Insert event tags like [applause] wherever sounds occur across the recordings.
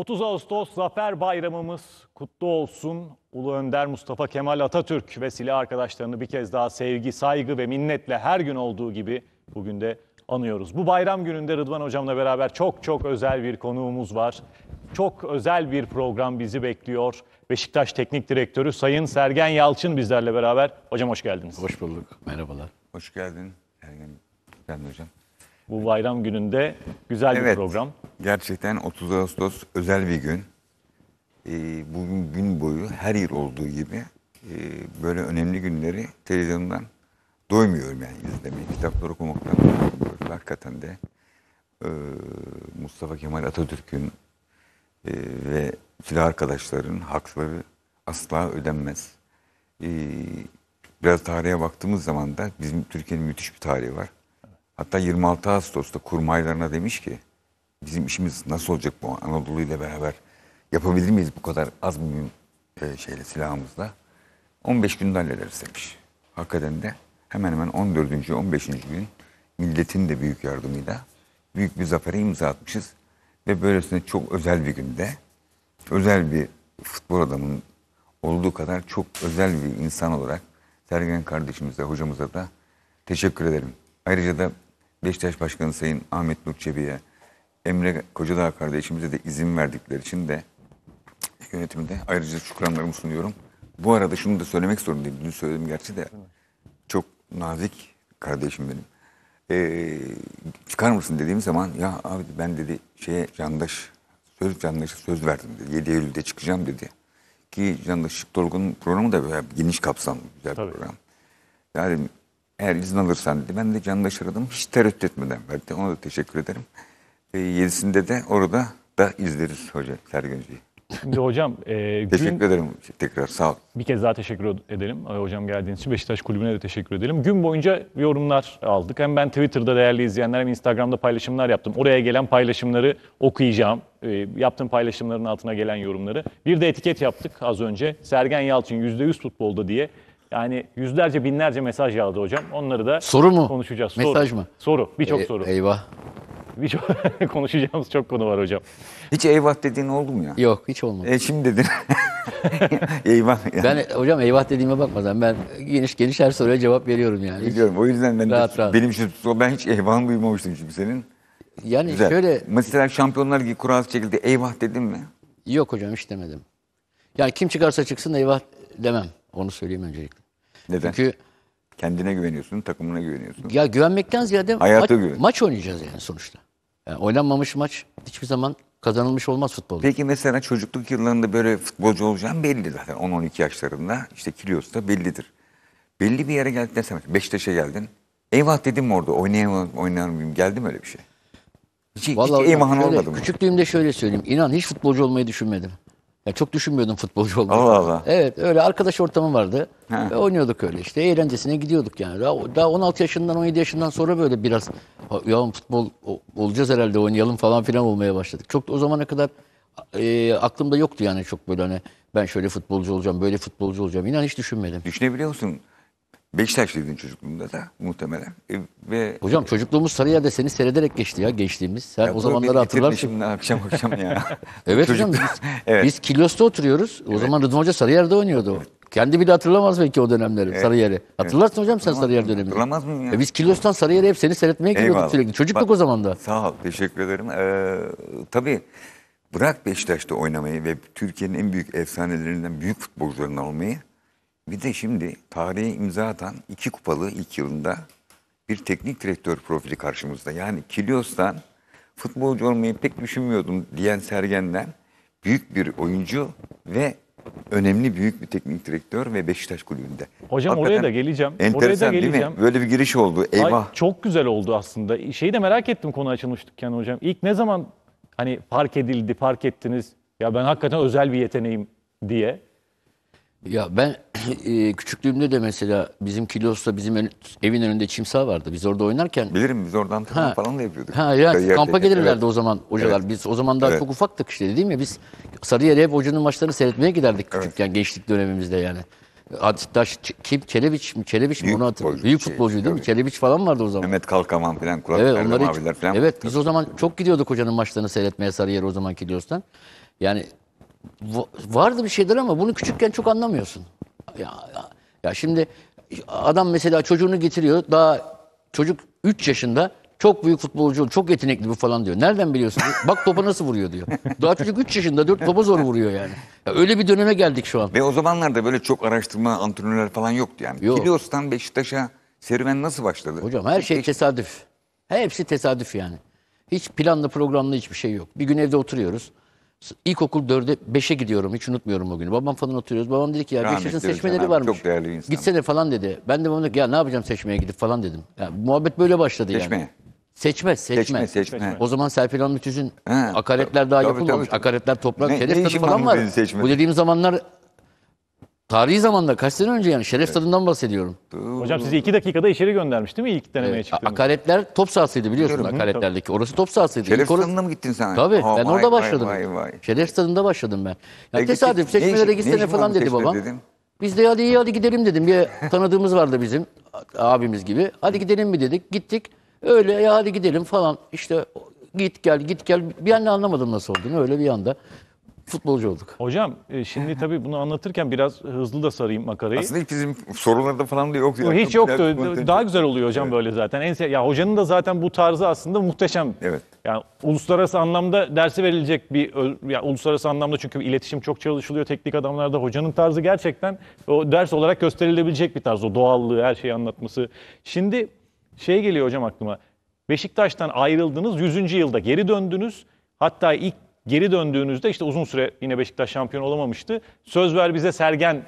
30 Ağustos Zafer Bayramımız kutlu olsun. Ulu Önder Mustafa Kemal Atatürk ve silah arkadaşlarını bir kez daha sevgi, saygı ve minnetle her gün olduğu gibi bugün de anıyoruz. Bu bayram gününde Rıdvan Hocam'la beraber çok çok özel bir konuğumuz var. Çok özel bir program bizi bekliyor. Beşiktaş Teknik Direktörü Sayın Sergen Yalçın bizlerle beraber. Hocam hoş geldiniz. Hoş bulduk. Merhabalar. Hoş geldin. Sergen. Geldin hocam. Bu bayram gününde güzel evet, bir program. Gerçekten 30 Ağustos özel bir gün. Ee, bugün gün boyu her yıl olduğu gibi e, böyle önemli günleri televizyondan doymuyorum yani izlemeyi. Kitapları okumaktan hakikaten de e, Mustafa Kemal Atatürk'ün e, ve silah arkadaşların hakları asla ödenmez. biraz tarihe baktığımız zaman da bizim Türkiye'nin müthiş bir tarihi var. Hatta 26 Ağustos'ta kurmaylarına demiş ki bizim işimiz nasıl olacak bu Anadolu ile beraber yapabilir miyiz bu kadar az bir e, şeyle silahımızla? 15 günde hallederiz demiş. Hakikaten de hemen hemen 14. 15. gün milletin de büyük yardımıyla büyük bir zafere imza atmışız. Ve böylesine çok özel bir günde özel bir futbol adamının olduğu kadar çok özel bir insan olarak Sergen kardeşimize, hocamıza da teşekkür ederim. Ayrıca da Beşiktaş Başkanı Sayın Ahmet Nur Emre Kocadağ kardeşimize de izin verdikleri için de yönetimde ayrıca şükranlarımı sunuyorum. Bu arada şunu da söylemek zorundayım. Dün söyledim gerçi de çok nazik kardeşim benim. Ee, çıkar mısın dediğim zaman ya abi ben dedi şeye candaş söz candaşa söz verdim dedi. 7 Eylül'de çıkacağım dedi. Ki candaş Şık programı da böyle geniş kapsamlı güzel bir Tabii. program. Yani eğer izin alırsan dedi. Ben de candaş aradım. Hiç tereddüt etmeden verdi. Ona da teşekkür ederim. E, yedisinde de orada da izleriz hoca Sergen Şimdi hocam... E, teşekkür gün, ederim tekrar sağ ol. Bir kez daha teşekkür edelim e, hocam geldiğiniz için. Beşiktaş Kulübü'ne de teşekkür edelim. Gün boyunca yorumlar aldık. Hem ben Twitter'da değerli izleyenler hem Instagram'da paylaşımlar yaptım. Oraya gelen paylaşımları okuyacağım. E, yaptığım paylaşımların altına gelen yorumları. Bir de etiket yaptık az önce. Sergen Yalçın %100 futbolda diye yani yüzlerce binlerce mesaj yağdı hocam. Onları da soru mu? konuşacağız. Mesaj mı? Soru. Birçok e, soru. Eyvah. Birçok [laughs] konuşacağımız çok konu var hocam. Hiç eyvah dediğin oldu mu ya? Yok hiç olmadı. E şimdi dedin. [laughs] eyvah. Yani. Ben hocam eyvah dediğime bakmadan ben geniş geniş her soruya cevap veriyorum yani. Biliyorum o yüzden ben rahat, de, rahat. benim için ben hiç eyvahını duymamıştım çünkü senin. Yani Güzel. şöyle. Mesela Şampiyonlar gibi kurası çekildi eyvah dedin mi? Yok hocam hiç demedim. Yani kim çıkarsa çıksın eyvah demem. Onu söyleyeyim öncelikle. Neden? Çünkü kendine güveniyorsun, takımına güveniyorsun. Ya güvenmekten ziyade Hayata ma- güven. maç oynayacağız yani sonuçta. Yani oynanmamış maç hiçbir zaman kazanılmış olmaz futbolda. Peki mesela çocukluk yıllarında böyle futbolcu olacağım belli zaten 10-12 yaşlarında. işte da bellidir. Belli bir yere geldikten sonra Beşiktaş'a geldin. Eyvah dedim mi orada oynayamam, oynar mıyım? Geldi mi öyle bir şey? Hiç, Vallahi hiç eyvahın olmadı mı? Küçüklüğümde şöyle söyleyeyim. İnan hiç futbolcu olmayı düşünmedim. Ya çok düşünmüyordum futbolcu olduğunu. Allah Allah. Evet öyle arkadaş ortamım vardı. Ve oynuyorduk öyle işte. Eğlencesine gidiyorduk yani. Daha, 16 yaşından 17 yaşından sonra böyle biraz ya futbol olacağız herhalde oynayalım falan filan olmaya başladık. Çok da o zamana kadar e, aklımda yoktu yani çok böyle hani ben şöyle futbolcu olacağım, böyle futbolcu olacağım. İnan hiç düşünmedim. Düşünebiliyor musun? Beşiktaşlıydın çocukluğunda da muhtemelen. E, ve Hocam e, çocukluğumuz Sarıyer'de seni seyrederek geçti ya geçtiğimiz. Sen ya o zamanları hatırlarsın. Ne Akşam akşam ya. [laughs] evet hocam biz, [laughs] evet. biz Kilyos'ta oturuyoruz. O evet. zaman Rıdvan Hoca Sarıyer'de oynuyordu. Evet. Kendi bile hatırlamaz belki o dönemleri evet. Sarıyer'i. Hatırlarsın evet. hocam sen Sarıyer dönemini. Hatırlamaz mıyım ya? E biz Kilyos'tan Sarıyer'e hep seni seyretmeye gidiyorduk sürekli. Çocukluk Bak, o zaman da. Sağ ol teşekkür ederim. Ee, tabii bırak Beşiktaş'ta oynamayı ve Türkiye'nin en büyük efsanelerinden büyük futbolcularından olmayı bir de şimdi tarihe imza atan iki kupalı ilk yılında bir teknik direktör profili karşımızda. Yani Kilios'tan futbolcu olmayı pek düşünmüyordum diyen Sergen'den büyük bir oyuncu ve önemli büyük bir teknik direktör ve Beşiktaş kulübünde. Hocam Hakikaten oraya da geleceğim. Enteresan oraya da geleceğim. değil mi? Böyle bir giriş oldu. Eyvah. Ay, çok güzel oldu aslında. Şeyi de merak ettim konu açılmıştıkken hocam. İlk ne zaman hani fark edildi, fark ettiniz? Ya ben hakikaten özel bir yeteneğim diye. Ya ben [clears throat] e, küçüklüğümde de mesela bizim Kilos'ta bizim ön, evin önünde çim vardı. Biz orada oynarken... Bilirim biz oradan antrenman ha, falan da yapıyorduk. Ha ya Kariyerde. kampa gelirlerdi evet. o zaman hocalar. Evet. Biz o zaman daha evet. çok ufaktık işte değil mi? Biz Sarıyer'e hep hocanın maçlarını seyretmeye giderdik küçükken evet. gençlik dönemimizde yani. Hatta kim? Çelebiç mi? Çelebiç mi? Bunu hatırlıyorum. Büyük şey, futbolcu değil mi? Çelebiç falan vardı o zaman. Mehmet Kalkaman falan, Kulak evet, Erdem abiler falan. Evet biz o zaman çok gidiyorduk hocanın maçlarını seyretmeye Sarıyer o zaman Kilos'tan. Yani vardı bir şeyler ama bunu küçükken çok anlamıyorsun. Ya, ya, ya şimdi adam mesela çocuğunu getiriyor. Daha çocuk 3 yaşında çok büyük futbolcu, çok yetenekli bu falan diyor. Nereden biliyorsun? [laughs] Bak topa nasıl vuruyor diyor. Daha çocuk 3 yaşında 4 topa zor vuruyor yani. Ya öyle bir döneme geldik şu an. Ve o zamanlarda böyle çok araştırma, antrenörler falan yoktu yani. Yok. Kilios'tan Beşiktaş'a serüven nasıl başladı? Hocam her şey tesadüf. Hepsi tesadüf yani. Hiç planlı programlı hiçbir şey yok. Bir gün evde oturuyoruz. İlkokul 4'e 5'e gidiyorum hiç unutmuyorum o günü. Babam falan oturuyoruz. Babam dedi ki ya Rahmetli seçmeleri Özlem abi, varmış. çok değerli insan. Gitsene falan dedi. Ben de babam dedi ki, ya ne yapacağım seçmeye gidip falan dedim. Ya, muhabbet böyle başladı yani. Seçme. Seçme, seçme. Seçme, seçme. O zaman Serpil Hanım Tüz'ün akaretler daha tabii, yapılmamış. tabii, tabii. Akaretler toprak, Ne- ne falan var. Bu dediğim zamanlar Tarihi zamanda kaç sene önce yani şeref tadından bahsediyorum. Hocam sizi iki dakikada içeri göndermiş değil mi ilk denemeye Evet, çıktığınızda? akaretler top sahasıydı biliyorsun akaretlerdeki. Orası top sahasıydı. Şeref orası- Stadında mı gittin sen? Tabii ben orada başladım. Vay vay. Şeref tadında başladım ben. Ya E, tesadüf ne seçmelere gitsene falan dedi babam. dedin? Biz de hadi iyi hadi gidelim dedim. Bir tanıdığımız vardı bizim abimiz gibi. Hadi gidelim mi dedik. Gittik. Öyle ya hadi gidelim falan. İşte git gel git gel. Bir anda anlamadım nasıl olduğunu öyle bir anda futbolcu olduk. Hocam e, şimdi tabii bunu anlatırken biraz hızlı da sarayım makarayı. Aslında hiç bizim sorularda falan da yok. Ya. Hiç yoktu. Daha, daha güzel oluyor hocam evet. böyle zaten. En ya hocanın da zaten bu tarzı aslında muhteşem. Evet. Yani uluslararası anlamda dersi verilecek bir ya uluslararası anlamda çünkü iletişim çok çalışılıyor teknik adamlarda hocanın tarzı gerçekten o ders olarak gösterilebilecek bir tarz o doğallığı her şeyi anlatması. Şimdi şey geliyor hocam aklıma. Beşiktaş'tan ayrıldınız 100. yılda geri döndünüz. Hatta ilk Geri döndüğünüzde işte uzun süre yine Beşiktaş şampiyon olamamıştı. Söz ver bize Sergen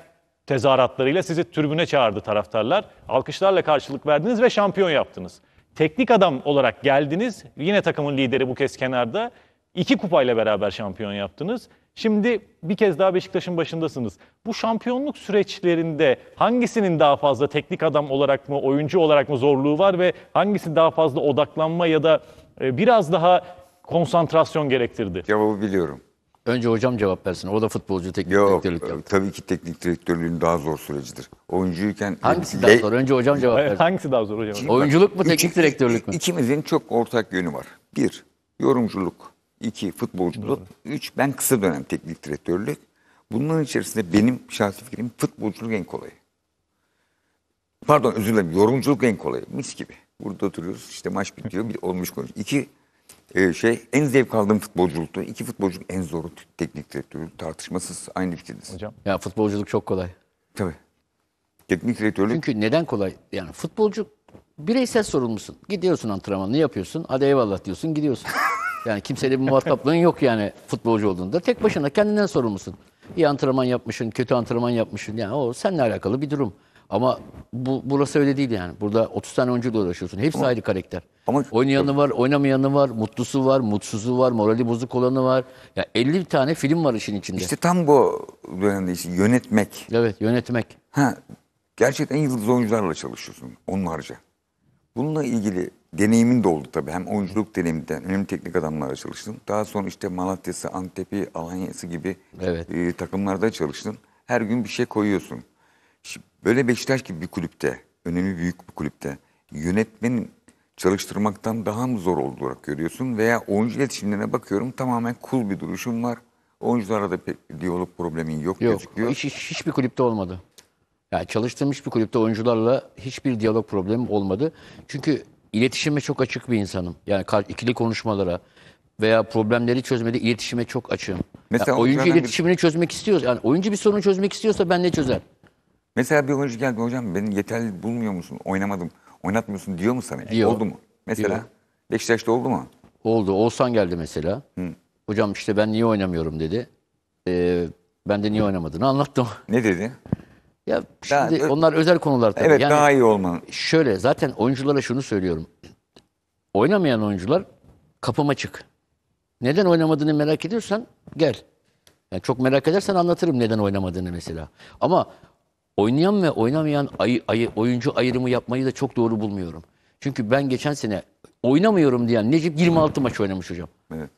tezahüratlarıyla sizi tribüne çağırdı taraftarlar. Alkışlarla karşılık verdiniz ve şampiyon yaptınız. Teknik adam olarak geldiniz. Yine takımın lideri bu kez kenarda. İki kupayla beraber şampiyon yaptınız. Şimdi bir kez daha Beşiktaş'ın başındasınız. Bu şampiyonluk süreçlerinde hangisinin daha fazla teknik adam olarak mı, oyuncu olarak mı zorluğu var ve hangisi daha fazla odaklanma ya da e, biraz daha konsantrasyon gerektirdi. Cevabı biliyorum. Önce hocam cevap versin. O da futbolcu teknik Yok, direktörlük yaptı. tabii ki teknik direktörlüğün daha zor sürecidir. Oyuncuyken... Hangisi daha zor? Önce hocam cevap versin. Hangisi daha zor hocam? Oyunculuk mu, teknik direktörlük mü? İkimizin çok ortak yönü var. Bir, yorumculuk. iki futbolculuk. Üç, ben kısa dönem teknik direktörlük. Bunların içerisinde benim şahsi fikrim futbolculuk en kolayı. Pardon özür dilerim, yorumculuk en kolayı. Mis gibi. Burada oturuyoruz, işte maç bitiyor, bir olmuş konuş. İki, ee, şey en zevk aldığım futbolculuktu. İki futbolculuk en zoru teknik direktörü. Tartışmasız aynı fikirdeyiz. Hocam. Ya futbolculuk çok kolay. Tabii. Teknik direktörlük. Çünkü neden kolay? Yani futbolcu bireysel sorumlusun. Gidiyorsun antrenmanını yapıyorsun. Hadi eyvallah diyorsun gidiyorsun. [laughs] Yani kimseyle bir muhataplığın yok yani futbolcu olduğunda. Tek başına kendinden sorumlusun. İyi antrenman yapmışsın, kötü antrenman yapmışsın. Yani o seninle alakalı bir durum. Ama bu, burası öyle değil yani. Burada 30 tane oyuncuyla uğraşıyorsun. Hepsi ama, ayrı karakter. Ama, Oynayanı var, oynamayanı var, mutlusu var, mutsuzu var, morali bozuk olanı var. Ya 50 tane film var işin içinde. İşte tam bu dönemde işte yönetmek. Evet, yönetmek. Ha, gerçekten yıldız oyuncularla çalışıyorsun Onlarca. Bununla ilgili deneyimin de oldu tabii. Hem oyunculuk deneyiminden önemli teknik adamlarla çalıştım. Daha sonra işte Malatya'sı, Antep'i, Alanya'sı gibi evet. e, takımlarda çalıştım. Her gün bir şey koyuyorsun. Böyle Beşiktaş gibi bir kulüpte, önemli büyük bir kulüpte yönetmenin çalıştırmaktan daha mı zor olarak görüyorsun? Veya oyuncu iletişimlerine bakıyorum tamamen kul cool bir duruşum var. Oyunculara da pek diyalog problemin yok, yok gözüküyor. Hiç, hiç, hiçbir kulüpte olmadı. Yani çalıştığım hiçbir kulüpte oyuncularla hiçbir diyalog problemi olmadı. Çünkü iletişime çok açık bir insanım. Yani ikili konuşmalara veya problemleri çözmede iletişime çok açığım. Mesela yani oyuncu iletişimini bir... çözmek istiyor. yani oyuncu bir sorunu çözmek istiyorsa ben ne çözer? Mesela bir oyuncu geldi hocam beni yeterli bulmuyor musun? Oynamadım. Oynatmıyorsun diyor mu sana? Diyor. Oldu mu? Mesela diyor. Beşiktaş'ta oldu mu? Oldu. Oğuzhan geldi mesela. Hı. Hocam işte ben niye oynamıyorum dedi. Ee, ben de niye oynamadığını anlattım. [laughs] Ne dedi? Ya şimdi daha, onlar özel konular tabii. Evet yani daha iyi olmalı. Şöyle zaten oyunculara şunu söylüyorum. Oynamayan oyuncular kapıma çık. Neden oynamadığını merak ediyorsan gel. Yani çok merak edersen anlatırım neden oynamadığını mesela. Ama oynayan ve oynamayan ayı, ayı, oyuncu ayrımı yapmayı da çok doğru bulmuyorum. Çünkü ben geçen sene oynamıyorum diyen Necip 26 maç oynamış hocam. Evet.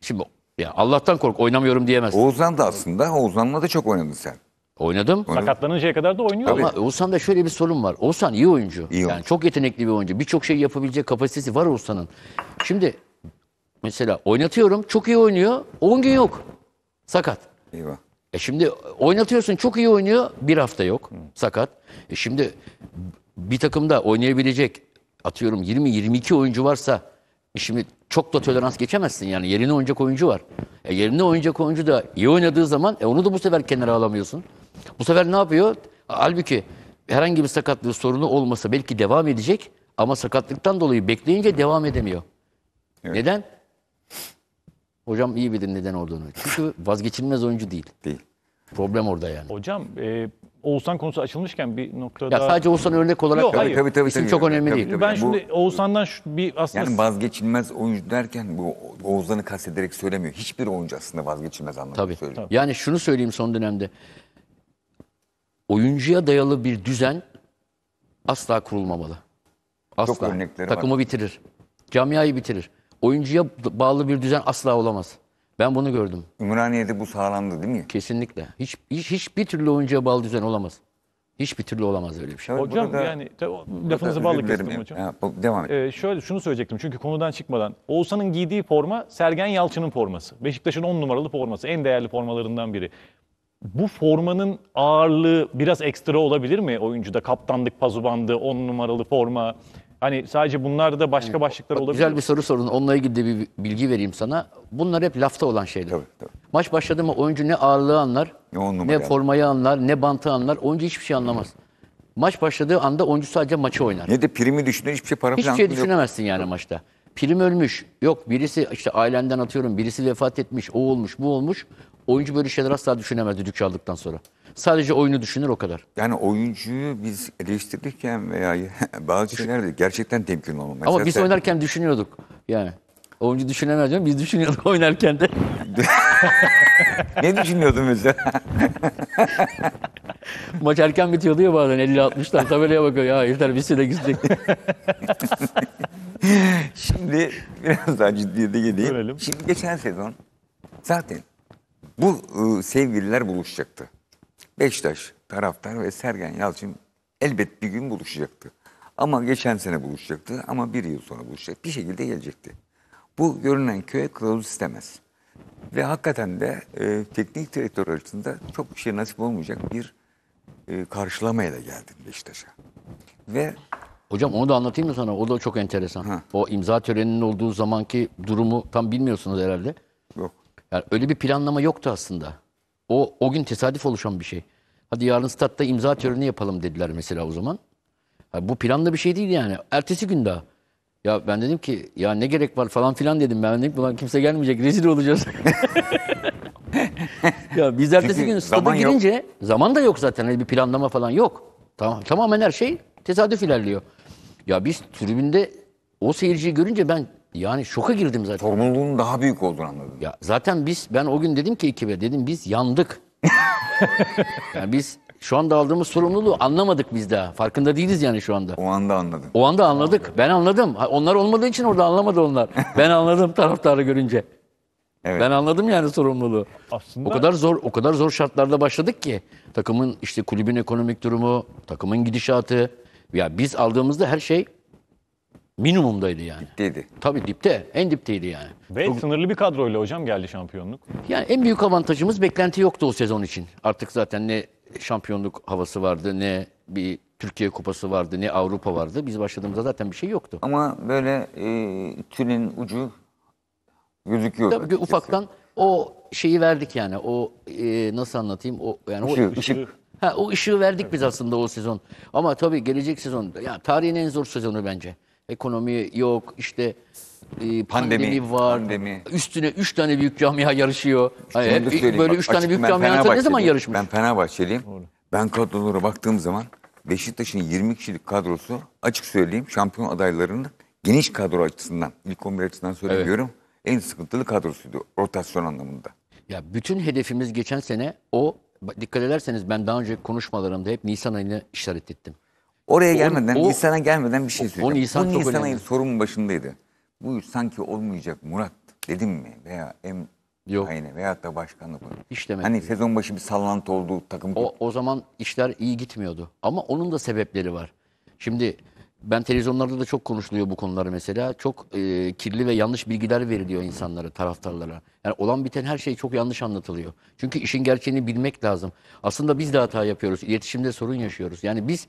Şimdi ya Allah'tan kork oynamıyorum diyemez. Oğuzhan da aslında Oğuzhan'la da çok oynadın sen. Oynadım. Sakatlanıncaya kadar da oynuyor. Ama Oğuzhan'da şöyle bir sorun var. Oğuzhan iyi oyuncu. İyi yani çok yetenekli bir oyuncu. Birçok şey yapabilecek kapasitesi var Oğuzhan'ın. Şimdi mesela oynatıyorum çok iyi oynuyor. 10 gün yok. Sakat. Eyvah. E şimdi oynatıyorsun çok iyi oynuyor. Bir hafta yok. Sakat. E şimdi bir takımda oynayabilecek atıyorum 20-22 oyuncu varsa e şimdi çok da tolerans geçemezsin yani. Yerine oynayacak oyuncu var. E yerine oynayacak oyuncu da iyi oynadığı zaman e onu da bu sefer kenara alamıyorsun. Bu sefer ne yapıyor? Halbuki herhangi bir sakatlığı sorunu olmasa belki devam edecek ama sakatlıktan dolayı bekleyince devam edemiyor. Evet. Neden? Hocam iyi bilir neden olduğunu. Çünkü [laughs] vazgeçilmez oyuncu değil. Değil. Problem orada yani. Hocam e, Oğuzhan konusu açılmışken bir noktada... Ya sadece Oğuzhan örnek olarak Yok, hayır. Tabii, tabii, isim tabii, çok önemli tabii, değil. Tabii, ben şimdi bu, Oğuzhan'dan şu, bir aslında... Yani vazgeçilmez oyuncu derken bu Oğuzhan'ı kastederek söylemiyor. Hiçbir oyuncu aslında vazgeçilmez anlamda tabii, söylüyor. Tabii. Yani şunu söyleyeyim son dönemde. Oyuncuya dayalı bir düzen asla kurulmamalı. Asla. Çok örnekleri Takımı var. bitirir. Camiayı bitirir oyuncuya bağlı bir düzen asla olamaz. Ben bunu gördüm. Ümraniye'de bu sağlandı değil mi? Kesinlikle. Hiç, hiç hiçbir türlü oyuncuya bağlı düzen olamaz. Hiçbir türlü olamaz öyle bir şey. Evet, hocam burada, yani te, lafınızı bağlı kestim hocam. Ya, devam Ee, şöyle şunu söyleyecektim çünkü konudan çıkmadan. Oğuzhan'ın giydiği forma Sergen Yalçın'ın forması. Beşiktaş'ın 10 numaralı forması. En değerli formalarından biri. Bu formanın ağırlığı biraz ekstra olabilir mi oyuncuda? Kaptanlık, pazubandı, 10 numaralı forma. Hani sadece bunlar da başka başlıklar olabilir. Güzel bir soru sorun. Onunla ilgili de bir bilgi vereyim sana. Bunlar hep lafta olan şeyler. Tabii, tabii. Maç başladı mı oyuncu ne ağırlığı anlar, On ne formayı anlar, ne bantı anlar. Oyuncu hiçbir şey anlamaz. Maç başladığı anda oyuncu sadece maçı oynar. Ne de primi düşünün hiçbir şey para Hiçbir falan şey yok. düşünemezsin yani maçta. Prim ölmüş. Yok birisi işte ailenden atıyorum. Birisi vefat etmiş. O olmuş, bu olmuş. Oyuncu böyle şeyler asla düşünemez düdük çaldıktan sonra. Sadece oyunu düşünür o kadar. Yani oyuncuyu biz eleştirirken veya [laughs] bazı şeylerde gerçekten temkinli olmamak. Ama Mesela biz sen- oynarken düşünüyorduk yani. Oyuncu düşünemez diyorum. Biz düşünüyorduk [laughs] oynarken de. Ne düşünüyordun mesela? [laughs] Maç erken bitiyordu ya bazen 50-60'lar. Tabelaya bakıyor ya yeter biz de gidecek. Şimdi biraz daha ciddiyete geleyim. Görelim. Şimdi geçen sezon zaten bu ıı, sevgililer buluşacaktı. Beşiktaş taraftar ve Sergen Yalçın elbet bir gün buluşacaktı. Ama geçen sene buluşacaktı ama bir yıl sonra buluşacak. Bir şekilde gelecekti. Bu görünen köye kılavuz istemez. Ve hakikaten de e, teknik direktör arasında çok bir şey nasip olmayacak bir e, karşılamaya da geldim Beşiktaş'a. Ve Hocam onu da anlatayım mı sana? O da çok enteresan. Ha. O imza töreninin olduğu zamanki durumu tam bilmiyorsunuz herhalde. Yok. Yani öyle bir planlama yoktu aslında. O, o gün tesadüf oluşan bir şey. Hadi yarın statta imza töreni yapalım dediler mesela o zaman. Ha, bu planlı bir şey değil yani. Ertesi gün daha. Ya ben dedim ki ya ne gerek var falan filan dedim. Ben dedim ulan kimse gelmeyecek rezil olacağız. [laughs] ya biz ertesi Çünkü gün stada zaman yok. girince zaman da yok zaten. Hani bir planlama falan yok. Tamam, tamamen her şey tesadüf ilerliyor. Ya biz tribünde o seyirciyi görünce ben yani şoka girdim zaten. Sorumluluğun daha büyük olduğunu anladım. Ya zaten biz ben o gün dedim ki ekibe dedim biz yandık. [laughs] yani biz şu anda aldığımız sorumluluğu anlamadık biz daha. Farkında değiliz yani şu anda. O anda anladın. O anda anladık. Ben anladım. Onlar olmadığı için orada anlamadı onlar. Ben anladım taraftarı görünce. Evet. Ben anladım yani sorumluluğu. Aslında O kadar zor o kadar zor şartlarda başladık ki takımın işte kulübün ekonomik durumu, takımın gidişatı. Ya biz aldığımızda her şey Minimumdaydı yani. Dipteydi. Tabii dipte. En dipteydi yani. Ve Çok... sınırlı bir kadroyla hocam geldi şampiyonluk. Yani en büyük avantajımız beklenti yoktu o sezon için. Artık zaten ne şampiyonluk havası vardı ne bir Türkiye Kupası vardı ne Avrupa vardı. Biz başladığımızda zaten bir şey yoktu. Ama böyle e, tülün ucu gözüküyor. Tabii ki ufaktan o şeyi verdik yani. O e, nasıl anlatayım? O yani Işığı, o ışık. Ha, o ışığı verdik evet. biz aslında o sezon. Ama tabii gelecek sezon ya tarihin en zor sezonu bence. Ekonomi yok, işte e, pandemi, pandemi var. Pandemi. Üstüne üç tane büyük camia yarışıyor. İşte böyle üç tane büyük camia ne zaman yarışmış? Ben Fenerbahçeliyim. Ben kadrolara baktığım zaman Beşiktaş'ın 20 kişilik kadrosu açık söyleyeyim şampiyon adaylarının geniş kadro açısından, ilk 11 açısından söylemiyorum. Evet. En sıkıntılı kadrosuydu rotasyon anlamında. Ya bütün hedefimiz geçen sene o dikkat ederseniz ben daha önce konuşmalarımda hep Nisan ayını işaret ettim. Oraya gelmeden, o, Nisan'a gelmeden bir şey söyleyeceğim. O Nisan, bu Nisan ayı sorumun başındaydı. Bu sanki olmayacak Murat dedim mi? Veya em Yok. aynı veyahut da başkanlık. Hiç demedim. Hani sezon başı bir sallantı oldu takım. O, o zaman işler iyi gitmiyordu. Ama onun da sebepleri var. Şimdi ben televizyonlarda da çok konuşuluyor bu konular mesela. Çok e, kirli ve yanlış bilgiler veriliyor insanlara, taraftarlara. Yani olan biten her şey çok yanlış anlatılıyor. Çünkü işin gerçeğini bilmek lazım. Aslında biz de hata yapıyoruz. İletişimde sorun yaşıyoruz. Yani biz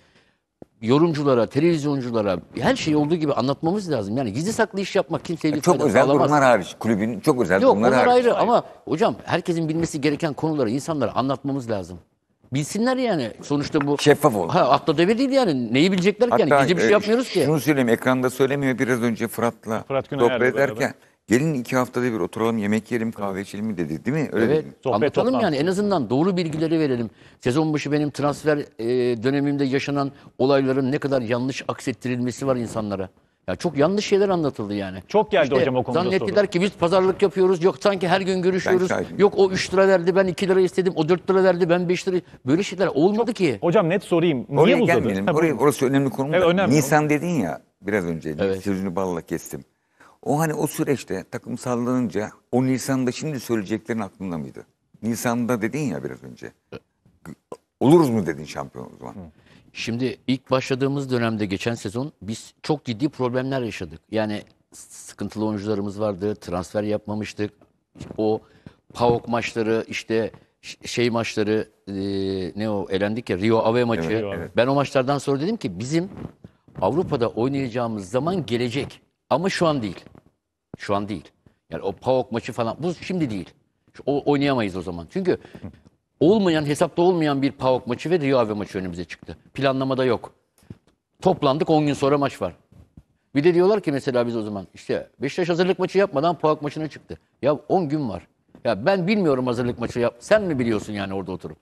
yorumculara, televizyonculara her şey olduğu gibi anlatmamız lazım. Yani gizli saklı iş yapmak kimseye bir Çok özel sağlamaz. durumlar hariç. Kulübün çok özel Yok onlar durumları hariç. ayrı ama hocam herkesin bilmesi gereken konuları insanlara anlatmamız lazım. Bilsinler yani. Sonuçta bu Şeffaf ol. ha, atla deve değil yani. Neyi bilecekler ki yani? Gizli bir şey e, yapmıyoruz ki. Şunu söyleyeyim ekranda söylemiyor biraz önce Fırat'la Fırat sohbet bu arada. ederken. Gelin iki haftada bir oturalım yemek yiyelim kahve içelim mi dedi değil mi? Öyle evet. Dedi. Sohbet Anlatalım yani en azından doğru bilgileri verelim. Sezon başı benim transfer e, dönemimde yaşanan olayların ne kadar yanlış aksettirilmesi var insanlara. Ya çok yanlış şeyler anlatıldı yani. Çok geldi işte, hocam o konuda Zannettiler soru. ki biz pazarlık yapıyoruz. Yok sanki her gün görüşüyoruz. Yok o 3 lira verdi ben 2 lira istedim. O 4 lira verdi ben 5 lira. Böyle şeyler olmadı çok, ki. Hocam net sorayım. Niye oraya uzadı? Gelmeyelim. orası önemli konu. Evet, Nisan dedin ya biraz önce. Evet. Sözünü balla kestim. O hani o süreçte takım sallanınca o Nisan'da şimdi söyleyeceklerin aklında mıydı? Nisan'da dedin ya biraz önce. Oluruz mu dedin şampiyon o zaman? Şimdi ilk başladığımız dönemde geçen sezon biz çok ciddi problemler yaşadık. Yani sıkıntılı oyuncularımız vardı, transfer yapmamıştık. O PAOK maçları işte şey maçları e, ne o elendik ya Rio Ave maçı. Evet, evet. Ben o maçlardan sonra dedim ki bizim Avrupa'da oynayacağımız zaman gelecek ama şu an değil. Şu an değil. Yani o PAOK maçı falan bu şimdi değil. O, oynayamayız o zaman. Çünkü olmayan, hesapta olmayan bir PAOK maçı ve Rio Ave maçı önümüze çıktı. Planlamada yok. Toplandık 10 gün sonra maç var. Bir de diyorlar ki mesela biz o zaman işte Beşiktaş hazırlık maçı yapmadan PAOK maçına çıktı. Ya 10 gün var. Ya ben bilmiyorum hazırlık maçı yap. Sen mi biliyorsun yani orada oturup?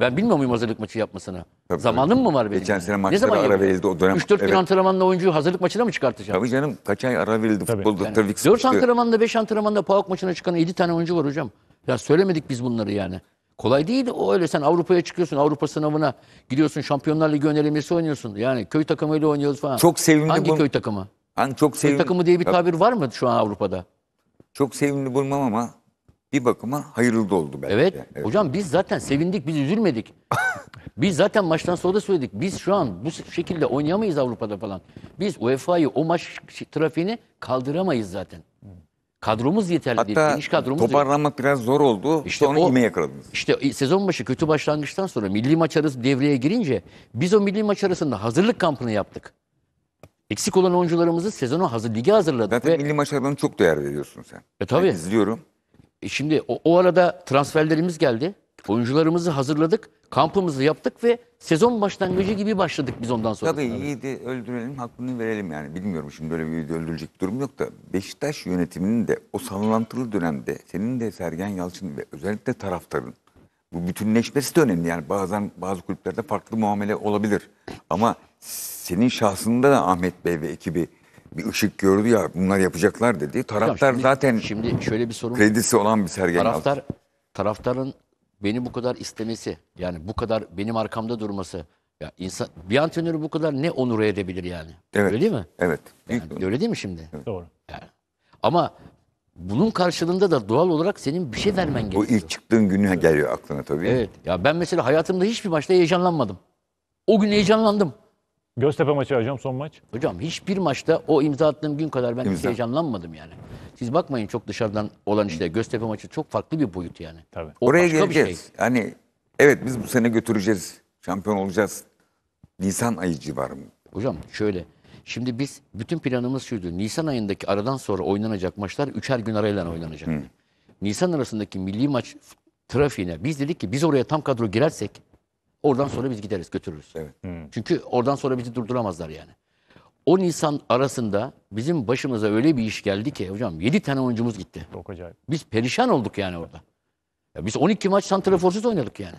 Ben bilmiyor muyum hazırlık maçı yapmasına? Tabii, Zamanım tabii. mı var benim? Geçen sene maçlara zaman ara yapacağım? verildi o dönem. 3-4 evet. gün antrenmanla oyuncuyu hazırlık maçına mı çıkartacağım? Tabii canım kaç ay ara verildi tabii. futbolda yani, trafik 4 antrenmanla 5 antrenmanla PAOK maçına çıkan 7 tane oyuncu var hocam. Ya söylemedik biz bunları yani. Kolay değil o öyle sen Avrupa'ya çıkıyorsun Avrupa sınavına gidiyorsun Şampiyonlar Ligi önerilmesi oynuyorsun. Yani köy takımıyla oynuyoruz falan. Çok sevimli Hangi bul- köy takımı? Hani çok sevimli. Köy takımı diye bir tabir var mı şu an Avrupa'da? Çok sevimli bulmam ama bir bakıma hayırlı da oldu belki. Evet. evet. Hocam biz zaten sevindik, biz üzülmedik. [laughs] biz zaten maçtan sonra da söyledik. Biz şu an bu şekilde oynayamayız Avrupa'da falan. Biz UEFA'yı o maç trafiğini kaldıramayız zaten. Kadromuz yeterli Hatta değil. Geniş kadromuz toparlanmak yok. biraz zor oldu. İşte Sonra o, ime yakaladınız. İşte sezon başı kötü başlangıçtan sonra milli maç arası devreye girince biz o milli maç arasında hazırlık kampını yaptık. Eksik olan oyuncularımızı sezonu hazır, lige hazırladık. Zaten ve... milli maçlardan çok değer veriyorsun sen. E tabi. Ben izliyorum. E, şimdi o, o arada transferlerimiz geldi. Oyuncularımızı hazırladık. Kampımızı yaptık ve sezon başlangıcı gibi başladık biz ondan sonra. Tabii yiğidi öldürelim hakkını verelim yani. Bilmiyorum şimdi böyle bir yiğidi öldürecek durum yok da Beşiktaş yönetiminin de o sallantılı dönemde senin de Sergen Yalçın ve özellikle taraftarın bu bütünleşmesi de önemli. Yani bazen bazı kulüplerde farklı muamele olabilir. Ama senin şahsında da Ahmet Bey ve ekibi bir ışık gördü ya bunlar yapacaklar dedi. Taraftar şimdi, zaten şimdi şöyle bir sorun kredisi olan bir sergen taraftar aldı. taraftarın beni bu kadar istemesi yani bu kadar benim arkamda durması ya insan bir antrenörü bu kadar ne onur edebilir yani. Evet. Öyle değil mi? Evet. Yani, Büyük öyle değil mi şimdi? Evet. Doğru. Yani. Ama bunun karşılığında da doğal olarak senin bir şey vermen gerekiyor. Bu ilk çıktığın günü geliyor aklına tabii. Evet. Ya ben mesela hayatımda hiçbir maçta heyecanlanmadım. O gün heyecanlandım. Göztepe maçı hocam son maç. Hocam hiçbir maçta o imza attığım gün kadar ben hiç İmza. heyecanlanmadım yani. Siz bakmayın çok dışarıdan olan işte Göztepe maçı çok farklı bir boyut yani. Tabii. O Oraya başka bir geleceğiz. şey. Hani evet biz bu sene götüreceğiz. Şampiyon olacağız. Nisan ayı civarı mı? Hocam şöyle. Şimdi biz bütün planımız şuydu. Nisan ayındaki aradan sonra oynanacak maçlar üçer gün arayla oynanacak. Nisan arasındaki milli maç trafiğine biz dedik ki biz oraya tam kadro girersek Oradan sonra biz gideriz, götürürüz. Evet. Çünkü oradan sonra bizi durduramazlar yani. 10 Nisan arasında bizim başımıza öyle bir iş geldi ki hocam 7 tane oyuncumuz gitti. Çok acayip. Biz perişan olduk yani orada. Ya biz 12 maç santraforsuz oynadık yani.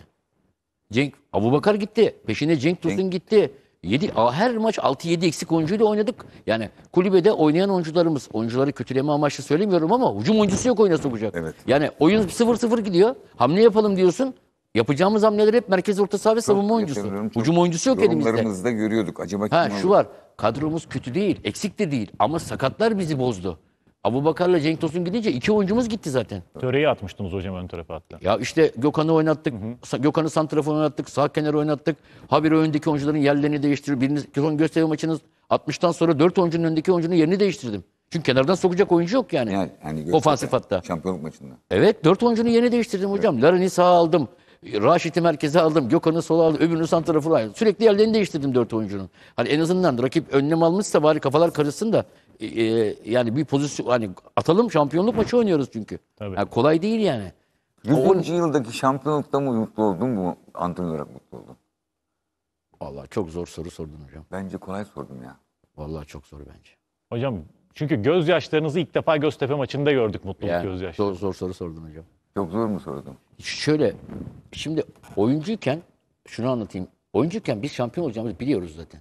Cenk Abubakar gitti. Peşine Cenk Tosun Cenk. gitti. 7 her maç 6-7 eksik oyuncuyla oynadık. Yani kulübede oynayan oyuncularımız, oyuncuları kötüleme amaçlı söylemiyorum ama hücum oyuncusu yok oyuna sokacak. Evet. Yani oyun 0-0 gidiyor. Hamle yapalım diyorsun. Yapacağımız hamleler hep merkez orta saha ve savunma oyuncusu. Hücum oyuncusu yok elimizde. görüyorduk. Acaba ha, şu var. Kadromuz kötü değil. Eksik de değil. Ama sakatlar bizi bozdu. Abu Bakar'la Cenk Tosun gidince iki oyuncumuz gitti zaten. Töreyi atmıştınız hocam ön tarafa hatta. Ya işte Gökhan'ı oynattık. Hı hı. Gökhan'ı santrafon oynattık. Sağ kenarı oynattık. Haber öndeki oyuncuların yerlerini değiştiriyor. Biriniz, son gösteri maçınız 60'tan sonra 4 oyuncunun öndeki oyuncunun yerini değiştirdim. Çünkü kenardan sokacak oyuncu yok yani. Yani, yani Ofansif hatta. Şampiyonluk maçında. Evet 4 oyuncunun yerini değiştirdim hocam. Evet. Larin'i sağa aldım. Raşit'i merkeze aldım. Gökhan'ı sola aldım. Öbürünü santrafora aldım. Sürekli yerlerini değiştirdim dört oyuncunun. Hani en azından rakip önlem almışsa bari kafalar karışsın da e, e yani bir pozisyon hani atalım şampiyonluk maçı oynuyoruz çünkü. Tabii. Yani kolay değil yani. 100. yıldaki şampiyonlukta mı mutlu oldun bu antrenör olarak mutlu oldun? Vallahi çok zor soru sordun hocam. Bence kolay sordum ya. Vallahi çok zor bence. Hocam çünkü gözyaşlarınızı ilk defa Göztepe maçında gördük mutluluk Yani, gözyaşları. zor, zor soru sordun hocam. Çok zor mu sordum? şöyle şimdi oyuncuyken şunu anlatayım. Oyuncuyken biz şampiyon olacağımızı biliyoruz zaten.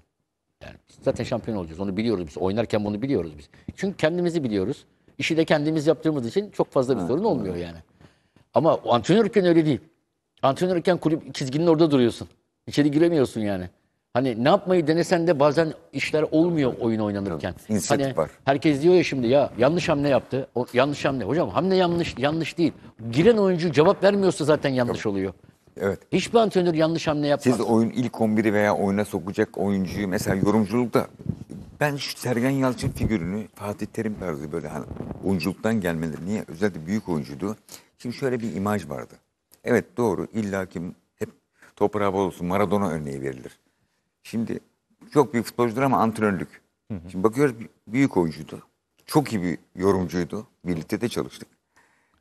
Yani zaten şampiyon olacağız. Onu biliyoruz biz. Oynarken bunu biliyoruz biz. Çünkü kendimizi biliyoruz. İşi de kendimiz yaptığımız için çok fazla bir sorun olmuyor yani. Ama antrenörken öyle değil. Antrenörken kulüp çizginin orada duruyorsun. İçeri giremiyorsun yani. Hani ne yapmayı denesen de bazen işler olmuyor oyun oynanırken. İnisiyatif hani var. herkes diyor ya şimdi ya yanlış hamle yaptı. O, yanlış hamle. Hocam hamle yanlış yanlış değil. Giren oyuncu cevap vermiyorsa zaten yanlış oluyor. Evet. Hiçbir antrenör yanlış hamle yapmaz. Siz oyun ilk 11'i veya oyuna sokacak oyuncuyu mesela yorumculukta ben şu Sergen Yalçın figürünü Fatih Terim tarzı böyle hani oyunculuktan gelmeleri niye özellikle büyük oyuncuydu. Şimdi şöyle bir imaj vardı. Evet doğru illa kim hep toprağı bol olsun Maradona örneği verilir. Şimdi çok büyük futbolcudur ama antrenörlük. Hı hı. Şimdi bakıyoruz büyük oyuncuydu. Çok iyi bir yorumcuydu. Birlikte de çalıştık.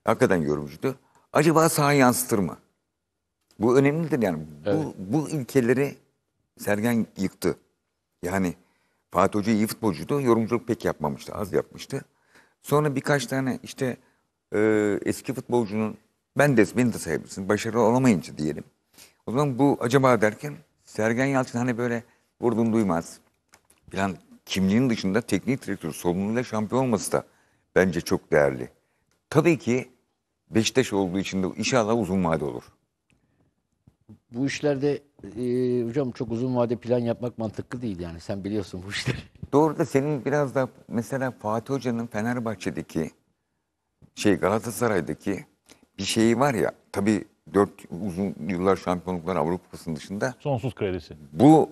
Hakikaten yorumcuydu. Acaba sahaya yansıtır mı? Bu önemlidir yani. Evet. Bu, bu ilkeleri Sergen yıktı. Yani Fatih Hoca iyi futbolcuydu. Yorumculuk pek yapmamıştı. Az yapmıştı. Sonra birkaç tane işte e, eski futbolcunun ben de beni de sayabilirsin. Başarılı olamayınca diyelim. O zaman bu acaba derken Sergen Yalçın hani böyle vurdun duymaz. Yani kimliğinin dışında teknik direktör sorumluluğuyla şampiyon olması da bence çok değerli. Tabii ki Beşiktaş olduğu için de inşallah uzun vade olur. Bu işlerde e, hocam çok uzun vade plan yapmak mantıklı değil yani. Sen biliyorsun bu işleri. Doğru da senin biraz da mesela Fatih Hoca'nın Fenerbahçe'deki şey Galatasaray'daki bir şeyi var ya tabii dört uzun yıllar şampiyonluklar Avrupa Kupası'nın dışında. Sonsuz kredisi. Bu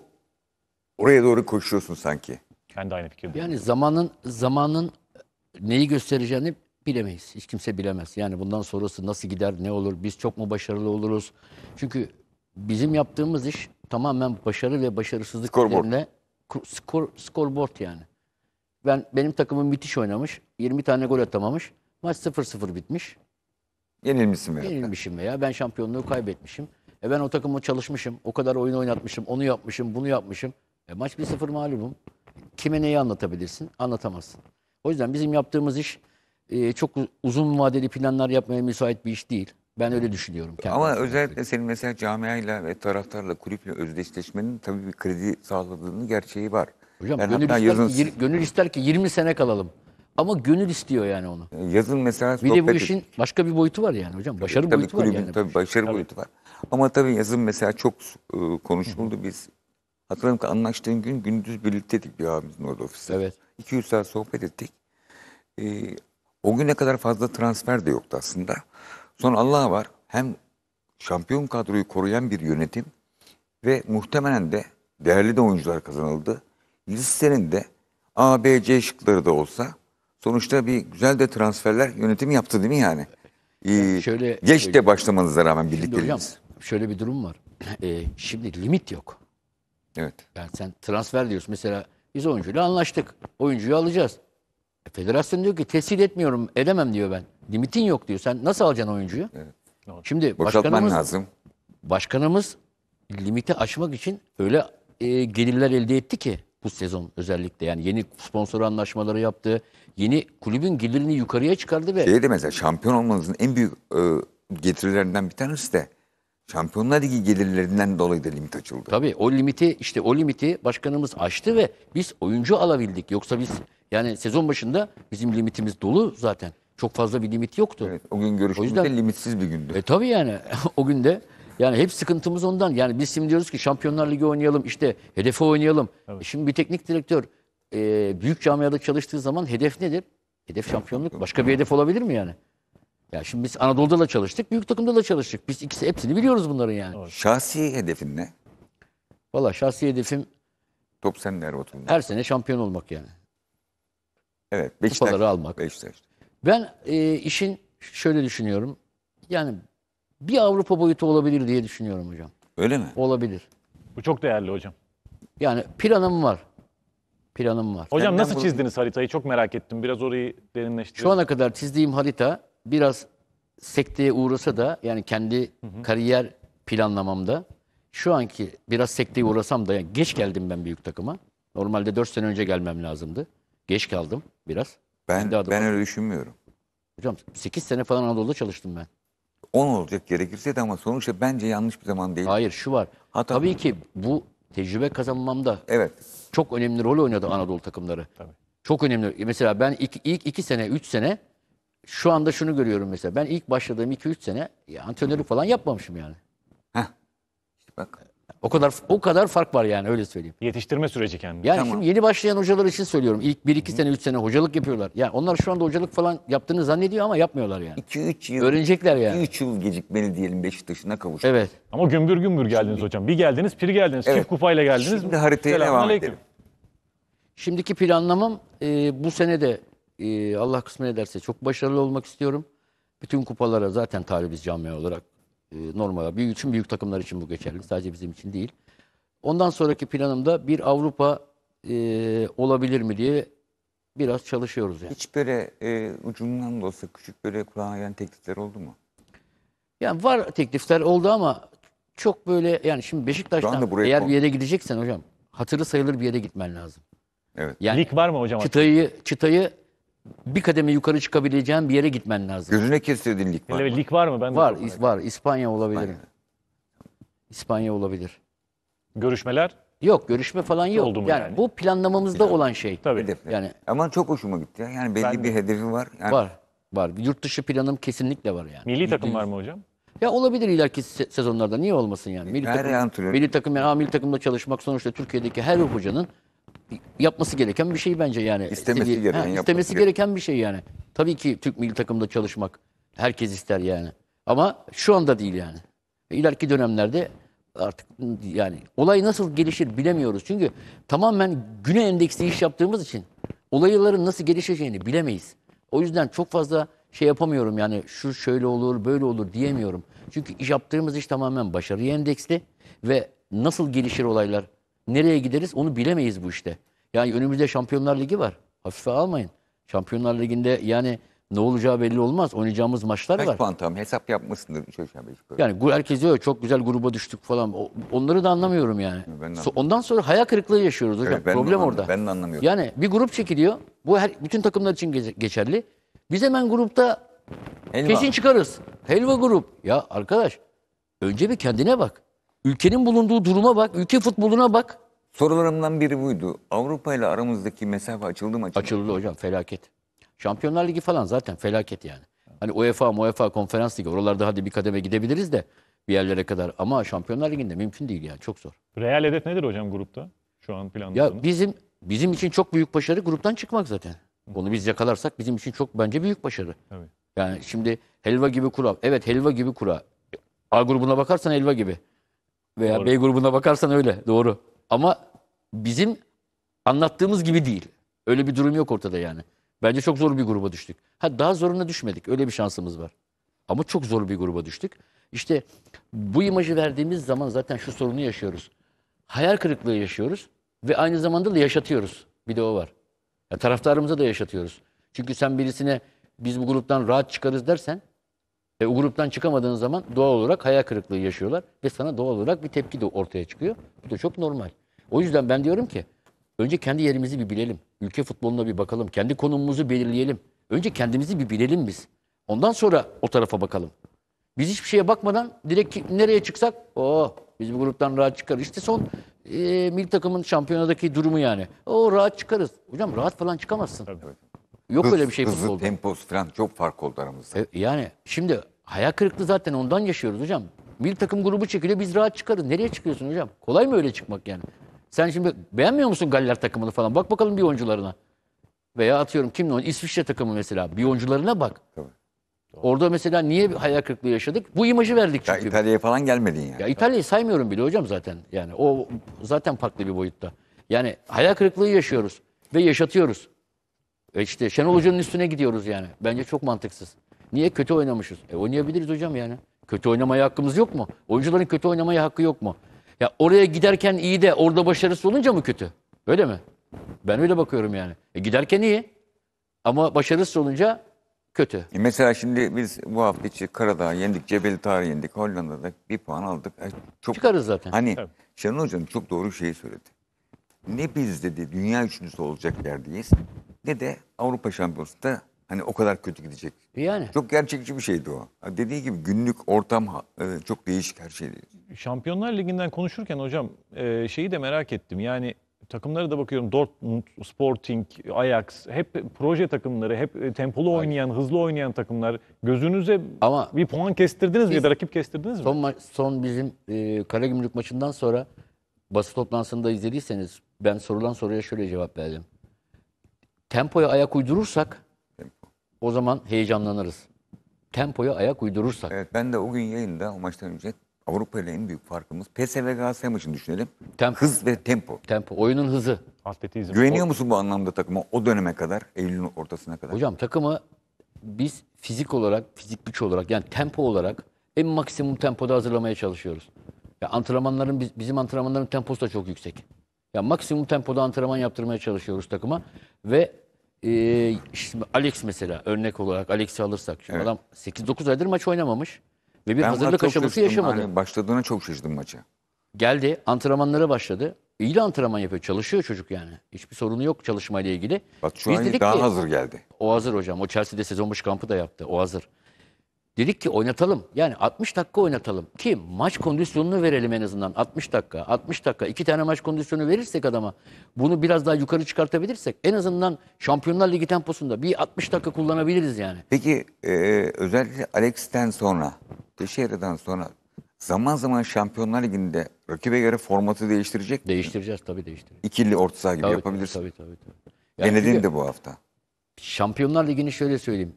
oraya doğru koşuyorsun sanki. Ben de aynı fikirde. Yani zamanın zamanın neyi göstereceğini bilemeyiz. Hiç kimse bilemez. Yani bundan sonrası nasıl gider, ne olur, biz çok mu başarılı oluruz? Çünkü bizim yaptığımız iş tamamen başarı ve başarısızlık scoreboard. üzerine skor, skorboard yani. Ben benim takımım müthiş oynamış. 20 tane gol atamamış. Maç 0-0 bitmiş. Yenilmişsin veya. Yenilmişim veya ben şampiyonluğu kaybetmişim. E ben o takımla çalışmışım. O kadar oyun oynatmışım. Onu yapmışım, bunu yapmışım. E maç 1-0 mağlubum. Kime neyi anlatabilirsin? Anlatamazsın. O yüzden bizim yaptığımız iş e, çok uzun vadeli planlar yapmaya müsait bir iş değil. Ben öyle düşünüyorum. Ama özellikle senin mesela camiayla ve taraftarla, kulüple özdeşleşmenin tabii bir kredi sağladığını gerçeği var. Hocam ben gönül ister, yazın... ki, gönül ister ki 20 sene kalalım. Ama gönül istiyor yani onu. Yazın mesela Bir de bu işin et- başka bir boyutu var yani hocam. Başarı tabii boyutu kulübün var yani. tabii başarı boyutu var. Ama tabii yazın mesela çok e, konuşuldu biz. Hatırladım ki anlaştığın gün gündüz birlikteydik bir abimizin orada ofiste. Evet. 200 saat sohbet ettik. E, o güne kadar fazla transfer de yoktu aslında. Sonra Allah var hem şampiyon kadroyu koruyan bir yönetim ve muhtemelen de değerli de oyuncular kazanıldı. Listenin de A, B, C şıkları da olsa sonuçta bir güzel de transferler yönetim yaptı değil mi yani? Ee, şöyle geç de başlamanıza rağmen birlikteliğiniz. Şöyle bir durum var. [clears throat] Ee, şimdi limit yok. Evet. Yani sen transfer diyorsun. Mesela biz oyuncuyla anlaştık. Oyuncuyu alacağız. E, federasyon diyor ki teslim etmiyorum, edemem diyor ben. Limitin yok diyor. Sen nasıl alacaksın oyuncuyu? Evet. Şimdi Boşaltman başkanımız, lazım. Başkanımız limiti aşmak için öyle e, gelirler elde etti ki bu sezon özellikle. Yani yeni sponsor anlaşmaları yaptı. Yeni kulübün gelirini yukarıya çıkardı ve... Şey de mesela şampiyon olmanızın en büyük e, getirilerinden bir tanesi de Şampiyonlar Ligi gelirlerinden dolayı da limit açıldı. Tabii o limiti işte o limiti başkanımız açtı ve biz oyuncu alabildik. Yoksa biz yani sezon başında bizim limitimiz dolu zaten. Çok fazla bir limit yoktu. Evet, o gün görüştüğümüzde o yüzden, limitsiz bir gündü. E tabii yani [laughs] o günde yani hep sıkıntımız ondan. Yani biz şimdi diyoruz ki Şampiyonlar Ligi oynayalım, işte hedefe oynayalım. Evet. E şimdi bir teknik direktör e, büyük camiada çalıştığı zaman hedef nedir? Hedef şampiyonluk. Başka bir hedef olabilir mi yani? Ya şimdi biz Anadolu'da da çalıştık, büyük takımda da çalıştık. Biz ikisi hepsini biliyoruz bunların yani. Doğru. Şahsi hedefin ne? Valla şahsi hedefim Top sen nereye her sene şampiyon olmak yani. Evet. Beşiktaş. Kupaları almak. Beşiktaş. Ben e, işin şöyle düşünüyorum. Yani bir Avrupa boyutu olabilir diye düşünüyorum hocam. Öyle mi? Olabilir. Bu çok değerli hocam. Yani planım var. Planım var. Hocam Kendim nasıl çizdiniz haritayı? Çok merak ettim. Biraz orayı derinleştirin. Şu ana kadar çizdiğim harita biraz sekteye uğrasa da yani kendi kariyer planlamamda şu anki biraz sekteye uğrasam da yani geç geldim ben büyük takıma. Normalde 4 sene önce gelmem lazımdı. Geç kaldım biraz. Ben ben öyle düşünmüyorum. Hocam 8 sene falan Anadolu'da çalıştım ben. 10 olacak gerekirse de ama sonuçta bence yanlış bir zaman değil. Hayır şu var. Hata Tabii ki bu tecrübe kazanmamda Evet. çok önemli rol oynadı Anadolu takımları. Tabii. Çok önemli. E, mesela ben ilk, ilk iki sene, üç sene şu anda şunu görüyorum mesela. Ben ilk başladığım iki üç sene ya, antrenörlük falan yapmamışım yani. Heh. İşte bak. O kadar o kadar fark var yani öyle söyleyeyim. Yetiştirme süreci kendini. Yani tamam. şimdi yeni başlayan hocalar için söylüyorum. İlk 1-2 sene 3 sene hocalık yapıyorlar. Ya yani onlar şu anda hocalık falan yaptığını zannediyor ama yapmıyorlar yani. 2-3 yıl. Öğrenecekler yani. 2-3 yıl gecikmeli diyelim Beşiktaş'ına kavuş. Evet. Ama gümbür gümbür geldiniz şimdi, hocam. Bir geldiniz, pir geldiniz, evet. çift kupayla geldiniz. Şimdi haritaya devam edelim. Şimdiki planlamam e, bu sene de e, Allah kısmet ederse çok başarılı olmak istiyorum. Bütün kupalara zaten talibiz camia olarak. E, normal. Büyük büyük takımlar için bu geçerli. Sadece bizim için değil. Ondan sonraki planımda bir Avrupa e, olabilir mi diye biraz çalışıyoruz yani. Hiç böyle e, ucundan da olsa küçük böyle kulağına gelen teklifler oldu mu? Yani var teklifler oldu ama çok böyle yani şimdi Beşiktaş'tan buraya eğer bir yere gideceksen hocam hatırı sayılır bir yere gitmen lazım. Evet. Yani Lig var mı hocam? Çıtayı çıtayı bir kademe yukarı çıkabileceğin bir yere gitmen lazım. Gözüne kestirdin lig var. lig var mı? Ben de Var, is- var. İspanya olabilir. İspanya. İspanya, olabilir. Görüşmeler Yok, görüşme falan yok. Oldu mu yani, yani? bu planlamamızda olan şey. tabii. Hedefler. Yani- Ama çok hoşuma gitti. Yani belli Ben- bir hedefi var. Yani Var. Var. Yurt dışı planım kesinlikle var yani. Milli takım var mı hocam? Ya olabilir ileriki se- sezonlarda niye olmasın yani? Milli Her takım, milli takım yani milli takımda çalışmak sonuçta Türkiye'deki her hocanın yapması gereken bir şey bence yani. İstemesi Sevi gereken, ha, istemesi gereken. gereken bir şey yani. Tabii ki Türk milli takımda çalışmak herkes ister yani. Ama şu anda değil yani. E, ileriki dönemlerde artık yani olay nasıl gelişir bilemiyoruz. Çünkü tamamen güne endeksli iş yaptığımız için olayların nasıl gelişeceğini bilemeyiz. O yüzden çok fazla şey yapamıyorum yani şu şöyle olur böyle olur diyemiyorum. Çünkü iş yaptığımız iş tamamen başarıya endeksli ve nasıl gelişir olaylar nereye gideriz onu bilemeyiz bu işte. Yani önümüzde Şampiyonlar Ligi var. Hafife almayın. Şampiyonlar Ligi'nde yani ne olacağı belli olmaz. Oynayacağımız maçlar Kaç var. Kaç puan tam hesap yapmışsındır. Yani herkes diyor çok güzel gruba düştük falan. onları da anlamıyorum yani. Ben ondan sonra hayal kırıklığı yaşıyoruz hocam. Evet, ben Problem de, orada. Ben de anlamıyorum. Yani bir grup çekiliyor. Bu her, bütün takımlar için geçerli. Biz hemen grupta Helva. kesin çıkarız. Helva grup. Ya arkadaş önce bir kendine bak. Ülkenin bulunduğu duruma bak, ülke futboluna bak. Sorularımdan biri buydu. Avrupa ile aramızdaki mesafe açıldı mı? Açıldı, açıldı hocam felaket. Şampiyonlar Ligi falan zaten felaket yani. Hani UEFA, UEFA konferans ligi oralarda hadi bir kademe gidebiliriz de bir yerlere kadar. Ama Şampiyonlar Ligi'nde mümkün değil yani çok zor. Real hedef nedir hocam grupta? Şu an planladığınız. Ya bizim bizim için çok büyük başarı gruptan çıkmak zaten. Onu biz yakalarsak bizim için çok bence büyük başarı. Tabii. Yani şimdi helva gibi kura. Evet helva gibi kura. A grubuna bakarsan helva gibi. Veya Doğru. B grubuna bakarsan öyle. Doğru. Ama bizim anlattığımız gibi değil. Öyle bir durum yok ortada yani. Bence çok zor bir gruba düştük. Ha daha zoruna düşmedik. Öyle bir şansımız var. Ama çok zor bir gruba düştük. İşte bu imajı verdiğimiz zaman zaten şu sorunu yaşıyoruz. Hayal kırıklığı yaşıyoruz ve aynı zamanda da yaşatıyoruz. Bir de o var. Yani taraftarımıza da yaşatıyoruz. Çünkü sen birisine biz bu gruptan rahat çıkarız dersen e, o gruptan çıkamadığın zaman doğal olarak hayal kırıklığı yaşıyorlar ve sana doğal olarak bir tepki de ortaya çıkıyor. Bu da çok normal. O yüzden ben diyorum ki önce kendi yerimizi bir bilelim. Ülke futboluna bir bakalım. Kendi konumumuzu belirleyelim. Önce kendimizi bir bilelim biz. Ondan sonra o tarafa bakalım. Biz hiçbir şeye bakmadan direkt nereye çıksak o oh, biz bu gruptan rahat çıkarız. İşte son e, milli takımın şampiyonadaki durumu yani. O rahat çıkarız. Hocam rahat falan çıkamazsın. Tabii. Yok hız, öyle bir şey hızı, futbolda. temposu falan çok fark oldu aramızda. E, yani şimdi Hayal kırıklığı zaten ondan yaşıyoruz hocam. Bir takım grubu çekiliyor biz rahat çıkarız. Nereye çıkıyorsun hocam? Kolay mı öyle çıkmak yani? Sen şimdi beğenmiyor musun Galler takımını falan? Bak bakalım bir oyuncularına. Veya atıyorum kimle oynuyor? İsviçre takımı mesela. Bir oyuncularına bak. Orada mesela niye hayal kırıklığı yaşadık? Bu imajı verdik çünkü. Ya İtalya'ya falan gelmedin yani. Ya İtalya'yı saymıyorum bile hocam zaten. Yani o zaten farklı bir boyutta. Yani hayal kırıklığı yaşıyoruz ve yaşatıyoruz. E işte Şenol Hoca'nın üstüne gidiyoruz yani. Bence çok mantıksız. Niye? Kötü oynamışız. E oynayabiliriz hocam yani. Kötü oynamaya hakkımız yok mu? Oyuncuların kötü oynamaya hakkı yok mu? Ya oraya giderken iyi de orada başarısız olunca mı kötü? Öyle mi? Ben öyle bakıyorum yani. E giderken iyi. Ama başarısız olunca kötü. E mesela şimdi biz bu hafta içi Karadağ yendik, Cebel Tarih yendik, Hollanda'da bir puan aldık. E çok, Çıkarız zaten. Hani Tabii. Şenol Hoca'nın çok doğru şeyi söyledi. Ne biz dedi dünya üçüncüsü olacak yerdeyiz ne de Avrupa Şampiyonası'nda Hani o kadar kötü gidecek. Yani. Çok gerçekçi bir şeydi o. Dediği gibi günlük ortam e, çok değişik her şeydi. Şampiyonlar Ligi'nden konuşurken hocam e, şeyi de merak ettim. Yani takımlara da bakıyorum Dortmund, Sporting, Ajax hep proje takımları, hep e, tempolu oynayan, Aynen. hızlı oynayan takımlar. Gözünüze Ama bir puan kestirdiniz mi ya da rakip kestirdiniz son mi? Son bizim e, Karagümrük maçından sonra basın toplantısında izlediyseniz ben sorulan soruya şöyle cevap verdim. Tempoya ayak uydurursak o zaman heyecanlanırız. Tempoya ayak uydurursak. Evet ben de o gün yayında o maçtan önce Avrupa ile en büyük farkımız PSV Galatasaray maçını düşünelim. Tempo. Hız ve tempo. Tempo. Oyunun hızı. Atletizm. Güveniyor musun bu anlamda takıma o döneme kadar, Eylül'ün ortasına kadar? Hocam takımı biz fizik olarak, fizik güç olarak yani tempo olarak en maksimum tempoda hazırlamaya çalışıyoruz. Ya antrenmanların bizim antrenmanların temposu da çok yüksek. Ya maksimum tempoda antrenman yaptırmaya çalışıyoruz takıma ve e, şimdi Alex mesela örnek olarak Alex'i alırsak. Şimdi Evet. Adam 8-9 aydır maç oynamamış ve bir buna hazırlık aşaması şaşırdım. yaşamadı. Hani başladığına çok şaşırdım maça. Geldi antrenmanlara başladı. İyi de antrenman yapıyor. Çalışıyor çocuk yani. Hiçbir sorunu yok çalışmayla ilgili. Bak şu Biz an dedik daha ki- hazır geldi. O hazır hocam. O Chelsea'de sezon başı kampı da yaptı. O hazır. Dedik ki oynatalım. Yani 60 dakika oynatalım ki maç kondisyonunu verelim en azından. 60 dakika, 60 dakika. iki tane maç kondisyonu verirsek adama bunu biraz daha yukarı çıkartabilirsek en azından Şampiyonlar Ligi temposunda bir 60 dakika kullanabiliriz yani. Peki e, özellikle Alex'ten sonra, Teşehir'den sonra zaman zaman Şampiyonlar Ligi'nde rakibe göre formatı değiştirecek Değiştireceğiz tabii değiştireceğiz. İkili orta saha gibi tabii, yapabilirsin. Tabii tabii. tabii. Yani Denedin de bu hafta. Şampiyonlar Ligi'ni şöyle söyleyeyim.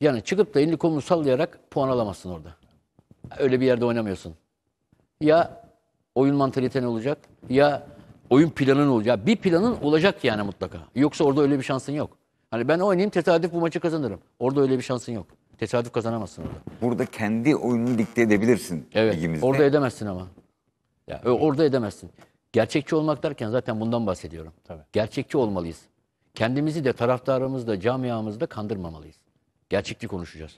Yani çıkıp da elini kolunu sallayarak puan alamazsın orada. Öyle bir yerde oynamıyorsun. Ya oyun mantaliten olacak ya oyun planın olacak. Bir planın olacak yani mutlaka. Yoksa orada öyle bir şansın yok. Hani ben oynayayım tesadüf bu maçı kazanırım. Orada öyle bir şansın yok. Tesadüf kazanamazsın orada. Burada kendi oyununu dikte edebilirsin evet, ligimizde. Orada edemezsin ama. Ya orada edemezsin. Gerçekçi olmak derken zaten bundan bahsediyorum. Tabii. Gerçekçi olmalıyız. Kendimizi de taraftarımızı da camiamızı da kandırmamalıyız. Gerçekçi konuşacağız.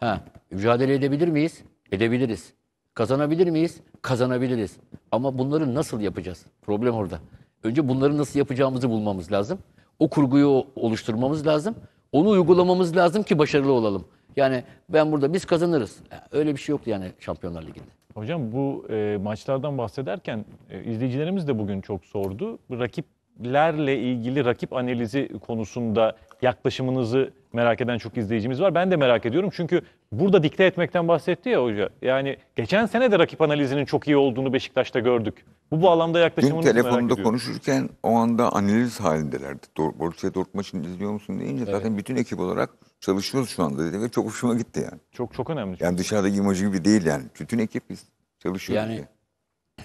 Ha, mücadele edebilir miyiz? Edebiliriz. Kazanabilir miyiz? Kazanabiliriz. Ama bunları nasıl yapacağız? Problem orada. Önce bunları nasıl yapacağımızı bulmamız lazım. O kurguyu oluşturmamız lazım. Onu uygulamamız lazım ki başarılı olalım. Yani ben burada biz kazanırız. Öyle bir şey yoktu yani Şampiyonlar Ligi'nde. Hocam bu e, maçlardan bahsederken e, izleyicilerimiz de bugün çok sordu. Rakiplerle ilgili rakip analizi konusunda yaklaşımınızı merak eden çok izleyicimiz var. Ben de merak ediyorum çünkü burada dikte etmekten bahsetti ya hoca. Yani geçen sene de rakip analizinin çok iyi olduğunu Beşiktaş'ta gördük. Bu bağlamda yaklaşımınızı Dün merak ediyorum. telefonda konuşurken o anda analiz halindelerdi. Borussia Dortmund maçını izliyor musun deyince evet. zaten bütün ekip olarak çalışıyoruz şu anda dedi ve çok hoşuma gitti yani. Çok çok önemli. Yani dışarıda imajı gibi değil yani. Bütün ekip biz çalışıyoruz yani, diye.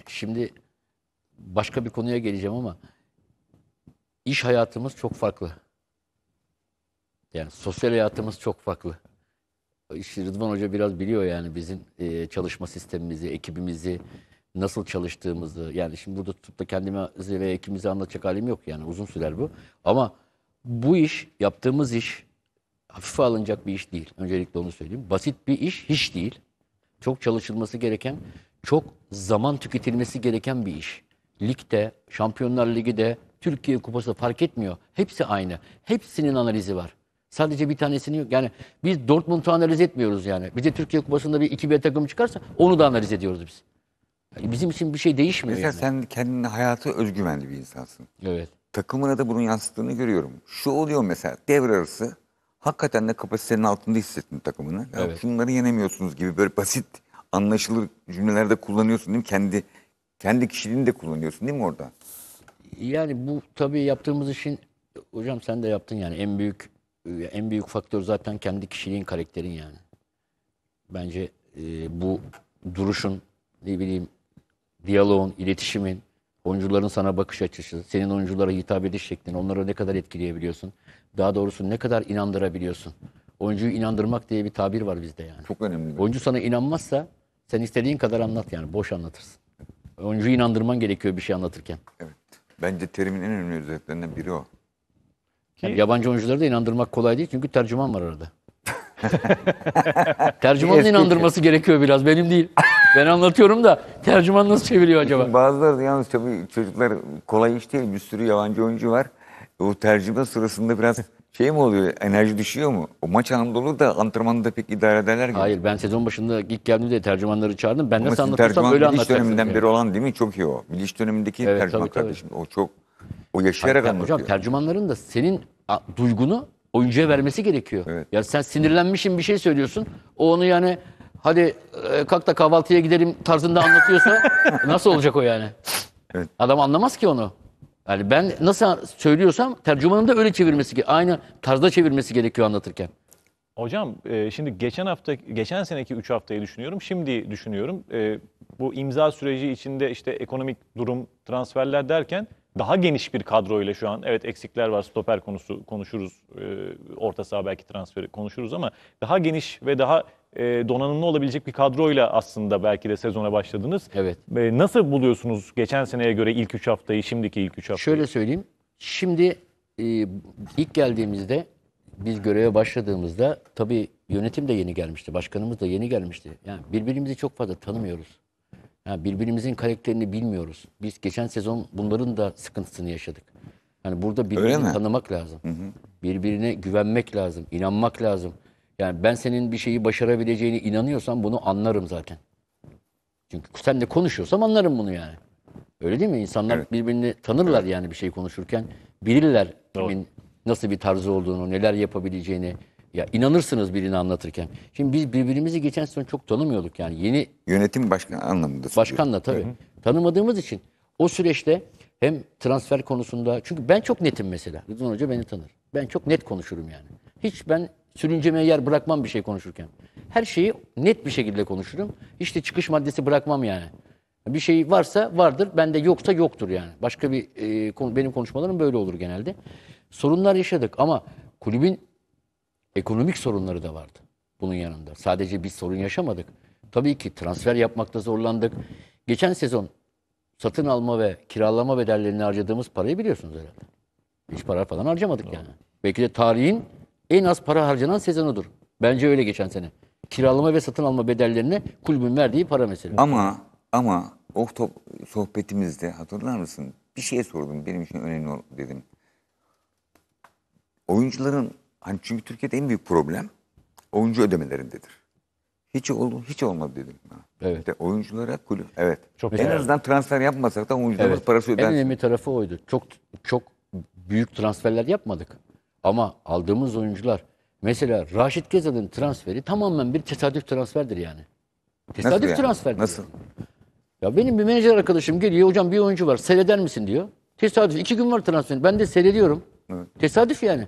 Şimdi başka bir konuya geleceğim ama iş hayatımız çok farklı. Yani sosyal hayatımız çok farklı. İşte Rıdvan Hoca biraz biliyor yani bizim e, çalışma sistemimizi, ekibimizi, nasıl çalıştığımızı. Yani şimdi burada tutup da kendime ve ekibimizi anlatacak halim yok yani uzun sürer bu. Ama bu iş, yaptığımız iş hafife alınacak bir iş değil. Öncelikle onu söyleyeyim. Basit bir iş hiç değil. Çok çalışılması gereken, çok zaman tüketilmesi gereken bir iş. Ligde, Şampiyonlar Ligi de, Türkiye Kupası fark etmiyor. Hepsi aynı. Hepsinin analizi var. Sadece bir tanesini yok. Yani biz Dortmund'u analiz etmiyoruz yani. Bize Türkiye Kupası'nda bir 2 bir takım çıkarsa onu da analiz ediyoruz biz. Yani bizim için bir şey değişmiyor Mesela yani. sen kendine hayatı özgüvenli bir insansın. Evet. Takımına da bunun yansıttığını görüyorum. Şu oluyor mesela devre arası hakikaten de kapasitenin altında hissettin takımını. Ya evet. Şunları yenemiyorsunuz gibi böyle basit anlaşılır cümlelerde kullanıyorsun değil mi? Kendi kendi kişiliğini de kullanıyorsun değil mi orada? Yani bu tabii yaptığımız işin hocam sen de yaptın yani en büyük e, en büyük faktör zaten kendi kişiliğin, karakterin yani. Bence e, bu duruşun, ne bileyim, diyaloğun, iletişimin, oyuncuların sana bakış açısı, senin oyunculara hitap ediş şeklin, onları ne kadar etkileyebiliyorsun, daha doğrusu ne kadar inandırabiliyorsun. Oyuncuyu inandırmak diye bir tabir var bizde yani. Çok önemli. Oyuncu sana inanmazsa sen istediğin kadar anlat yani, boş anlatırsın. Oyuncuyu inandırman gerekiyor bir şey anlatırken. Evet. Bence terimin en önemli özelliklerinden biri o. Ki... Yani yabancı oyuncuları da inandırmak kolay değil çünkü tercüman var arada. [laughs] Tercüman inandırması gerekiyor biraz. Benim değil. Ben anlatıyorum da tercüman nasıl çeviriyor acaba? Bazıları da yalnız tabii çocuklar kolay iş değil. Bir sürü yabancı oyuncu var. O tercüme sırasında biraz şey mi oluyor? Enerji düşüyor mu? O maç da Anadolu'da da pek idare ederler gibi. Hayır ben sezon başında ilk geldiğimde tercümanları çağırdım. Ben Ama nasıl anlatırsam böyle anlatacaksın. Tercüman biliş döneminden yani. beri olan değil mi? Çok iyi o. Biliş dönemindeki evet, tercüman tabii, kardeşim. Tabii. O çok o yaşayarak Hayır, anlatıyor. Hocam tercümanların da senin duygunu oyuncuya vermesi gerekiyor. Evet. Ya sen sinirlenmişsin bir şey söylüyorsun. O onu yani hadi e, kalk da kahvaltıya gidelim tarzında anlatıyorsa [laughs] nasıl olacak o yani? Evet. Adam anlamaz ki onu. Yani ben nasıl söylüyorsam tercümanın da öyle çevirmesi gerekiyor. Aynı tarzda çevirmesi gerekiyor anlatırken. Hocam e, şimdi geçen hafta geçen seneki 3 haftayı düşünüyorum. Şimdi düşünüyorum. E, bu imza süreci içinde işte ekonomik durum, transferler derken daha geniş bir kadroyla şu an evet eksikler var stoper konusu konuşuruz e, orta saha belki transferi konuşuruz ama daha geniş ve daha e, donanımlı olabilecek bir kadroyla aslında belki de sezona başladınız. Evet. E, nasıl buluyorsunuz geçen seneye göre ilk 3 haftayı şimdiki ilk 3 haftayı? Şöyle söyleyeyim. Şimdi e, ilk geldiğimizde biz göreve başladığımızda tabii yönetim de yeni gelmişti. Başkanımız da yeni gelmişti. Yani birbirimizi çok fazla tanımıyoruz. Yani birbirimizin karakterini bilmiyoruz. Biz geçen sezon bunların da sıkıntısını yaşadık. Yani burada birbirini tanımak lazım. Hı hı. Birbirine güvenmek lazım, inanmak lazım. Yani ben senin bir şeyi başarabileceğini inanıyorsam bunu anlarım zaten. Çünkü sen de konuşuyorsam anlarım bunu yani. Öyle değil mi? İnsanlar evet. birbirini tanırlar evet. yani bir şey konuşurken. Bilirler kimin nasıl bir tarzı olduğunu, neler yapabileceğini, ya inanırsınız birini anlatırken. Şimdi biz birbirimizi geçen sene çok tanımıyorduk yani. Yeni yönetim başkan anlamında. Başkanla tabii. Hı hı. Tanımadığımız için o süreçte hem transfer konusunda çünkü ben çok netim mesela. Rıdvan Hoca beni tanır. Ben çok net konuşurum yani. Hiç ben sürüncemeye yer bırakmam bir şey konuşurken. Her şeyi net bir şekilde konuşurum. İşte çıkış maddesi bırakmam yani. Bir şey varsa vardır, bende yoksa yoktur yani. Başka bir e, konu, benim konuşmalarım böyle olur genelde. Sorunlar yaşadık ama kulübün ekonomik sorunları da vardı bunun yanında. Sadece biz sorun yaşamadık. Tabii ki transfer yapmakta zorlandık. Geçen sezon satın alma ve kiralama bedellerini harcadığımız parayı biliyorsunuz herhalde. Hiç para falan harcamadık Doğru. yani. Belki de tarihin en az para harcanan sezonudur. Bence öyle geçen sene. Kiralama ve satın alma bedellerine kulübün verdiği para mesela. Ama ama o top, sohbetimizde hatırlar mısın? Bir şey sordum benim için önemli dedim. Oyuncuların Hani çünkü Türkiye'de en büyük problem oyuncu ödemelerindedir. Hiç oldu, hiç olmadı dedim. Evet. İşte oyunculara kulüp. Evet. Çok en güzel. azından transfer yapmasak da oyuncularımız Evet. parası öder. En önemli tarafı oydu. Çok çok büyük transferler yapmadık. Ama aldığımız oyuncular mesela Raşit Gezal'ın transferi tamamen bir tesadüf transferdir yani. Tesadüf yani? transferdir. Nasıl? yani. Ya benim bir menajer arkadaşım geliyor hocam bir oyuncu var seyreder misin diyor. Tesadüf iki gün var transferi. Ben de seyrediyorum. Tesadüf yani.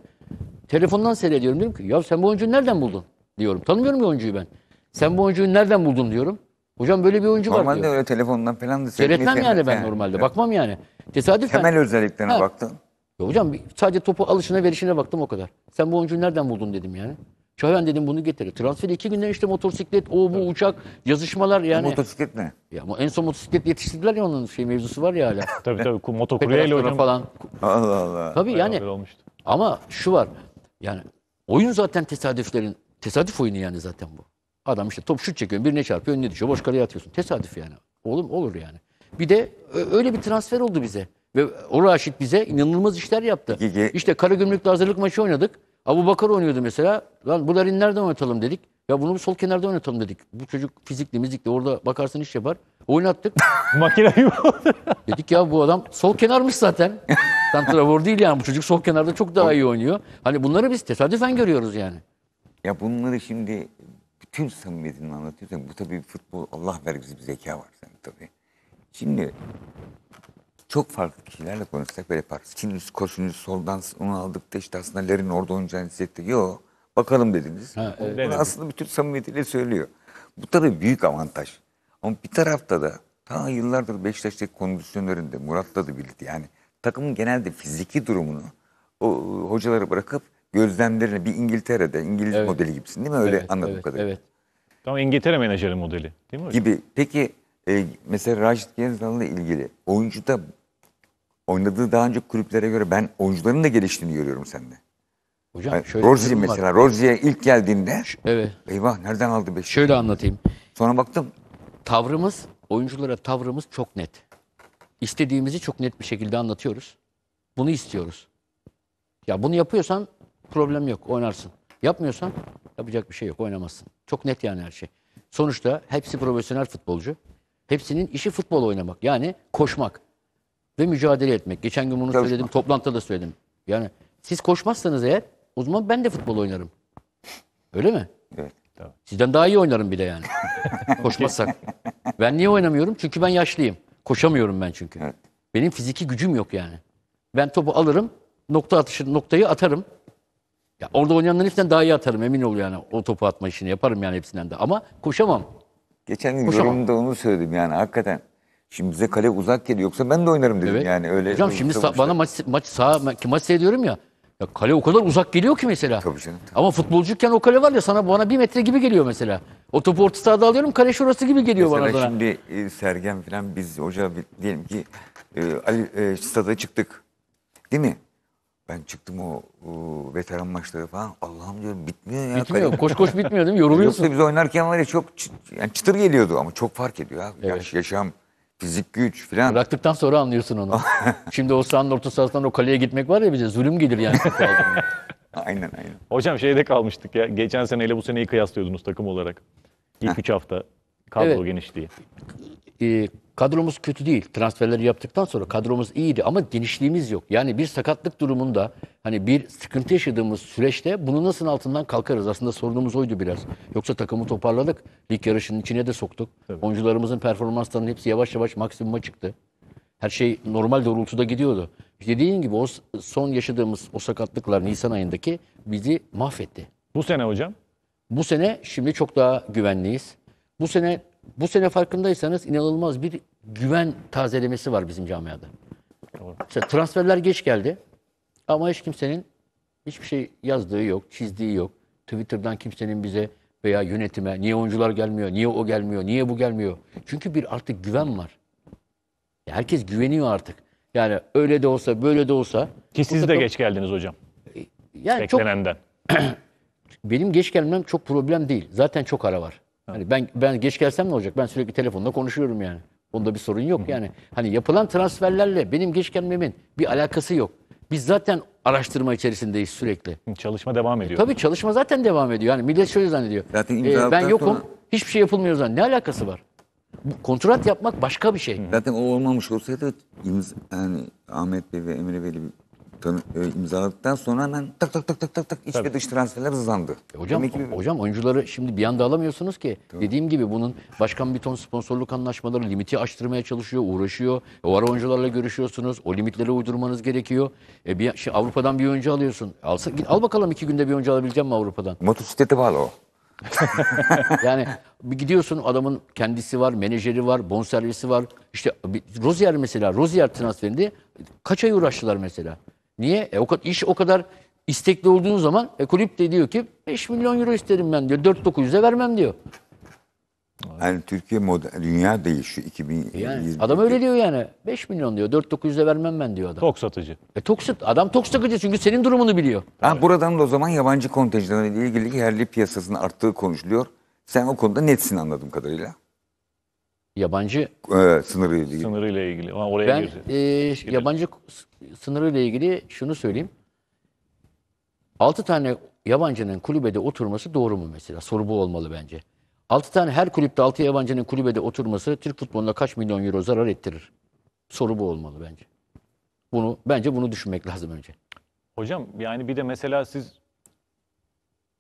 Telefondan seyrediyorum. Diyorum ki ya sen bu oyuncuyu nereden buldun? Diyorum. Tanımıyorum bu oyuncuyu ben. Sen bu oyuncuyu nereden buldun diyorum. Hocam böyle bir oyuncu normalde var Normalde öyle telefondan falan da seyretmem. yani ben normalde. Evet. Bakmam yani. Tesadüfen. Temel özelliklerine ha. baktın. Ya hocam sadece topu alışına verişine baktım o kadar. Sen bu oyuncuyu nereden buldun dedim yani. Şahin dedim bunu getirir. Transferi iki günden işte motosiklet, o bu uçak, yazışmalar yani. motosiklet ne? Ya en son motosiklet yetiştirdiler ya onun şey mevzusu var ya hala. [laughs] tabii tabii motokuryeyle hocam. falan. Allah Allah. Tabii yani. Ama şu var. Yani oyun zaten tesadüflerin, tesadüf oyunu yani zaten bu. Adam işte top şut çekiyor, birine çarpıyor, önüne düşüyor, boş kaleye atıyorsun. Tesadüf yani. Oğlum olur yani. Bir de öyle bir transfer oldu bize. Ve o Raşit bize inanılmaz işler yaptı. Gigi. İşte Karagümrük'le hazırlık maçı oynadık. Abu Bakar oynuyordu mesela. Lan bu nereden oynatalım dedik. Ya bunu bir sol kenarda oynatalım dedik. Bu çocuk fizikli müzikli orada bakarsın iş yapar. Oynattık. [laughs] Makine gibi Dedik ya bu adam sol kenarmış zaten. Santrafor değil yani bu çocuk sol kenarda çok daha iyi oynuyor. Hani bunları biz tesadüfen görüyoruz yani. Ya bunları şimdi bütün samimiyetinle anlatıyorsan bu tabii futbol Allah vergisi bir zeka var senin tabii. Şimdi çok farklı kişilerle konuşsak böyle yaparız. Kiminiz koşunuz soldan onu aldık da işte aslında Lerin orada oynayacağını hissetti. Yok bakalım dediniz. Ha, evet. aslında bütün samimiyetiyle söylüyor. Bu tabii büyük avantaj. Ama bir tarafta da ta yıllardır Beşiktaş'taki kondisyonerinde Murat'la da birlikte yani takımın genelde fiziki durumunu o e, hocalara bırakıp gözlemlerini bir İngiltere'de İngiliz evet. modeli gibisin değil mi? Öyle evet, anladığım evet, kadarıyla. Evet. Tam İngiltere menajeri modeli değil mi hocam? Gibi. Peki e, mesela Raşit Genzal'la ilgili oyuncu da oynadığı daha önce kulüplere göre ben oyuncuların da geliştiğini görüyorum sende. Hocam yani şöyle Rozi mesela. Rozi'ye ilk geldiğinde evet. eyvah nereden aldı beşi? Şöyle anlatayım. Sonra baktım. Tavrımız, oyunculara tavrımız çok net. İstediğimizi çok net bir şekilde anlatıyoruz. Bunu istiyoruz. Ya bunu yapıyorsan problem yok, oynarsın. Yapmıyorsan yapacak bir şey yok, oynamazsın. Çok net yani her şey. Sonuçta hepsi profesyonel futbolcu. Hepsinin işi futbol oynamak. Yani koşmak ve mücadele etmek. Geçen gün bunu Çalışmak. söyledim, toplantıda söyledim. Yani siz koşmazsanız eğer o zaman ben de futbol oynarım. Öyle mi? Evet. Tamam. Sizden daha iyi oynarım bir de yani. [laughs] Koşmazsak. Ben niye oynamıyorum? Çünkü ben yaşlıyım. Koşamıyorum ben çünkü. Evet. Benim fiziki gücüm yok yani. Ben topu alırım, nokta atışı noktayı atarım. Ya orada oynayanların hepsinden daha iyi atarım emin ol yani. O topu atma işini yaparım yani hepsinden de ama koşamam. Geçen gün Koşamam. yorumda onu söyledim yani hakikaten. Şimdi bize kale uzak geliyor yoksa ben de oynarım dedim Evet. yani öyle. Hocam şimdi sa- bana maç maç sağ maç seyrediyorum ya. Ya kale o kadar uzak geliyor ki mesela. Tabii canım. Ama futbolcukken o kale var ya sana bana bir metre gibi geliyor mesela. O topu orta sahada alıyorum kale şurası gibi geliyor mesela bana. Mesela şimdi e, Sergen falan biz hoca diyelim ki e, Ali, e, stada çıktık. Değil mi? Ben çıktım o, o veteran maçları falan. Allah'ım diyorum bitmiyor ya. Bitmiyor. Kale. Koş koş bitmiyor değil mi? Yoruluyorsun. Yoksa biz oynarken var ya çok yani çıtır geliyordu ama çok fark ediyor. ya Evet. Yaş, yaşam Fizik güç falan. Bıraktıktan sonra anlıyorsun onu. [laughs] Şimdi o sahanın orta sahasından o kaleye gitmek var ya bize zulüm gelir yani. [laughs] aynen aynen. Hocam şeyde kalmıştık ya. Geçen seneyle bu seneyi kıyaslıyordunuz takım olarak. İlk 3 hafta kadro genişliği. Ee, Kadromuz kötü değil. Transferleri yaptıktan sonra kadromuz iyiydi ama genişliğimiz yok. Yani bir sakatlık durumunda hani bir sıkıntı yaşadığımız süreçte bunu nasıl altından kalkarız? Aslında sorunumuz oydu biraz. Yoksa takımı toparladık. Lig yarışının içine de soktuk. Tabii. Oyuncularımızın performanslarının hepsi yavaş yavaş maksimuma çıktı. Her şey normal doğrultuda gidiyordu. Dediğin gibi o son yaşadığımız o sakatlıklar Nisan ayındaki bizi mahvetti. Bu sene hocam? Bu sene şimdi çok daha güvenliyiz. Bu sene bu sene farkındaysanız inanılmaz bir güven tazelemesi var bizim camiada. İşte transferler geç geldi ama hiç kimsenin hiçbir şey yazdığı yok, çizdiği yok. Twitter'dan kimsenin bize veya yönetime niye oyuncular gelmiyor, niye o gelmiyor, niye bu gelmiyor. Çünkü bir artık güven var. Herkes güveniyor artık. Yani öyle de olsa, böyle de olsa. Ki siz de geç geldiniz hocam. Yani Beklenenden. Çok... [clears throat] benim geç gelmem çok problem değil. Zaten çok ara var. Hani ben ben geç gelsem ne olacak? Ben sürekli telefonla konuşuyorum yani. Bunda bir sorun yok yani. Hani yapılan transferlerle benim geç gelmemin bir alakası yok. Biz zaten araştırma içerisindeyiz sürekli. Çalışma devam e, ediyor. Tabii çalışma zaten devam ediyor. Yani millet şöyle zannediyor. Zaten e, imza ben yokum. sonra- Hiçbir şey yapılmıyor zaten. Ne alakası var? Bu- Kontrat yapmak başka bir şey. Zaten o olmamış olsaydı imz, yani Ahmet Bey ve Emre Bey'le tanı, e, imzaladıktan sonra hemen tak tak tak tak tak tak iç ve dış transferler hızlandı. E hocam, Demek ki hocam oyuncuları şimdi bir anda alamıyorsunuz ki. Dediğim gibi bunun başkan bir ton sponsorluk anlaşmaları limiti aştırmaya çalışıyor, uğraşıyor. O ara oyuncularla görüşüyorsunuz. O limitlere uydurmanız gerekiyor. E bir, şey, Avrupa'dan bir oyuncu alıyorsun. Alsa, git, al bakalım iki günde bir oyuncu alabileceğim mi Avrupa'dan? motosiklete bağlı o. [laughs] Yani bir gidiyorsun adamın kendisi var, menajeri var, bonservisi var. İşte bir- Rozier mesela, Rozier transferinde kaç ay uğraştılar mesela? Niye? E, o kadar, iş o kadar istekli olduğun zaman e, kulüp de diyor ki 5 milyon euro isterim ben diyor. 4.900'e vermem diyor. Yani Türkiye moda, dünya değişiyor 2020. Yani adam öyle diyor yani. 5 milyon diyor. 4.900'e vermem ben diyor adam. Tok satıcı. E tok sat. Adam tok satıcı çünkü senin durumunu biliyor. Ha, buradan da o zaman yabancı kontenjanla ilgili yerli piyasasının arttığı konuşuluyor. Sen o konuda netsin anladığım kadarıyla. Yabancı evet, sınırıyla ilgili. Sınırıyla ilgili. oraya ben e, yabancı sınırıyla ilgili şunu söyleyeyim. 6 tane yabancının kulübede oturması doğru mu mesela? Soru bu olmalı bence. 6 tane her kulüpte 6 yabancının kulübede oturması Türk futboluna kaç milyon euro zarar ettirir? Soru bu olmalı bence. Bunu bence bunu düşünmek lazım önce. Hocam yani bir de mesela siz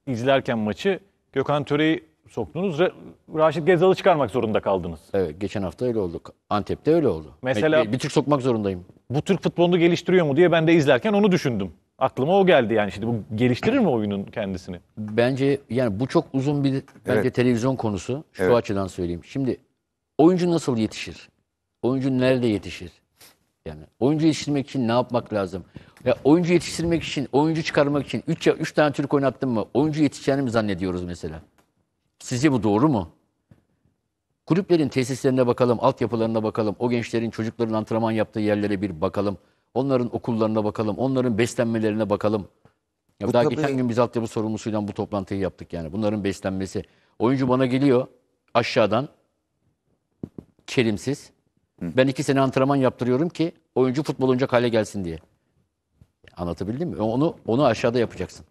izlerken maçı Gökhan Töre'yi soktunuz. Raşit Gezal'ı çıkarmak zorunda kaldınız. Evet geçen hafta öyle olduk. Antep'te öyle oldu. Mesela- bir, bir Türk sokmak zorundayım. Bu Türk futbolunu geliştiriyor mu diye ben de izlerken onu düşündüm. Aklıma o geldi yani. Şimdi bu geliştirir mi oyunun kendisini? Bence yani bu çok uzun bir bence Evet. televizyon konusu. Şu Evet. açıdan söyleyeyim. Şimdi oyuncu nasıl yetişir? Oyuncu nerede yetişir? Yani oyuncu yetiştirmek için ne yapmak lazım? Ya oyuncu yetiştirmek için, oyuncu çıkarmak için 3 üç, üç tane Türk oynattın mı? Oyuncu yetişeceğini mi zannediyoruz mesela? Sizce bu doğru mu? Kulüplerin tesislerine bakalım, altyapılarına bakalım. O gençlerin, çocukların antrenman yaptığı yerlere bir bakalım. Onların okullarına bakalım, onların beslenmelerine bakalım. Ya bu daha tabii... geçen gün biz altyapı sorumlusuyla bu toplantıyı yaptık yani. Bunların beslenmesi. Oyuncu bana geliyor aşağıdan. Kerimsiz. Hı. Ben iki sene antrenman yaptırıyorum ki oyuncu futbol oynayacak hale gelsin diye. Anlatabildim mi? Onu onu aşağıda yapacaksın.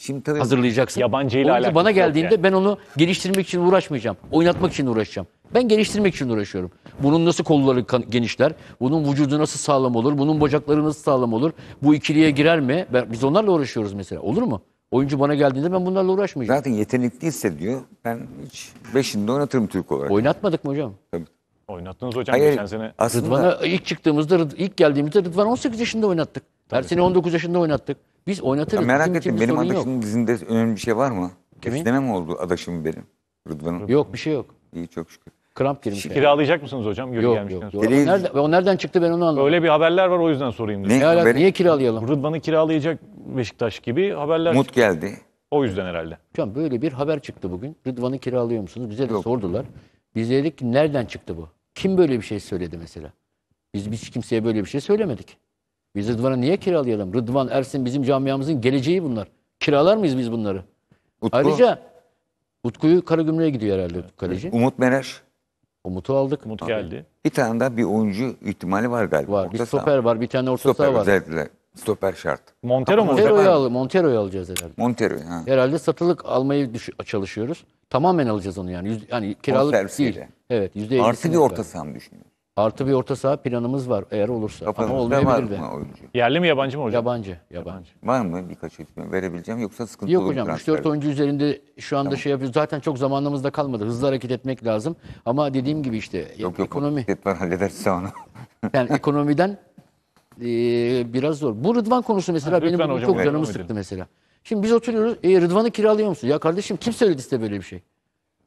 Şimdi tabii hazırlayacaksın. Yabancıyla alakalı. Bana geldiğinde yani. ben onu geliştirmek için uğraşmayacağım. Oynatmak için uğraşacağım. Ben geliştirmek için uğraşıyorum. Bunun nasıl kolları genişler? Bunun vücudu nasıl sağlam olur? Bunun bacakları nasıl sağlam olur? Bu ikiliye girer mi? Ben, biz onlarla uğraşıyoruz mesela. Olur mu? Oyuncu bana geldiğinde ben bunlarla uğraşmayacağım. Zaten yetenekli hissediyor. Ben hiç beşinde oynatırım Türk olarak. Oynatmadık mı hocam? Tabii. Oynattınız hocam Hayır, geçen sene. Aslında... Rıdvan'a ilk çıktığımızda, ilk geldiğimizde Rıdvan 18 yaşında oynattık. Tabii, Her sene 19 yaşında oynattık. Biz oynatırız. Ya merak ettim benim adaşımın yok. dizinde önemli bir şey var mı? Kimin? mi oldu adaşım benim? Rıdvan'ın. Yok bir şey yok. İyi çok şükür. Kramp girmiş. Yani. Kiralayacak mısınız hocam? Yürü yok yok. yok. Nerede, Nerede, o nereden çıktı ben onu anlamadım. Öyle bir haberler var o yüzden sorayım. Ne, ne alak, haberi... Niye kiralayalım? Rıdvan'ı kiralayacak Beşiktaş gibi haberler Mut çıktı. geldi. O yüzden herhalde. Hocam böyle bir haber çıktı bugün. Rıdvan'ı kiralıyor musunuz? Bize de yok. sordular. Biz dedik ki nereden çıktı bu? Kim böyle bir şey söyledi mesela? Biz, biz kimseye böyle bir şey söylemedik. Biz Rıdvan'ı niye kiralayalım? Rıdvan, Ersin bizim camiamızın geleceği bunlar. Kiralar mıyız biz bunları? Utku. Ayrıca Utku'yu Karagümrük'e gidiyor herhalde evet. kaleci. Ee, Umut Mener. Umut'u aldık. Umut geldi. Bir tane daha bir oyuncu ihtimali var galiba. Var. Orta bir stoper saha. var. Bir tane orta stoper, saha var. Özellikle. Stoper şart. Montero mu? Montero'yu al Montero'yu alacağız herhalde. Montero ha. Herhalde satılık almayı çalışıyoruz. Tamamen alacağız onu yani. Yüz, yani kiralık değil. Evet. %50 Artı bir orta saha mı düşünüyor? Artı bir orta saha planımız var eğer olursa. Ama Kafanızda var olmayabilir de. Yerli mi yabancı mı hocam? Yabancı, yabancı. Var mı birkaç ödün verebileceğim yoksa sıkıntı Yok olur hocam 3-4 oyuncu üzerinde şu anda şey yapıyoruz. Zaten çok zamanımız da kalmadı. Hızlı hareket etmek lazım. Ama dediğim gibi işte Yok yok ekonomi. şirket var hallederse onu. [laughs] Yani ekonomiden e, biraz zor. Bu Rıdvan konusu mesela Ha, benim lütfen hocam, çok evet, canımı sıktı mesela. Şimdi biz oturuyoruz. E, Rıdvan'ı kiralıyor musun? Ya kardeşim kim söyledi size böyle bir şey?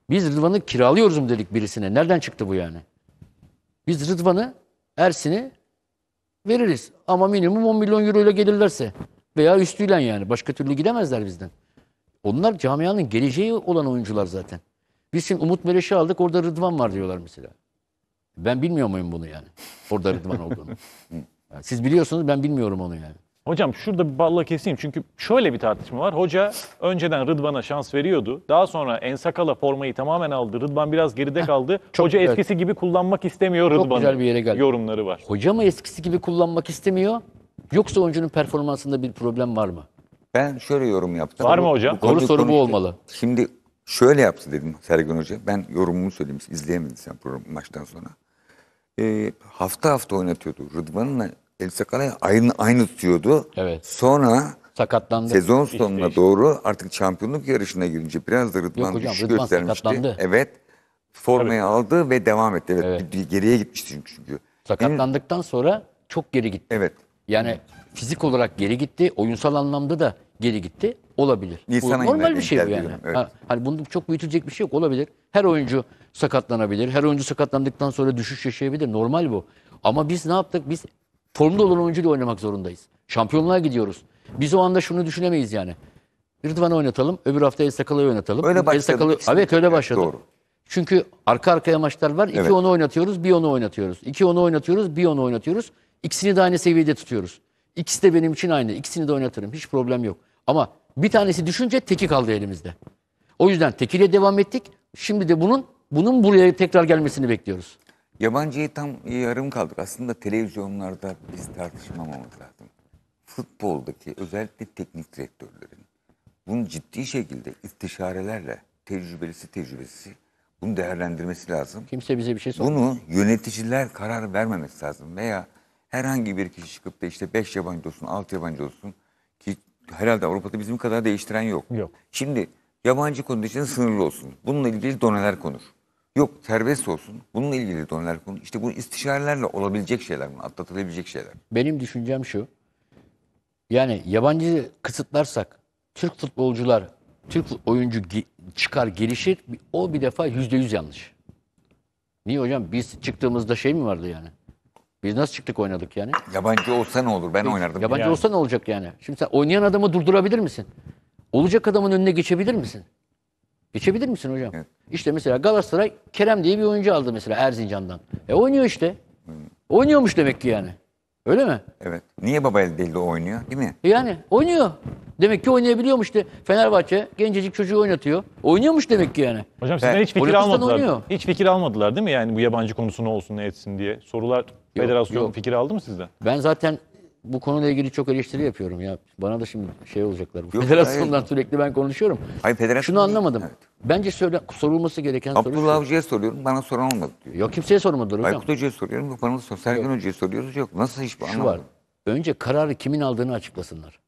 Biz Rıdvan'ı kiralıyoruz mu dedik birisine. Nereden çıktı bu yani? Biz Rıdvan'ı, Ersin'i veririz. Ama minimum 10 milyon euro ile gelirlerse veya üstüyle yani. Başka türlü gidemezler bizden. Onlar camianın geleceği olan oyuncular zaten. Biz şimdi Umut Meleş'i aldık orada Rıdvan var diyorlar mesela. Ben bilmiyor muyum bunu yani? Orada Rıdvan olduğunu. [laughs] Siz biliyorsunuz ben bilmiyorum onu yani. Hocam şurada bir balla keseyim çünkü şöyle bir tartışma var. Hoca önceden Rıdvan'a şans veriyordu. Daha sonra Ensakala formayı tamamen aldı. Rıdvan biraz geride kaldı. Çok Hoca güzel. eskisi gibi kullanmak istemiyor Çok güzel bir yere geldi. Yorumları var. Hoca mı eskisi gibi kullanmak istemiyor? Yoksa oyuncunun performansında bir problem var mı? Ben şöyle yorum yaptım. Var mı hocam? Doğru konuyu soru bu olmalı. Şimdi şöyle yaptı dedim Sergen Hoca. Ben yorumumu söyleyeyim. Siz izleyemedin sen program maçtan sonra. Ee, hafta hafta oynatıyordu. Rıdvan'la El Elif aynı, aynı tutuyordu. Evet. Sonra sakatlandı. Sezon sonuna işte, doğru artık şampiyonluk yarışına girince biraz da Rıdvan Yok hocam, göstermişti. Sakatlandı. Evet. Formayı Tabii. aldı ve devam etti. Evet, evet. geriye gitmişti çünkü. Sakatlandıktan Benim... sonra çok geri gitti. Evet. Yani fizik olarak geri gitti, oyunsal anlamda da geri gitti. Olabilir. Nisan bu normal bir şey bu yani. Evet. Ha, hani bunu çok büyütecek bir şey yok. Olabilir. Her oyuncu sakatlanabilir. Her oyuncu sakatlandıktan sonra düşüş yaşayabilir. Normal bu. Ama biz ne yaptık? Biz Formda olan oyuncuyla oynamak zorundayız. Şampiyonluğa gidiyoruz. Biz o anda şunu düşünemeyiz yani. Rıdvan'ı oynatalım, öbür hafta El Sakal'ı oynatalım. Öyle başladık. El Sakal'ı... Evet öyle başladı. Doğru. Çünkü arka arkaya maçlar var. İki evet. onu oynatıyoruz, bir onu oynatıyoruz. İki onu oynatıyoruz, bir onu oynatıyoruz. İkisini de aynı seviyede tutuyoruz. İkisi de benim için aynı. İkisini de oynatırım. Hiç problem yok. Ama bir tanesi düşünce teki kaldı elimizde. O yüzden tekile devam ettik. Şimdi de bunun bunun buraya tekrar gelmesini bekliyoruz. Yabancıyı tam yarım kaldık. Aslında televizyonlarda biz tartışmamamız lazım. Futboldaki özellikle teknik direktörlerin bunu ciddi şekilde istişarelerle tecrübelisi tecrübesi bunu değerlendirmesi lazım. Kimse bize bir şey sormuyor. Bunu yöneticiler karar vermemesi lazım veya herhangi bir kişi çıkıp da işte 5 yabancı olsun, 6 yabancı olsun ki herhalde Avrupa'da bizim kadar değiştiren yok. Yok. Şimdi yabancı konuda için sınırlı olsun. Bununla ilgili doneler konur. Yok serbest olsun. Bununla ilgili doneler konu. İşte bu istişarelerle olabilecek şeyler Atlatılabilecek şeyler. Benim düşüncem şu. Yani yabancı kısıtlarsak Türk futbolcular, Türk oyuncu çıkar gelişir. O bir defa yüzde yüz yanlış. Niye hocam? Biz çıktığımızda şey mi vardı yani? Biz nasıl çıktık oynadık yani? Yabancı olsa ne olur? Ben oynardım. Yabancı Yani. olsa ne olacak yani? Şimdi sen oynayan adamı durdurabilir misin? Olacak adamın önüne geçebilir misin? Geçebilir misin hocam? Evet. İşte mesela Galatasaray Kerem diye bir oyuncu aldı mesela Erzincan'dan. E oynuyor işte. Oynuyormuş demek ki yani. Öyle mi? Evet. Niye baba belli oynuyor değil mi? E, yani oynuyor. Demek ki oynayabiliyormuş de. Fenerbahçe gencecik çocuğu oynatıyor. Oynuyormuş demek ki yani. Hocam sizden hiç fikir almadılar. oynuyor. Hiç fikir almadılar değil mi? Yani bu yabancı konusu ne olsun ne etsin diye. Sorular federasyon fikir aldı mı sizden? Ben zaten bu konuyla ilgili çok eleştiri yapıyorum ya. Bana da şimdi şey olacaklar. Bu Yok, federasyondan hayır. sürekli ben konuşuyorum. Hayır federasyon Şunu anlamadım. Evet. Bence söyle, sorulması gereken soru Abdullah şu. Avcı'ya soruyorum bana soran olmadı diyor. Yok kimseye sormadılar hocam. Aykut Hoca'ya soruyorum. Yok bana da sor. Sergen Hoca'ya soruyoruz. Yok nasıl hiç bu Şu var. Önce kararı kimin aldığını açıklasınlar.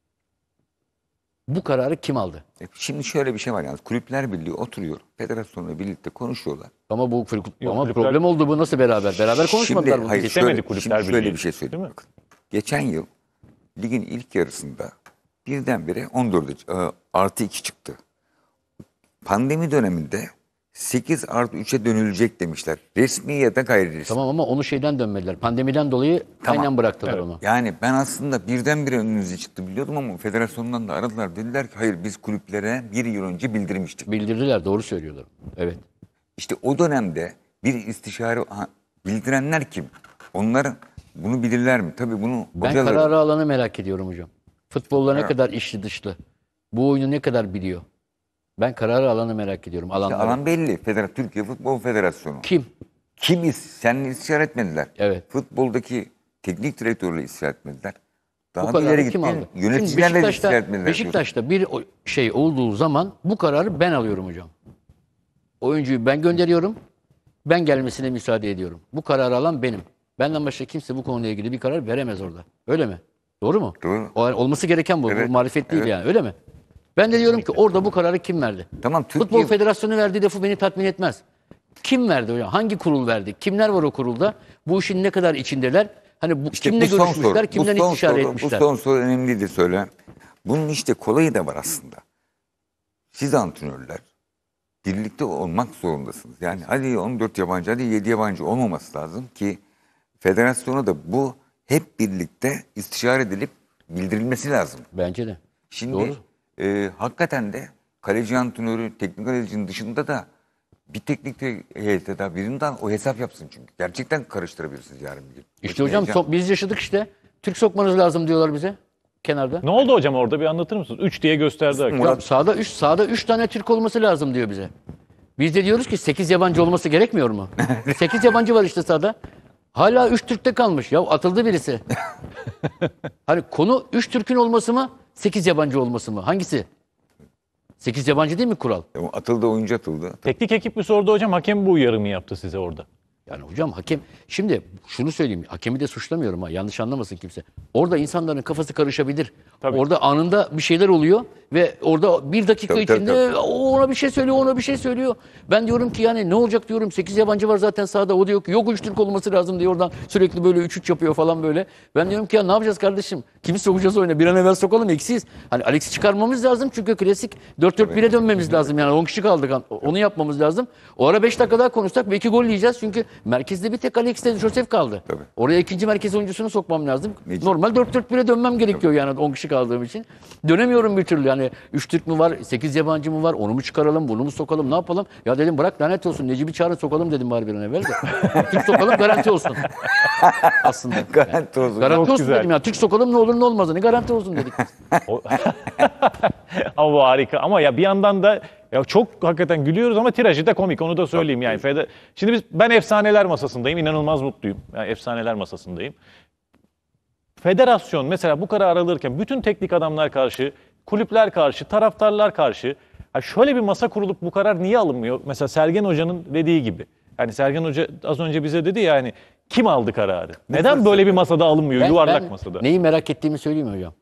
Bu kararı kim aldı? E, şimdi şöyle bir şey var yalnız. Kulüpler Birliği oturuyor. Federasyonla birlikte konuşuyorlar. Ama bu Yok, kulüpler- problem oldu bu nasıl beraber? Beraber konuşmadılar bunu. hayır, şöyle, Yetişemedi kulüpler şimdi şöyle bir şey söyleyeyim. Değil mi? Geçen yıl ligin ilk yarısında birdenbire 14 e, artı 2 çıktı. Pandemi döneminde 8 artı 3'e dönülecek demişler. Resmi ya da gayri resmi. Tamam ama onu şeyden dönmediler. Pandemiden dolayı tamam. aynen bıraktılar evet. onu. Yani ben aslında birdenbire önünüze çıktı biliyordum ama federasyondan da aradılar. Dediler ki hayır biz kulüplere bir yıl önce bildirmiştik. Bildirdiler doğru söylüyorlar. Evet. İşte o dönemde bir istişare bildirenler kim? Onların bunu bilirler mi? Tabii bunu Ben hocaları... kararı alanı merak ediyorum hocam. Futbolla ne kadar içli dışlı. Bu oyunu ne kadar biliyor. Ben kararı alanı merak ediyorum. Alanları. alan belli. Federa- Türkiye Futbol Federasyonu. Kim? Kim is, sen istişare etmediler. Evet. Futboldaki teknik direktörle istişare etmediler. Daha Bu da ileri kararı kim gittin. aldı? Yöneticilerle de etmediler. Beşiktaş'ta bir şey olduğu zaman bu kararı ben alıyorum hocam. Oyuncuyu ben gönderiyorum. Ben gelmesine müsaade ediyorum. Bu kararı alan benim. Benden başka kimse bu konuyla ilgili bir karar veremez orada. Öyle mi? Doğru mu? Doğru. O, olması gereken bu. Evet. Bu marifet değil evet. yani. Öyle mi? Ben de diyorum ki orada bu kararı kim verdi? Tamam. Türkiye... Futbol Federasyonu verdiği defu beni tatmin etmez. Kim verdi hocam? Hangi kurul verdi? Kimler var o kurulda? Bu işin ne kadar içindeler? Hani bu, işte kimle bu görüşmüşler? Soru, kimden bu istişare soru, etmişler? Bu son soru önemliydi söyle. Bunun işte kolayı da var aslında. Siz antrenörler birlikte olmak zorundasınız. Yani hadi 14 yabancı, hadi 7 yabancı olmaması lazım ki federasyona da bu hep birlikte istişare edilip bildirilmesi lazım. Bence de. Şimdi Doğru. E, hakikaten de kaleci antrenörü, teknik kalecinin dışında da bir teknik heyette daha birinden o hesap yapsın çünkü. Gerçekten karıştırabilirsiniz yarın bir gün. İşte hocam so- biz yaşadık işte. Türk sokmanız lazım diyorlar bize kenarda. Ne oldu hocam orada bir anlatır mısınız? 3 diye gösterdi Murat... Sağda 3 sağda 3 tane Türk olması lazım diyor bize. Biz de diyoruz ki 8 yabancı olması gerekmiyor mu? 8 [laughs] yabancı var işte sağda. Hala üç Türk'te kalmış. Ya atıldı birisi. [laughs] hani konu üç Türk'ün olması mı? sekiz yabancı olması mı? Hangisi? sekiz yabancı değil mi kural? Ya e, Atıldı oyuncu atıldı. Teknik ekip mi sordu hocam? Hakem bu uyarımı yaptı size orada. Yani hocam hakem şimdi şunu söyleyeyim hakemi de suçlamıyorum ha yanlış anlamasın kimse. Orada insanların kafası karışabilir. Tabii. Orada anında bir şeyler oluyor ve orada bir dakika tabii, içinde tabii, tabii. ona bir şey söylüyor ona bir şey söylüyor. Ben diyorum ki yani ne olacak diyorum 8 yabancı var zaten sahada o da yok. Yok 3 Türk olması lazım diyor oradan sürekli böyle 3-3 yapıyor falan böyle. Ben diyorum ki ya ne yapacağız kardeşim kimi sokacağız oyuna bir an evvel sokalım eksiyiz. Hani Alex'i çıkarmamız lazım çünkü klasik 4-4-1'e dönmemiz lazım yani 10 kişi kaldık onu yapmamız lazım. O ara 5 dakika daha konuşsak belki gol yiyeceğiz çünkü Merkezde bir tek Alex'le Josef kaldı. Tabii. Oraya ikinci merkez oyuncusunu sokmam lazım. Mecid. Normal 4-4-1'e dönmem gerekiyor Tabii. yani 10 kişi kaldığım için. Dönemiyorum bir türlü yani 3 Türk mü var, 8 yabancı mı var, onu mu çıkaralım, bunu mu sokalım, ne yapalım? Ya dedim bırak lanet olsun Necip'i çağırın sokalım dedim bari bir an evvel de. [laughs] Türk sokalım garanti olsun. Aslında. Garanti olsun. Garanti Çok olsun güzel. dedim ya. Türk sokalım ne olur ne olmaz. Hani garanti olsun dedik. [laughs] Ama harika. Ama ya bir yandan da ya çok hakikaten gülüyoruz ama tirajı da komik onu da söyleyeyim yani. Feda... Şimdi biz ben efsaneler masasındayım. inanılmaz mutluyum. Yani efsaneler masasındayım. Federasyon mesela bu karar alırken bütün teknik adamlar karşı, kulüpler karşı, taraftarlar karşı ya şöyle bir masa kurulup bu karar niye alınmıyor? Mesela Sergen Hoca'nın dediği gibi. Yani Sergen Hoca az önce bize dedi yani kim aldı kararı? Neden böyle bir masada alınmıyor Ben- yuvarlak ben masada? Neyi merak ettiğimi söyleyeyim hocam?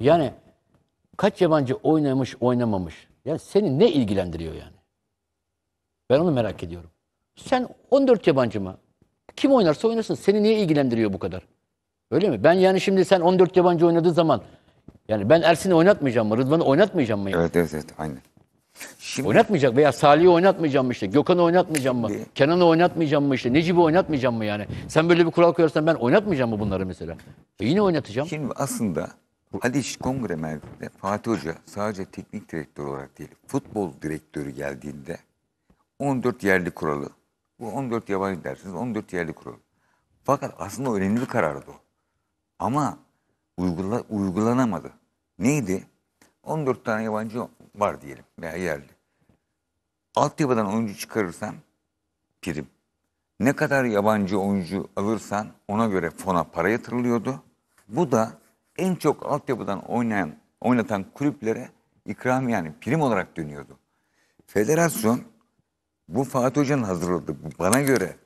Yani kaç yabancı oynamış oynamamış. Yani seni ne ilgilendiriyor yani? Ben onu merak ediyorum. Sen 14 yabancı mı? Kim oynarsa oynasın. Seni niye ilgilendiriyor bu kadar? Öyle mi? Ben yani şimdi sen 14 yabancı oynadığı zaman yani ben Ersin'i oynatmayacağım mı? Rıdvan'ı oynatmayacağım mı? Yani? Evet evet evet aynen. Şimdi... Oynatmayacak veya Salih'i oynatmayacağım mı işte? Gökhan'ı oynatmayacağım mı? Kenan'ı oynatmayacağım mı işte? Necip'i oynatmayacağım mı yani? Sen böyle bir kural koyarsan ben oynatmayacağım mı bunları mesela? E yine oynatacağım. Şimdi aslında Haliç Kongre Merkezi'nde Fatih Hoca sadece teknik direktör olarak değil, futbol direktörü geldiğinde 14 yerli kuralı, bu 14 yabancı dersiniz, 14 yerli kuralı. Fakat aslında önemli bir karardı o. Ama uygula, uygulanamadı. Neydi? 14 tane yabancı var diyelim veya yerli. Altyapıdan oyuncu çıkarırsan prim. Ne kadar yabancı oyuncu alırsan ona göre fona para yatırılıyordu. Bu da en çok altyapıdan oynayan, oynatan kulüplere ikram yani prim olarak dönüyordu. Federasyon bu Fatih Hoca'nın hazırladığı bana göre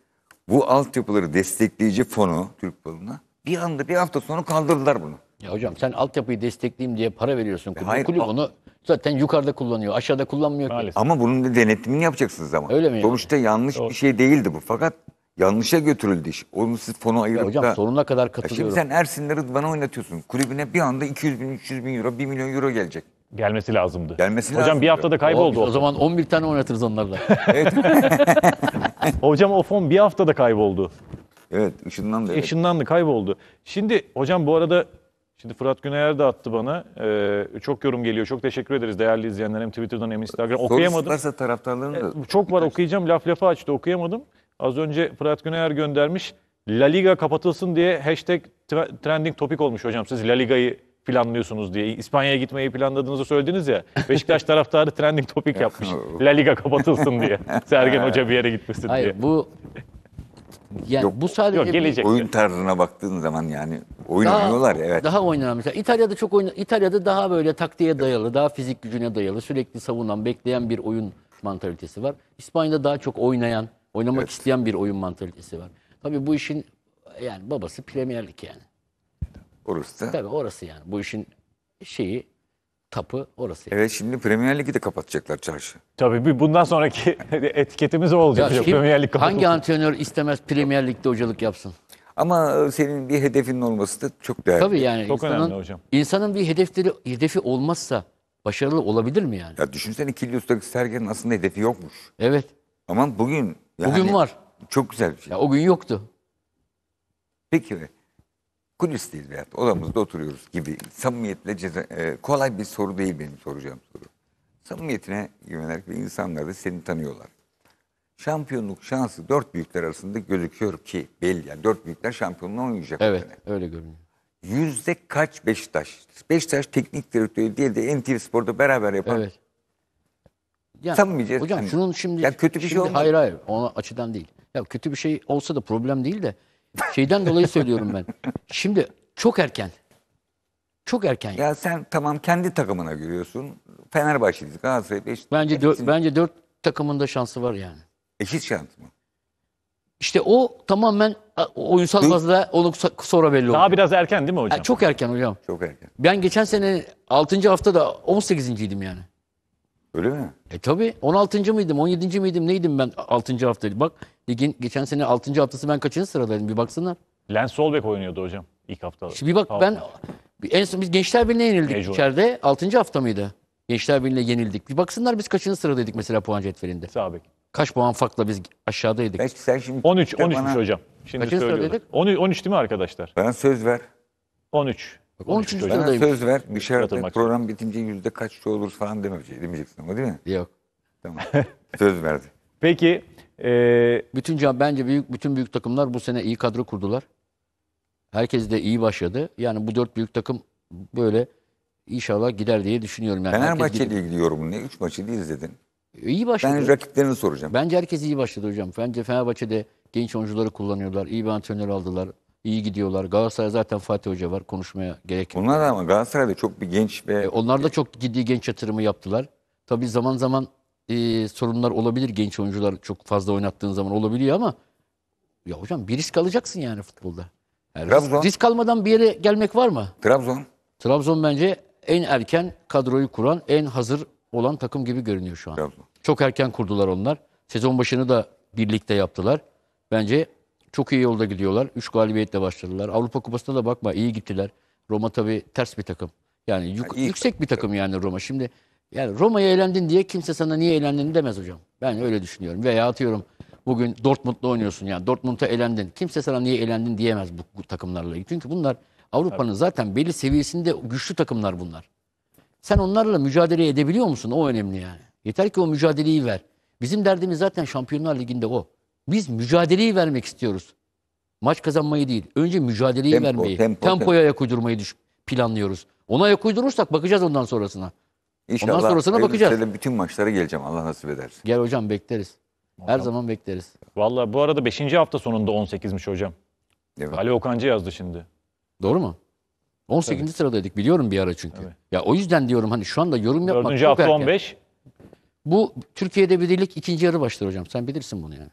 bu altyapıları destekleyici fonu Türk futboluna bir anda bir hafta sonra kaldırdılar bunu. Ya hocam sen altyapıyı destekleyeyim diye para veriyorsun. Kulüp, e, hayır, kulüp onu zaten yukarıda kullanıyor. Aşağıda kullanmıyor Maalesef. Ama bunun da denetimini yapacaksınız ama. Öyle mi? Sonuçta yanlış Doğru. bir şey değildi bu. Fakat yanlışa götürüldü iş. Onu siz fonu ayırıp ya hocam, da... sonuna kadar katılıyorum. şimdi sen Ersin'le Rıdvan'ı oynatıyorsun. Kulübüne bir anda 200 bin, 300 bin euro, 1 milyon euro gelecek. Gelmesi lazımdı. Gelmesi Hocam lazımdı. bir haftada kayboldu. O, o, o zaman 11 tane oynatırız onlarla. [laughs] evet. [laughs] hocam o fon bir haftada kayboldu. Evet, ışınlandı. Evet. Işınlandı, kayboldu. Şimdi hocam bu arada Şimdi Fırat Güneyer de attı bana. Ee, çok yorum geliyor. Çok teşekkür ederiz değerli izleyenler. Hem Twitter'dan hem Instagram. Okuyamadım. Soru taraftarların da... Ee, çok var okuyacağım. Laf lafa açtı okuyamadım. Az önce Fırat Güneyer göndermiş. La Liga kapatılsın diye hashtag trending topik olmuş hocam. Siz La Liga'yı planlıyorsunuz diye. İspanya'ya gitmeyi planladığınızı söylediniz ya. [laughs] Beşiktaş taraftarı trending topik yapmış. La Liga kapatılsın diye. Sergen Hoca bir yere gitmesin Hayır, diye. Hayır bu yani yok, bu sadece yok, gelecek. oyun tarzına baktığın zaman yani oynanıyorlar evet. Daha oynanan mesela İtalya'da çok oyna İtalya'da daha böyle taktiğe dayalı, daha fizik gücüne dayalı, sürekli savunan, bekleyen bir oyun mantalitesi var. İspanya'da daha çok oynayan, Oynamak evet. isteyen bir oyun mantalitesi var. Tabii bu işin yani babası Premier Lig yani. Orası da. Tabii orası yani. Bu işin şeyi tapı orası. Yani. Evet şimdi Premier Lig'i de kapatacaklar çarşı. Tabii bir bundan sonraki [laughs] etiketimiz o olacak. Ya, kim, Premier Lig hangi antrenör istemez Premier Lig'de hocalık yapsın? Ama senin bir hedefin olması da çok değerli. Tabii yani çok insanın, önemli hocam. İnsanın bir hedefleri, hedefi olmazsa başarılı olabilir mi yani? Ya düşünsene Kilios'taki Sergen'in aslında hedefi yokmuş. Evet. Ama bugün yani Bugün hani var. Çok güzel bir şey. Ya o gün yoktu. Peki kulisteyiz veyahut odamızda oturuyoruz gibi samimiyetle ceza, e, kolay bir soru değil benim soracağım soru. Samimiyetine güvenerek ve insanlar da seni tanıyorlar. Şampiyonluk şansı dört büyükler arasında gözüküyor ki belli. Yani dört büyükler şampiyonluğu oynayacak. Evet öyle görünüyor. Yüzde kaç Beşiktaş? Beşiktaş teknik direktörü diye de NTV Spor'da beraber yapan evet. Yani, Savunmayacağız. Hocam hani, şunun şimdi, ya kötü bir şey şimdi, şey olmadı. Hayır hayır ona açıdan değil. Ya kötü bir şey olsa da problem değil de şeyden dolayı söylüyorum ben. [laughs] Şimdi çok erken. Çok erken. Ya sen tamam kendi takımına görüyorsun. Fenerbahçe'liyiz, Galatasaray, Beşiktaş. Bence dör, bence dört takımında şansı var yani. Eşit şans mı? İşte o tamamen oyunsal bazda onu sonra belli oluyor. Daha biraz erken değil mi hocam? Yani çok erken hocam. Çok erken. Ben geçen sene 6. haftada 18. idim yani. Öyle mi? E tabii 16. mıydım 17. miydim neydim ben 6. haftaydı. Bak ligin geçen sene 6. haftası ben kaçıncı sıradaydım bir baksınlar. Lens Solbek oynuyordu hocam ilk hafta. Şimdi bir bak Hafta. ben en son biz Gençler Birliği'ne yenildik Mecbur. içeride 6. hafta mıydı? Gençler Birliği'ne yenildik. Bir baksınlar biz kaçıncı sıradaydık mesela puan cetvelinde. Sağ bek. Kaç puan farkla biz aşağıdaydık. Belki sen şimdi... 13 13 13'müş hocam. Şimdi Kaçıncı söylüyorum. sıradaydık? 13 13 değil mi arkadaşlar? Ben söz ver. 13. Bak, 13. sıradayım. Söz ver dışarıda şey Yatırmak. program bitince yüzde kaç olur falan demeyeceksin, demeyeceksin ama değil mi? Yok. Tamam. [laughs] Söz verdi. Peki e, Bütün can bence büyük bütün büyük takımlar bu sene iyi kadro kurdular. Herkes de iyi başladı. Yani bu dört büyük takım böyle inşallah gider diye düşünüyorum. Yani herkes Fenerbahçe ile ilgili yorumun ne? Üç maçı da izledin. E, iyi başladı. Ben rakiplerini soracağım. Bence herkes iyi başladı hocam. Bence Fenerbahçe'de genç oyuncuları kullanıyorlar. İyi bir antrenör aldılar iyi gidiyorlar. Galatasaray zaten Fatih Hoca var konuşmaya gerek yok. Onlar da ama Galatasaray'da çok bir genç ve... E, onlar da çok ciddi genç yatırımı yaptılar. Tabii zaman zaman e, sorunlar olabilir. Genç oyuncular çok fazla oynattığın zaman olabiliyor ama ya hocam bir risk alacaksın yani futbolda. Yani Trabzon. Risk almadan bir yere gelmek var mı? Trabzon. Trabzon bence en erken kadroyu kuran, en hazır olan takım gibi görünüyor şu an. Trabzon. Çok erken kurdular onlar. Sezon başını da birlikte yaptılar. Bence çok iyi yolda gidiyorlar. 3 galibiyetle başladılar. Avrupa Kupası'na da bakma iyi gittiler. Roma tabii ters bir takım. Yani yük, yani yüksek bir takım yani Roma. Şimdi yani Roma'ya eğlendin diye kimse sana niye eğlendin demez hocam. Ben öyle düşünüyorum. Veya atıyorum bugün Dortmund'la oynuyorsun yani Dortmund'a eğlendin. Kimse sana niye eğlendin diyemez bu, bu takımlarla. Çünkü bunlar Avrupa'nın zaten belli seviyesinde güçlü takımlar bunlar. Sen onlarla mücadele edebiliyor musun? O önemli yani. Yeter ki o mücadeleyi ver. Bizim derdimiz zaten Şampiyonlar Ligi'nde o. Biz mücadeleyi vermek istiyoruz. Maç kazanmayı değil. Önce mücadeleyi Tempo, vermeyi, tempo, tempoya ayak uydurmayı düş- planlıyoruz. Ona ayak uydurursak bakacağız ondan sonrasına. İnşallah Ondan sonrasına bakacağız. bütün maçlara geleceğim Allah nasip ederse. Gel hocam bekleriz. Her zaman bekleriz. Valla bu arada 5. hafta sonunda 18'miş hocam. Evet. Ali Okancı yazdı şimdi. Doğru mu? 18. sıradaydık biliyorum bir ara çünkü. Tabii. Ya o yüzden diyorum hani şu anda yorum yapmak 4. çok hafta erken. 15. Bu Türkiye'de bir ikinci yarı başlar hocam. Sen bilirsin bunu yani.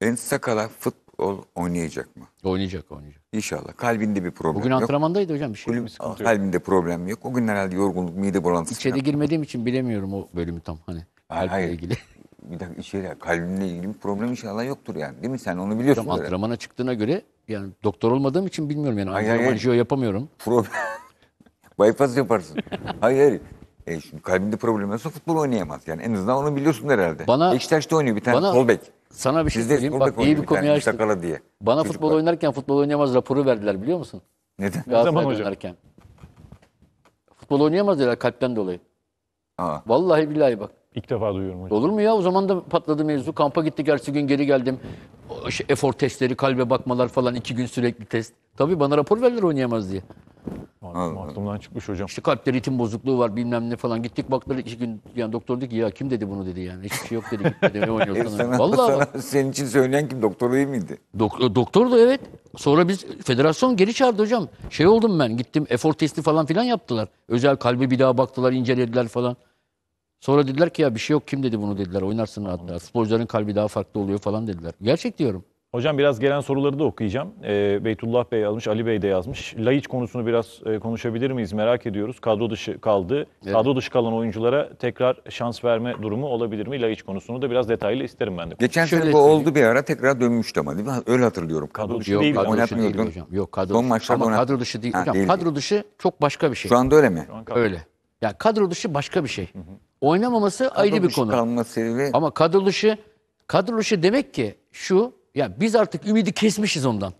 En Sakala futbol oynayacak mı? Oynayacak, oynayacak. İnşallah. Kalbinde bir problem Bugün yok. antrenmandaydı hocam bir şey. Kulüp, yok. kalbinde problem yok. O gün herhalde yorgunluk, mide bulantısı. İçeri falan. girmediğim için bilemiyorum o bölümü tam hani. Hayır, hayır. ilgili. [laughs] Bir dakika içeri kalbinle ilgili bir problem inşallah yoktur yani. Değil mi? Sen onu biliyorsun. Hocam antrenmana çıktığına göre yani doktor olmadığım için bilmiyorum yani. Hayır, hayır. Anjiyo yapamıyorum. Problem. [laughs] Bypass yaparsın. hayır E şimdi kalbinde problem yoksa futbol oynayamaz. Yani en azından onu biliyorsun herhalde. Bana, Beşiktaş'ta oynuyor bir tane bana, sol sana bir şey söyleyeyim. Bak iyi bir konuyu açtık. Sakala diye. Bana Çocuk futbol oynarken futbol oynayamaz raporu verdiler biliyor musun? Neden? Ne zaman hocam? Oynarken. Futbol oynayamaz dediler kalpten dolayı. Aa. Vallahi billahi bak. İlk defa duyuyorum hocam. Olur mu ya? O zaman da patladı mevzu. Kampa gittik her gün geri geldim. O, işte, efor testleri, kalbe bakmalar falan iki gün sürekli test. Tabii bana rapor verdiler oynayamaz diye. Anladım, aklımdan çıkmış hocam. İşte kalpte ritim bozukluğu var bilmem ne falan. Gittik baktılar iki gün yani doktor dedi ki ya kim dedi bunu dedi yani. Hiçbir şey yok dedi. Gitmedi, ne [laughs] oynuyorsun? sana, Vallahi sana, senin için söyleyen kim? Doktor değil miydi? dok- e, doktor da evet. Sonra biz federasyon geri çağırdı hocam. Şey oldum ben gittim efor testi falan filan yaptılar. Özel kalbi bir daha baktılar incelediler falan. Sonra dediler ki ya bir şey yok kim dedi bunu dediler oynarsın hatta. Sporcuların kalbi daha farklı oluyor falan dediler. Gerçek diyorum. Hocam biraz gelen soruları da okuyacağım. E, Beytullah Bey yazmış, Ali Bey de yazmış. Laiç konusunu biraz e, konuşabilir miyiz merak ediyoruz. Kadro dışı kaldı. Evet. Kadro dışı kalan oyunculara tekrar şans verme durumu olabilir mi? Laiç konusunu da biraz detaylı isterim ben de. Geçen sene bu oldu bir ara tekrar dönmüştü ama değil mi? Öyle hatırlıyorum. Kadro, kadro dışı yok, değil. Kadro dışı değil hocam. Yok kadro Son dışı. Ama oynat... kadro dışı değil ha, hocam. Değil. Kadro dışı çok başka bir şey. Şu anda öyle mi? Kadro... Öyle. Yani kadro dışı başka bir şey. Hı hı. Oynamaması kadro ayrı bir konu. Kalması ve... Ama kadro dışı, kadro dışı demek ki şu ya biz artık ümidi kesmişiz ondan.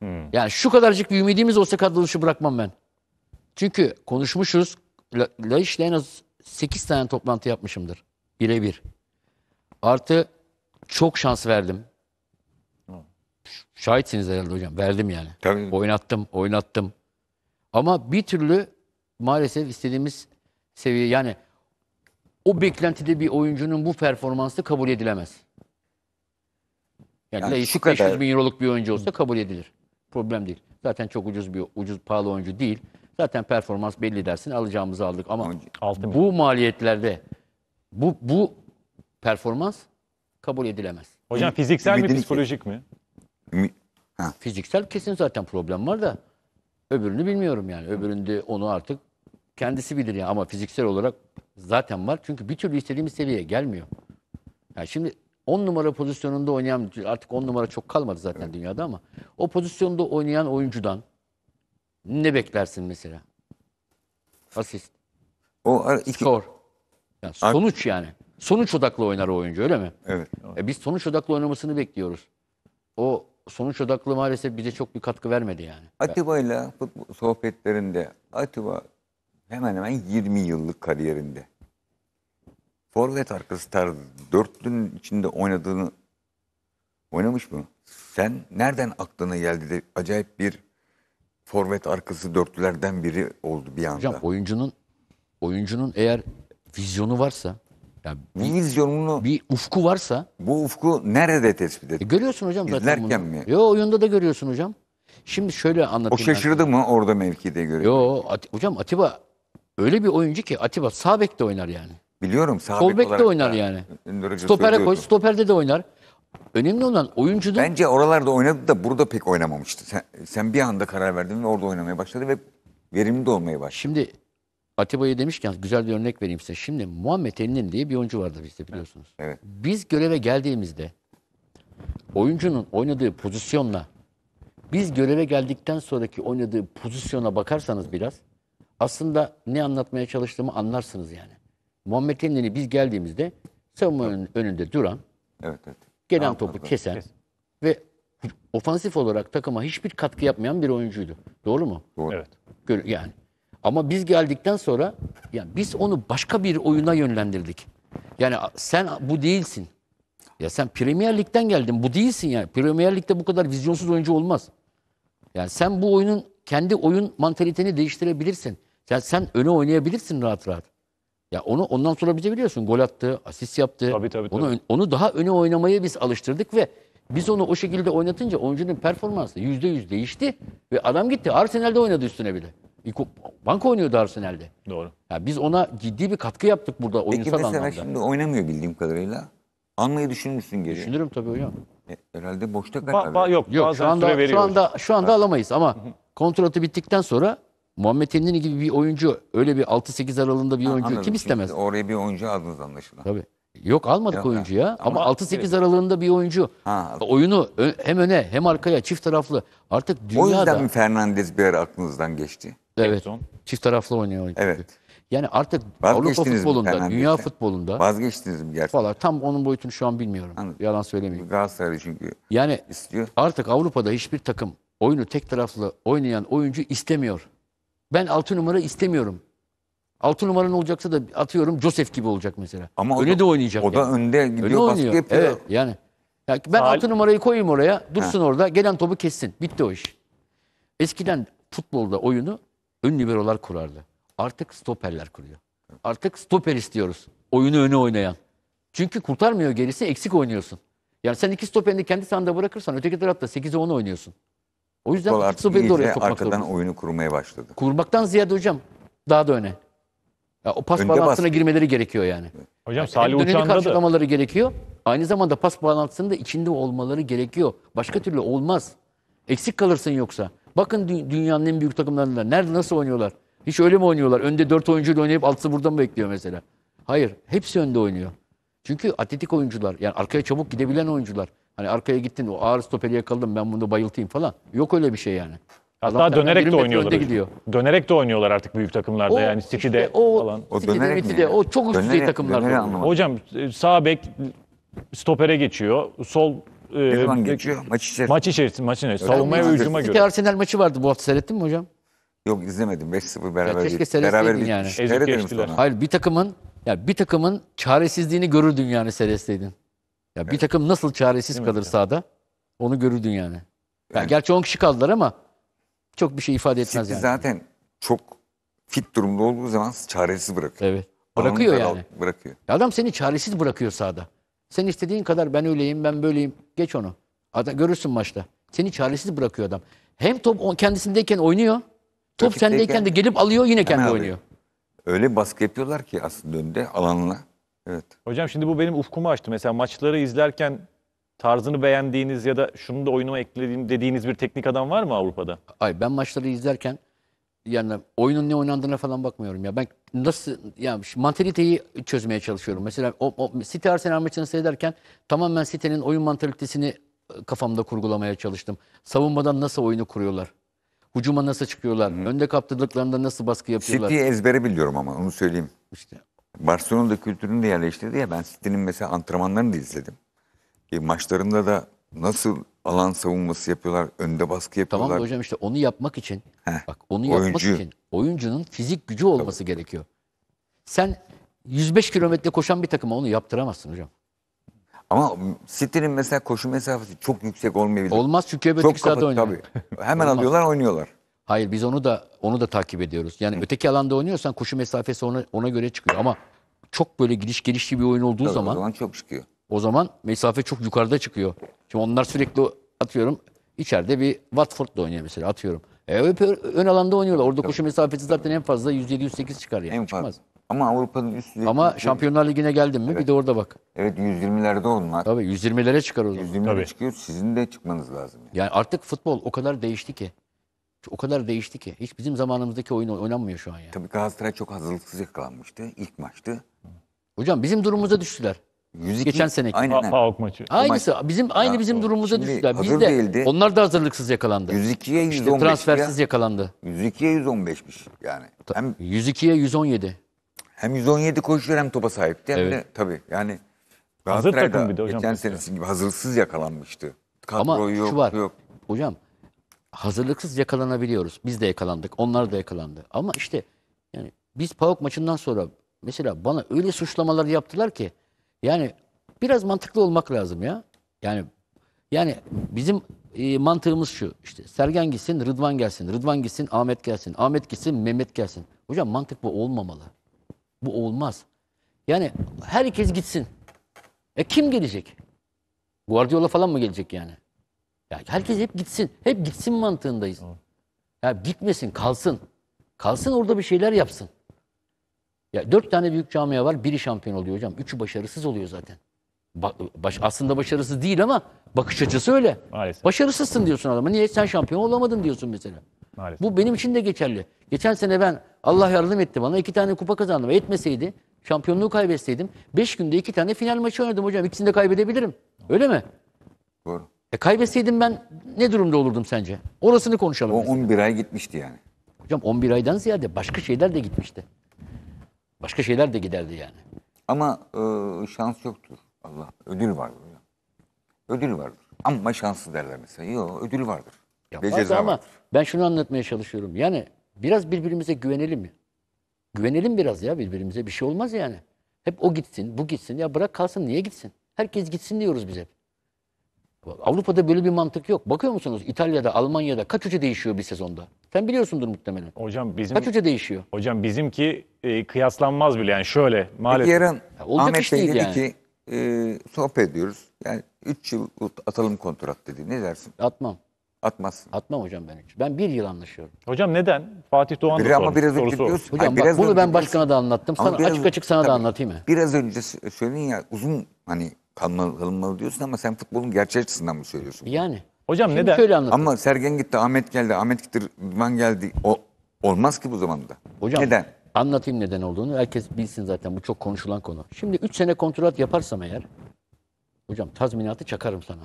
Hmm. Yani şu kadarcık bir ümidimiz olsa kadro dışı bırakmam ben. Çünkü konuşmuşuz. La, la en az 8 tane toplantı yapmışımdır. Birebir. Artı çok şans verdim. Şahitsiniz herhalde hocam. Verdim yani. Tabii. Oynattım, oynattım. Ama bir türlü maalesef istediğimiz seviye yani o beklentide bir oyuncunun bu performansı kabul edilemez. Yani, yani şu 500 kadar. bin euroluk bir oyuncu olsa kabul edilir. Problem değil. Zaten çok ucuz bir ucuz pahalı oyuncu değil. Zaten performans belli dersin alacağımızı aldık ama Altın bu maliyetlerde bu bu performans kabul edilemez. Hocam fiziksel Ümidin mi psikolojik ki. mi? Ümit. Ha. Fiziksel kesin zaten problem var da öbürünü bilmiyorum yani. Öbüründe onu artık kendisi bilir yani ama fiziksel olarak zaten var. Çünkü bir türlü istediğimiz seviyeye gelmiyor. Yani şimdi 10 numara pozisyonunda oynayan artık 10 numara çok kalmadı zaten evet. dünyada ama o pozisyonda oynayan oyuncudan ne beklersin mesela? Asist. O iki... skor. Yani sonuç yani. Sonuç odaklı oynar o oyuncu öyle mi? Evet. E biz sonuç odaklı oynamasını bekliyoruz. O sonuç odaklı maalesef bize çok bir katkı vermedi yani. Atiba ile futbol sohbetlerinde Atiba hemen hemen 20 yıllık kariyerinde Forvet arkası tarzı dörtlünün içinde oynadığını oynamış mı? Sen nereden aklına geldi de acayip bir forvet arkası dörtlülerden biri oldu bir anda. Hocam oyuncunun oyuncunun eğer vizyonu varsa yani bir, vizyonunu bir ufku varsa bu ufku nerede tespit e, ettin? E görüyorsun hocam zaten İzlerken bunu. mi? Yo oyunda da görüyorsun hocam. Şimdi şöyle anlatayım. O şaşırdı ben. mı orada mevkide göre? Yo at, hocam Atiba öyle bir oyuncu ki Atiba sağ bekte oynar yani. Biliyorum sağ Sol bek de oynar yani. Stopere koy, stoperde de oynar. Önemli olan oyuncunun... Bence oralarda oynadı da burada pek oynamamıştı. Sen, sen bir anda karar verdin ve orada oynamaya başladı ve verimli de olmaya başladı. Şimdi Atiba'yı demişken güzel bir örnek vereyim size. Şimdi Muhammed Emin diye bir oyuncu vardı bizde biliyorsunuz. Evet. Biz göreve geldiğimizde oyuncunun oynadığı pozisyonla biz göreve geldikten sonraki oynadığı pozisyona bakarsanız biraz aslında ne anlatmaya çalıştığımı anlarsınız yani. Muhammed Emin'i biz geldiğimizde savunmanın önünde duran, Evet evet. gelen Daha topu fazla. kesen ve ofansif olarak takıma hiçbir katkı yapmayan bir oyuncuydu. Doğru mu? Doğru. Evet. Yani. Ama biz geldikten sonra yani biz onu başka bir oyuna yönlendirdik. Yani sen bu değilsin. Ya sen Premier Lig'den geldin. Bu değilsin yani. Premier Lig'de bu kadar vizyonsuz oyuncu olmaz. Yani sen bu oyunun kendi oyun mantaliteni değiştirebilirsin. Sen, sen öne oynayabilirsin rahat rahat. Ya onu ondan sonra bize biliyorsun gol attı, asist yaptı. Tabii tabii. tabii. Onu, ön- onu daha öne oynamayı biz alıştırdık ve biz onu o şekilde oynatınca oyuncunun performansı yüzde yüz değişti. Ve adam gitti Arsenal'de oynadı üstüne bile. Bank o- banka oynuyordu Arsenal'de. Doğru. Ya biz ona ciddi bir katkı yaptık burada Peki oyunsal mesela anlamda. şimdi oynamıyor bildiğim kadarıyla. Almayı düşünmüşsün geri. Düşünürüm tabii hocam. E, Herhalde boşta Ba- yok, Yok bazen şu anda, süre veriyor. şu anda, şu anda alamayız ama kontratı bittikten sonra Muhammed Emin gibi bir oyuncu öyle bir 6-8 aralığında bir Ha, oyuncu anladım. kim Şimdi istemez? Oraya bir oyuncu aldınız anlaşılan. Tabii. Yok almadık Yok, oyuncu ya. Ama, ama 6-8 evet. aralığında bir oyuncu. Ha. Oyunu hem öne hem arkaya çift taraflı. Artık dünyada O yüzden mi Fernandez bir ara aklınızdan geçti? evet, Son. çift taraflı oynuyor. oyuncu. Evet. Yani artık Avrupa futbolunda, dünya futbolunda Vazgeçtiniz mi gerçekten? falan tam onun boyutunu şu an bilmiyorum. Anladım. Yalan söylemeyeyim. Galatasaray çünkü Yani istiyor. artık Avrupa'da hiçbir takım oyunu tek taraflı oynayan oyuncu istemiyor. Ben 6 numara istemiyorum. 6 numaran olacaksa da atıyorum Joseph gibi olacak mesela. Ama Öne da, de oynayacak. O yani. da önde gidiyor Öne baskı oynuyor. yapıyor. Evet yani. yani ben Sağ... 6 numarayı koyayım oraya dursun He. orada gelen topu kessin. Bitti o iş. Eskiden futbolda oyunu ön liberolar kurardı. Artık stoperler kuruyor. Artık stoper istiyoruz. Oyunu öne oynayan. Çünkü kurtarmıyor gerisi eksik oynuyorsun. Yani sen iki stoperini kendi sahanda bırakırsan öteki tarafta 8'e 10 oynuyorsun. O yüzden Futbol artık iyice oraya sokmak arkadan zorundasın. oyunu kurmaya başladı. Kurmaktan ziyade hocam daha da öne. Ya o pas Önde bağlantısına baskı. girmeleri gerekiyor yani. Hocam Salih Hem döneni Uçan'da da gerekiyor. Aynı zamanda pas bağlantısının içinde olmaları gerekiyor. Başka türlü olmaz. Eksik kalırsın yoksa. Bakın dünyanın en büyük takımlarında nerede nasıl oynuyorlar? Hiç öyle mi oynuyorlar? Önde 4 oyuncu oynayıp altısı burada mı bekliyor mesela? Hayır. Hepsi önde oynuyor. Çünkü atletik oyuncular yani arkaya çabuk gidebilen oyuncular. Hani arkaya gittin o ağır stoperi yakaladım ben bunu bayıltayım falan. Yok öyle bir şey yani. Hatta Adam dönerek de oynuyorlar. Gidiyor. Dönerek de oynuyorlar artık büyük takımlarda O yani City'de işte o- falan. O City'de, dönerek mi City'de, yani? O çok üst düzey Dönerek- takımlarda. Hocam e, sağ bek e, stopere geçiyor. Sol e, zaman geçiyor? Maç içer. maç içerisinde maçın içerisinde. Öyle savunmaya ve hücuma City göre. Arsenal maçı vardı bu hafta seyrettin mi hocam? Yok izlemedim. 5-0 beraber. keşke bit- seyretseydin yani. bitmiş. geçtiler. Hayır bir takımın ya bir takımın çaresizliğini görürdün yani seyretseydin. Ya bir takım nasıl çaresiz Değil kalır hocam? sahada onu görürdün yani. Ya Evet. gerçi 10 kişi kaldılar ama çok bir şey ifade etmez City yani. zaten çok fit durumda olduğu zaman çaresiz bırakıyor. Evet. Alanı Bırakıyor yani. Bırakıyor. Adam seni çaresiz bırakıyor sahada. Sen istediğin kadar ben öyleyim, ben böyleyim. Geç onu. Adam, görürsün maçta. Seni çaresiz bırakıyor adam. Hem top kendisindeyken oynuyor. Top Rakipteyken- sendeyken de gelip alıyor yine kendi oynuyor. Öyle baskı yapıyorlar ki aslında önde alanla. Evet. Hocam şimdi bu benim ufkumu açtı. Mesela maçları izlerken tarzını beğendiğiniz ya da şunu da oyunuma eklediğim dediğiniz bir teknik adam var mı Avrupa'da? Ay ben maçları izlerken yani oyunun ne oynandığına falan bakmıyorum ya. Ben nasıl yani mantaliteyi çözmeye çalışıyorum. Mesela o, o City Arsenal maçını seyrederken tamamen City'nin oyun mantalitesini e, kafamda kurgulamaya çalıştım. Savunmadan nasıl oyunu kuruyorlar? Hucuma nasıl çıkıyorlar? Hı. Önde kaptırdıklarında nasıl baskı yapıyorlar? City'yi ezbere biliyorum ama onu söyleyeyim. İşte Barcelona'da kültürünü de yerleştirdi ya ben City'nin mesela antrenmanlarını da izledim. E, maçlarında da nasıl alan savunması yapıyorlar, önde baskı yapıyorlar. Tamam hocam işte onu yapmak için Heh, bak onu yapmak oyuncu. için oyuncunun fizik gücü olması Tabii. gerekiyor. Sen 105 kilometre koşan bir takıma onu yaptıramazsın hocam. Ama City'nin mesela koşu mesafesi çok yüksek olmayabilir. Olmaz çünkü öbür çok oynuyor. Tabii. Hemen alıyorlar, oynuyorlar. Hayır biz onu da onu da takip ediyoruz. Yani Hı. öteki alanda oynuyorsan koşu mesafesi ona ona göre çıkıyor ama çok böyle giriş gidiş gibi bir oyun olduğu Tabii, zaman o zaman çok çıkıyor. O zaman mesafe çok yukarıda çıkıyor. Şimdi onlar sürekli atıyorum içeride bir Watford'da oynuyor mesela atıyorum. E, ön alanda oynuyorlar. Orada Tabii. koşu mesafesi zaten en fazla 107-108 çıkar yani. En fazla. Ama Avrupa'nın üstü... Ama Şampiyonlar Ligi'ne geldin mi evet. bir de orada bak. Evet 120'lerde onlar. Tabii 120'lere çıkar o zaman. 120'lere çıkıyor. Sizin de çıkmanız lazım. Yani. yani artık futbol o kadar değişti ki o kadar değişti ki. Hiç bizim zamanımızdaki oyun oynanmıyor şu an yani. Tabii Galatasaray çok hazırlıksız yakalanmıştı ilk maçtı. Hocam bizim durumumuza düştüler. 102, Geçen seneki. Aynen. Ha, Pauk maçı. Aynısı. Bizim aynı ya, bizim durumumuza şimdi düştüler. Biz de değildi. onlar da hazırlıksız yakalandı. 102'ye 115. İşte transfersiz ya, yakalandı. 102'ye 115'miş yani. Hem 102'ye 117. Hem 117 koşuyor hem topa sahipti. Hem evet. de tabii yani Hazır takım bir de hocam. Geçen senesi gibi hazırsız yakalanmıştı. Kadro Ama yok, şu var. Yok. Hocam hazırlıksız yakalanabiliyoruz. Biz de yakalandık, onlar da yakalandı. Ama işte yani biz PAOK maçından sonra mesela bana öyle suçlamalar yaptılar ki yani biraz mantıklı olmak lazım ya. Yani yani bizim e, mantığımız şu işte Sergen gitsin, Rıdvan gelsin, Rıdvan gitsin, Ahmet gelsin, Ahmet gitsin, Mehmet gelsin. Hocam mantık bu olmamalı. Bu olmaz. Yani herkes gitsin. E kim gelecek? Guardiola falan mı gelecek yani? Ya herkes hep gitsin. Hep gitsin mantığındayız. Ya gitmesin, kalsın. Kalsın orada bir şeyler yapsın. Ya dört tane büyük camia var. Biri şampiyon oluyor hocam. Üçü başarısız oluyor zaten. Ba- baş- aslında başarısız değil ama bakış açısı öyle. Maalesef. Başarısızsın diyorsun adama. Niye sen şampiyon olamadın diyorsun mesela. Maalesef. Bu benim için de geçerli. Geçen sene ben Allah yardım etti bana. iki tane kupa kazandım. Etmeseydi şampiyonluğu kaybetseydim. Beş günde iki tane final maçı oynadım hocam. İkisini de kaybedebilirim. Öyle mi? Doğru. E kaybetseydim ben ne durumda olurdum sence? Orasını konuşalım. O biz. 11 ay gitmişti yani. Hocam 11 aydan ziyade başka şeyler de gitmişti. Başka şeyler de giderdi yani. Ama e, şans yoktur. Allah ödül vardır. Ya. Ödül vardır. Ama şanslı derler mesela. Yok ödül vardır. Ya Ve ceza ama vardır. ben şunu anlatmaya çalışıyorum. Yani biraz birbirimize güvenelim mi? Güvenelim biraz ya birbirimize. Bir şey olmaz yani. Hep o gitsin, bu gitsin. Ya bırak kalsın niye gitsin? Herkes gitsin diyoruz biz hep. Avrupa'da böyle bir mantık yok. Bakıyor musunuz İtalya'da, Almanya'da kaç hoca değişiyor bir sezonda? Sen biliyorsundur muhtemelen. Hocam bizim kaç hoca değişiyor? Hocam bizimki e, kıyaslanmaz bile yani şöyle maalesef. Peki yarın ya, Ahmet Bey dedi yani. ki e, sohbet ediyoruz. Yani 3 yıl atalım kontrat dedi. Ne dersin? Atmam. Atmazsın. Atmam hocam ben hiç. Ben bir yıl anlaşıyorum. Hocam neden? Fatih Doğan bir, da ama biraz önce Hocam Hayır, bak, bunu ben başkana da anlattım. Sana, açık açık sana tabii, da anlatayım. mı? Biraz önce söyledin ya uzun hani kalmalı, kalmalı diyorsun ama sen futbolun gerçek açısından mı söylüyorsun? Yani. Hocam Şimdi neden? Şöyle Ama Sergen gitti, Ahmet geldi, Ahmet gitti, Rıdvan geldi. O, olmaz ki bu zamanda. Hocam neden? anlatayım neden olduğunu. Herkes bilsin zaten bu çok konuşulan konu. Şimdi 3 sene kontrat yaparsam eğer, hocam tazminatı çakarım sana.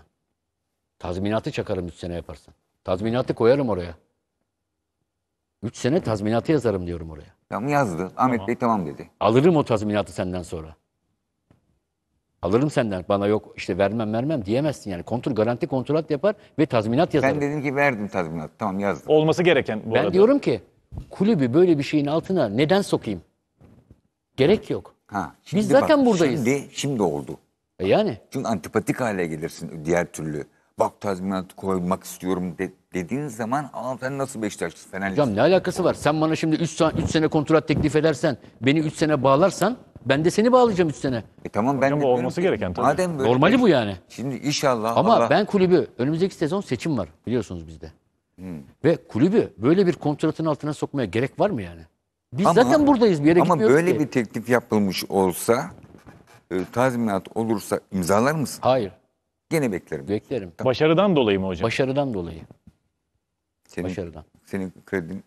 Tazminatı çakarım 3 sene yaparsan. Tazminatı koyarım oraya. 3 sene tazminatı yazarım diyorum oraya. Tamam yazdı. Ahmet Bey tamam dedi. Alırım o tazminatı senden sonra alırım senden bana yok işte vermem vermem diyemezsin yani. kontrol garanti kontrat yapar ve tazminat yazar. Ben dedim ki verdim tazminat. Tamam yazdım. Olması gereken bu Ben arada. diyorum ki kulübü böyle bir şeyin altına neden sokayım? Gerek yok. Ha, Biz zaten buradayız. Şimdi, şimdi oldu. E yani Çünkü antipatik hale gelirsin diğer türlü. Bak tazminat koymak istiyorum de- dediğin zaman aa sen nasıl Beşiktaşlısın? Fenerlisin. hocam ne alakası var? Sen bana şimdi 3 üç sene kontrat teklif edersen, beni 3 sene bağlarsan ben de seni bağlayacağım 3 sene. E tamam ben Hocam, bu olması ki, gereken tabii. Madem böyle Normali bu yani. Şimdi inşallah Ama Allah ben kulübü önümüzdeki sezon seçim var biliyorsunuz bizde. Hmm. Ve kulübü böyle bir kontratın altına sokmaya gerek var mı yani? Biz Ama- zaten buradayız bir yere ama gitmiyoruz böyle ki. bir teklif yapılmış olsa e, tazminat olursa imzalar mısın? Hayır Gene beklerim. beklerim. Başarıdan dolayı mı hocam? Başarıdan dolayı. Senin, Başarıdan. senin kredin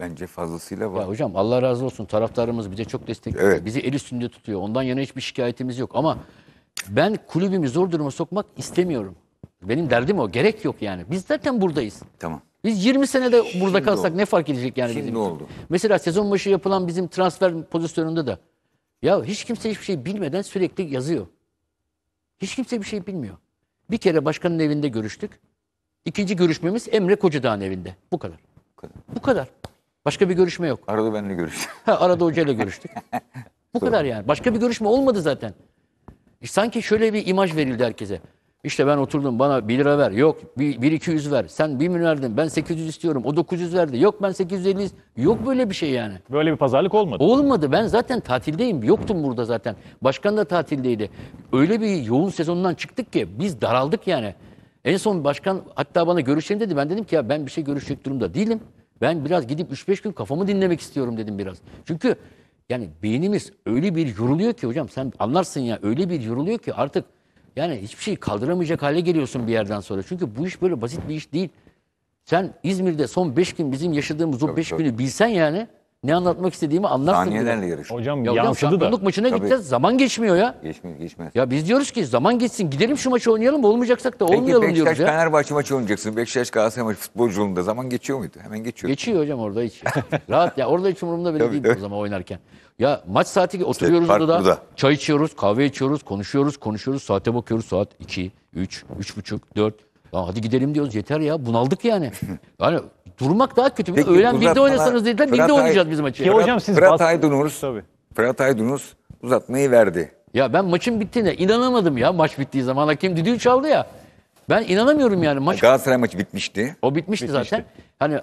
Bence fazlasıyla var. Ya hocam Allah razı olsun taraftarımız bize çok destekliyor. evet. bizi el üstünde tutuyor. Ondan yana hiçbir şikayetimiz yok ama ben kulübümü zor duruma sokmak istemiyorum. Benim derdim o. Gerek yok yani. Biz zaten buradayız. Tamam. Biz 20 senede burada kalsak oldu. ne fark edecek yani Şimdi bizim oldu. Mesela sezon başı yapılan bizim transfer pozisyonunda da ya hiç kimse hiçbir şey bilmeden sürekli yazıyor. Hiç kimse bir şey bilmiyor. Bir kere başkanın evinde görüştük. İkinci görüşmemiz Emre Kocadağ'ın evinde. Bu kadar. Bu kadar. Bu kadar. Başka bir görüşme yok. Arada benimle görüştük. Arada hocayla görüştük. [laughs] Bu kadar yani. Başka bir görüşme olmadı zaten. E sanki şöyle bir imaj verildi herkese. İşte ben oturdum bana 1 lira ver. Yok 1, 1 200 ver. Sen 1 milyon verdin. Ben 800 istiyorum. O 900 verdi. Yok ben 850 ist- Yok böyle bir şey yani. Böyle bir pazarlık olmadı. Olmadı. Ben zaten tatildeyim. Yoktum burada zaten. Başkan da tatildeydi. Öyle bir yoğun sezondan çıktık ki biz daraldık yani. En son başkan hatta bana görüşelim dedi. Ben dedim ki ya ben bir şey görüşecek durumda değilim. Ben biraz gidip 3-5 gün kafamı dinlemek istiyorum dedim biraz. Çünkü yani beynimiz öyle bir yoruluyor ki hocam sen anlarsın ya öyle bir yoruluyor ki artık yani hiçbir şey kaldıramayacak hale geliyorsun bir yerden sonra. Çünkü bu iş böyle basit bir iş değil. Sen İzmir'de son 5 gün bizim yaşadığımız o 5 günü bilsen yani ne anlatmak istediğimi anlarsın. Saniyelerle yarışıyor. Hocam Ya hocam yansıdı da. şampiyonluk maçına Tabii. gideceğiz. Zaman geçmiyor ya. Geçmiyor, geçmez. Ya biz diyoruz ki zaman geçsin gidelim şu maçı oynayalım da olmayacaksak da Peki olmayalım Beşiktaş diyoruz ya. Fenerbahçe maçı oynayacaksın. Beşiktaş Galatasaray maçı futbolculuğunda zaman geçiyor muydu? Hemen geçiyor. Geçiyor hocam orada hiç. [laughs] Rahat ya orada hiç umurumda bile Tabii, değil o zaman oynarken. Ya maç saati oturuyoruz fark burada. burada. Çay içiyoruz, kahve içiyoruz, konuşuyoruz, konuşuyoruz. Saate bakıyoruz saat 2, 3, 3 buçuk, 4. Ya hadi gidelim diyoruz yeter ya bunaldık yani. [laughs] yani Durmak daha kötü. Peki, Öğlen birde oynasanız dediler. Birde oynayacağız bizim maçı. Ki hocam siz Fırat Aydınus, Tabii. Fırat Aydınus uzatmayı verdi. Ya ben maçın bittiğine inanamadım ya maç bittiği zaman. Hakem düdüğü çaldı ya. Ben inanamıyorum yani maç. Galatasaray maçı bitmişti. O bitmişti, bitmişti. zaten. Hani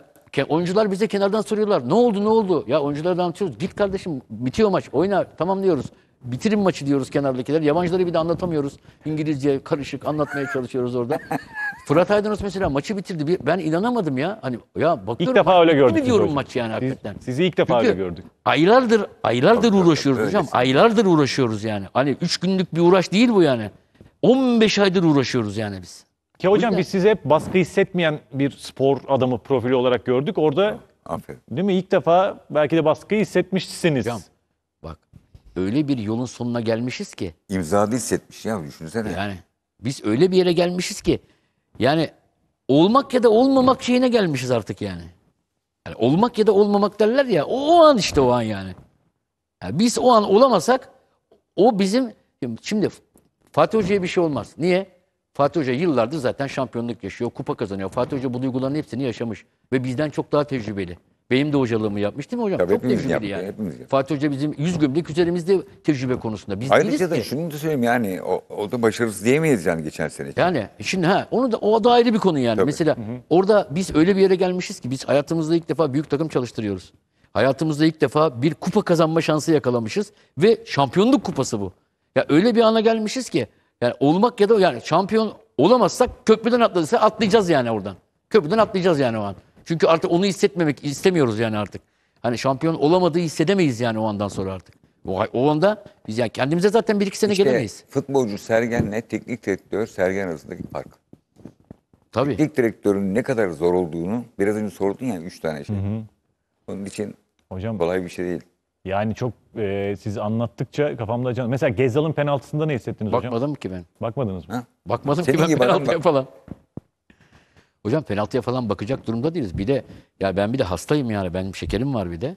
oyuncular bize kenardan soruyorlar. Ne oldu ne oldu? Ya oyunculara da anlatıyoruz. Git kardeşim bitiyor maç oyna tamam diyoruz. Bitirin maçı diyoruz kenardakiler. Yabancıları bir de anlatamıyoruz. İngilizce karışık anlatmaya çalışıyoruz orada. [laughs] Fırat Aydınos mesela maçı bitirdi. Ben inanamadım ya. Hani ya bakıyorum. İlk defa öyle gördük. diyorum hocam. maç yani Siz, Sizi ilk defa Çünkü öyle gördük. Aylardır aylardır Tabii, uğraşıyoruz öylesi. hocam. Aylardır uğraşıyoruz yani. Hani 3 günlük bir uğraş değil bu yani. 15 aydır uğraşıyoruz yani biz. Ki hocam yüzden... biz sizi hep baskı hissetmeyen bir spor adamı profili olarak gördük. Orada Aferin. Değil mi? İlk defa belki de baskıyı hissetmişsiniz. Hocam, öyle bir yolun sonuna gelmişiz ki. İmzada hissetmiş ya düşünsene. Yani biz öyle bir yere gelmişiz ki. Yani olmak ya da olmamak şeyine gelmişiz artık yani. yani olmak ya da olmamak derler ya o, o an işte o an yani. yani. Biz o an olamasak o bizim şimdi Fatih Hoca'ya bir şey olmaz. Niye? Fatih Hoca yıllardır zaten şampiyonluk yaşıyor, kupa kazanıyor. Fatih Hoca bu duyguların hepsini yaşamış ve bizden çok daha tecrübeli. Benim de hocalığımı yapmış değil mi hocam? Tabii Çok tecrübeli yaptık, yani. hepimiz yaptık. Fatih Hoca bizim yüz gömlek üzerimizde tecrübe konusunda. Biz Ayrıca değiliz şey da ki. şunu da söyleyeyim yani o, o da başarısız diyemeyiz yani geçen sene. Yani şimdi ha onu da o da ayrı bir konu yani. Tabii. Mesela orada biz öyle bir yere gelmişiz ki biz hayatımızda ilk defa büyük takım çalıştırıyoruz. Hayatımızda ilk defa bir kupa kazanma şansı yakalamışız ve şampiyonluk kupası bu. Ya öyle bir ana gelmişiz ki yani olmak ya da yani şampiyon olamazsak köprüden atladıysa atlayacağız yani oradan. Köprüden atlayacağız yani o an. Çünkü artık onu hissetmemek istemiyoruz yani artık. Hani şampiyon olamadığı hissedemeyiz yani o andan sonra artık. O, anda biz yani kendimize zaten bir iki sene işte gelemeyiz. futbolcu Sergen'le teknik direktör Sergen arasındaki fark. Tabii. Teknik direktörün ne kadar zor olduğunu biraz önce sordun yani üç tane şey. Hı hı. Onun için Hocam, kolay bir şey değil. Yani çok e, siz anlattıkça kafamda can. Mesela Gezal'ın penaltısında ne hissettiniz Bakmadım hocam? Bakmadım ki ben. Bakmadınız mı? Ha? Bakmadım Senin ki ben penaltıya bak. falan. Hocam penaltıya falan bakacak durumda değiliz. Bir de ya ben bir de hastayım yani. Benim şekerim var bir de.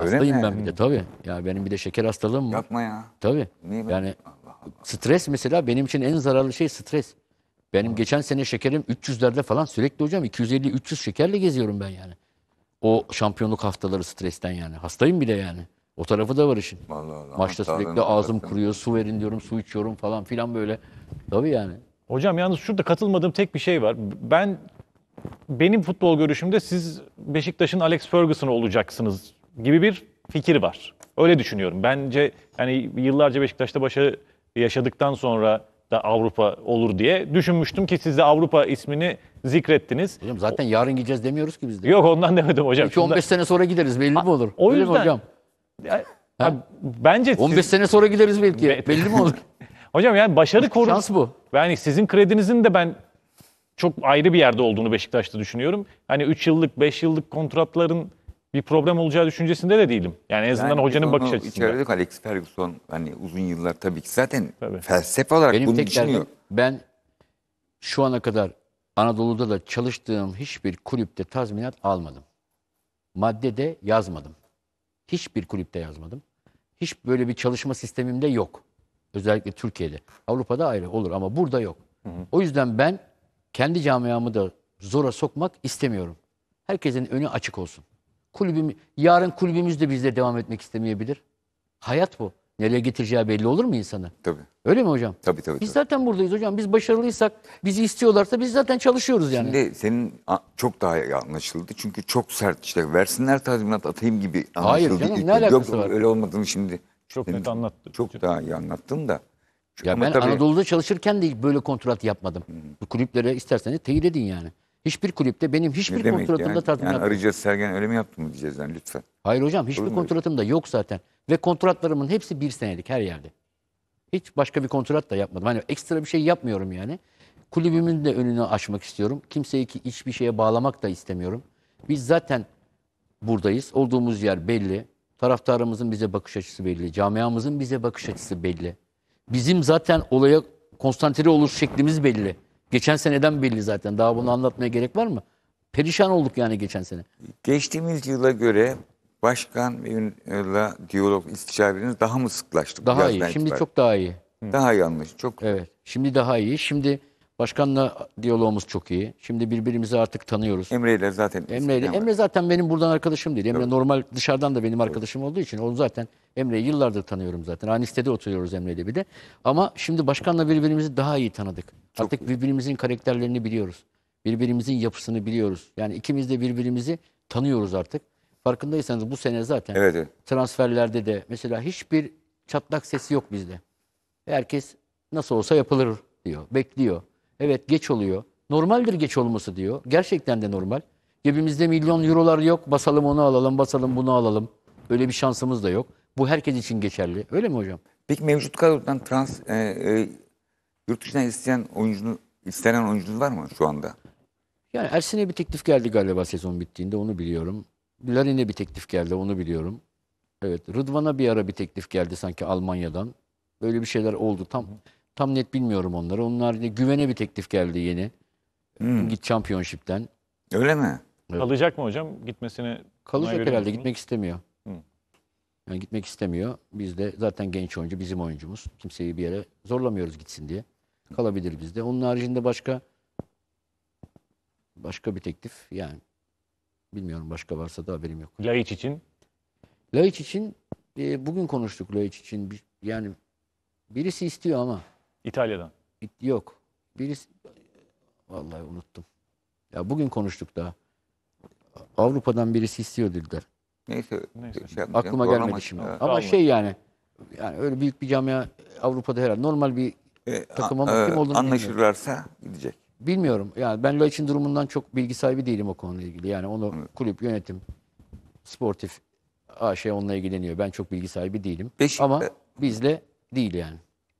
Öyle hastayım mi? ben bir de hmm. tabii. Ya benim bir de şeker hastalığım var. Yapma ya. Tabii. Niye yani Allah Allah. stres mesela benim için en zararlı şey stres. Benim Allah. geçen sene şekerim 300'lerde falan sürekli hocam 250-300 şekerle geziyorum ben yani. O şampiyonluk haftaları stresten yani. Hastayım bir de yani. O tarafı da var işin. Vallahi Allah. Maçta sürekli ağzım kuruyor, su verin diyorum, su içiyorum falan filan böyle. Tabii yani. Hocam yalnız şurada katılmadığım tek bir şey var. Ben benim futbol görüşümde siz Beşiktaş'ın Alex Ferguson olacaksınız gibi bir fikir var. Öyle düşünüyorum. Bence yani yıllarca Beşiktaş'ta başarı yaşadıktan sonra da Avrupa olur diye düşünmüştüm ki siz de Avrupa ismini zikrettiniz. Hocam zaten yarın gideceğiz demiyoruz ki biz de. Yok ondan demedim hocam. Belki 15 sene sonra gideriz belli mi olur? O yüzden. hocam? Ya, Bence 15 siz... sene sonra gideriz belki. Be belli mi olur? [laughs] hocam yani başarı koru. Şans bu. Yani sizin kredinizin de ben çok ayrı bir yerde olduğunu Beşiktaş'ta düşünüyorum. Hani 3 yıllık, 5 yıllık kontratların bir problem olacağı düşüncesinde de değilim. Yani en azından yani hocanın bakış açısından. İçerideki Alex Ferguson hani uzun yıllar tabii ki zaten tabii. felsefe olarak Benim bunu düşünüyor. ben şu ana kadar Anadolu'da da çalıştığım hiçbir kulüpte tazminat almadım. Maddede yazmadım. Hiçbir kulüpte yazmadım. Hiç böyle bir çalışma sistemimde yok. Özellikle Türkiye'de. Avrupa'da ayrı olur ama burada yok. Hı hı. O yüzden ben kendi camiamı da zora sokmak istemiyorum. Herkesin önü açık olsun. Kulübüm, yarın kulübümüz de bizle devam etmek istemeyebilir. Hayat bu. Nereye getireceği belli olur mu insana? Tabii. Öyle mi hocam? Tabii tabii. Biz tabii. zaten buradayız hocam. Biz başarılıysak, bizi istiyorlarsa biz zaten çalışıyoruz yani. Şimdi senin çok daha iyi anlaşıldı. Çünkü çok sert işte versinler tazminat atayım gibi anlaşıldı. Hayır canım İlk ne alakası Yok, var? Öyle olmadığını şimdi. Çok net anlattın. Çok daha iyi anlattın da. Ya Ama ben tabii- Anadolu'da çalışırken de böyle kontrat yapmadım. Bu kulüplere isterseniz teyit edin yani. Hiçbir kulüpte benim hiçbir demek kontratımda yani? tartışma Yani yok. arayacağız Sergen öyle mi yaptı mı diyeceğiz yani lütfen. Hayır hocam hiçbir Olur da yok zaten. Ve kontratlarımın hepsi bir senelik her yerde. Hiç başka bir kontrat da yapmadım. Hani ekstra bir şey yapmıyorum yani. Kulübümün de önünü açmak istiyorum. Kimseyi ki hiçbir şeye bağlamak da istemiyorum. Biz zaten buradayız. Olduğumuz yer belli. Taraftarımızın bize bakış açısı belli. Camiamızın bize bakış açısı belli bizim zaten olaya konsantre olur şeklimiz belli. Geçen seneden belli zaten. Daha bunu anlatmaya gerek var mı? Perişan olduk yani geçen sene. Geçtiğimiz yıla göre başkan ile diyalog istişareleriniz daha mı sıklaştı? Daha iyi. Şimdi itibaren? çok daha iyi. Daha yanlış. Çok. Evet. Şimdi daha iyi. Şimdi Başkanla diyalogumuz çok iyi. Şimdi birbirimizi artık tanıyoruz. Emre ile zaten. Emre ile. Emre zaten benim buradan arkadaşım değil. Emre Yok. normal dışarıdan da benim arkadaşım olduğu için onu zaten Emre'yi yıllardır tanıyorum zaten. Aynı sitede oturuyoruz Emre ile bir de. Ama şimdi başkanla birbirimizi daha iyi tanıdık. Çok artık iyi. birbirimizin karakterlerini biliyoruz. Birbirimizin yapısını biliyoruz. Yani ikimiz de birbirimizi tanıyoruz artık. Farkındaysanız bu sene zaten evet, evet. transferlerde de mesela hiçbir çatlak sesi yok bizde. Herkes nasıl olsa yapılır diyor, bekliyor. Evet geç oluyor. Normaldir geç olması diyor. Gerçekten de normal. Cebimizde milyon eurolar yok. Basalım onu alalım, basalım bunu alalım. Öyle bir şansımız da yok. Bu herkes için geçerli. Öyle mi hocam? Peki mevcut kadrodan trans e, e, yurt dışından isteyen oyuncunu istenen oyuncunuz var mı şu anda? Yani Ersin'e bir teklif geldi galiba sezon bittiğinde onu biliyorum. Larin'e bir teklif geldi onu biliyorum. Evet Rıdvan'a bir ara bir teklif geldi sanki Almanya'dan. Böyle bir şeyler oldu tam. Tam net bilmiyorum onları. Onlar güvene bir teklif geldi yeni. Hmm. Git Championship'ten. Öyle mi? Evet. Kalacak mı hocam? gitmesine? kalacak herhalde. Gitmek istemiyor. Hmm. Yani gitmek istemiyor. Biz de zaten genç oyuncu, bizim oyuncumuz. Kimseyi bir yere zorlamıyoruz gitsin diye. Kalabilir bizde. Onun haricinde başka başka bir teklif yani bilmiyorum başka varsa da haberim yok. Laiç için? Laiç için e, bugün konuştuk Laiç için. Yani birisi istiyor ama İtalya'dan. Yok. Birisi vallahi unuttum. Ya bugün konuştuk da Avrupa'dan birisi istiyor dediler. Neyse. Neyse. Şey Aklıma gelmedi şimdi. Evet. Ama Vallahi. şey yani yani öyle büyük bir camia Avrupa'da herhalde normal bir e, takım ama a- kim e, olduğunu bilmiyorum. gidecek. Bilmiyorum. Yani ben Laiç'in durumundan çok bilgi sahibi değilim o konuyla ilgili. Yani onu kulüp, yönetim, sportif şey onunla ilgileniyor. Ben çok bilgi sahibi değilim. Beşik- Ama e, bizle değil yani.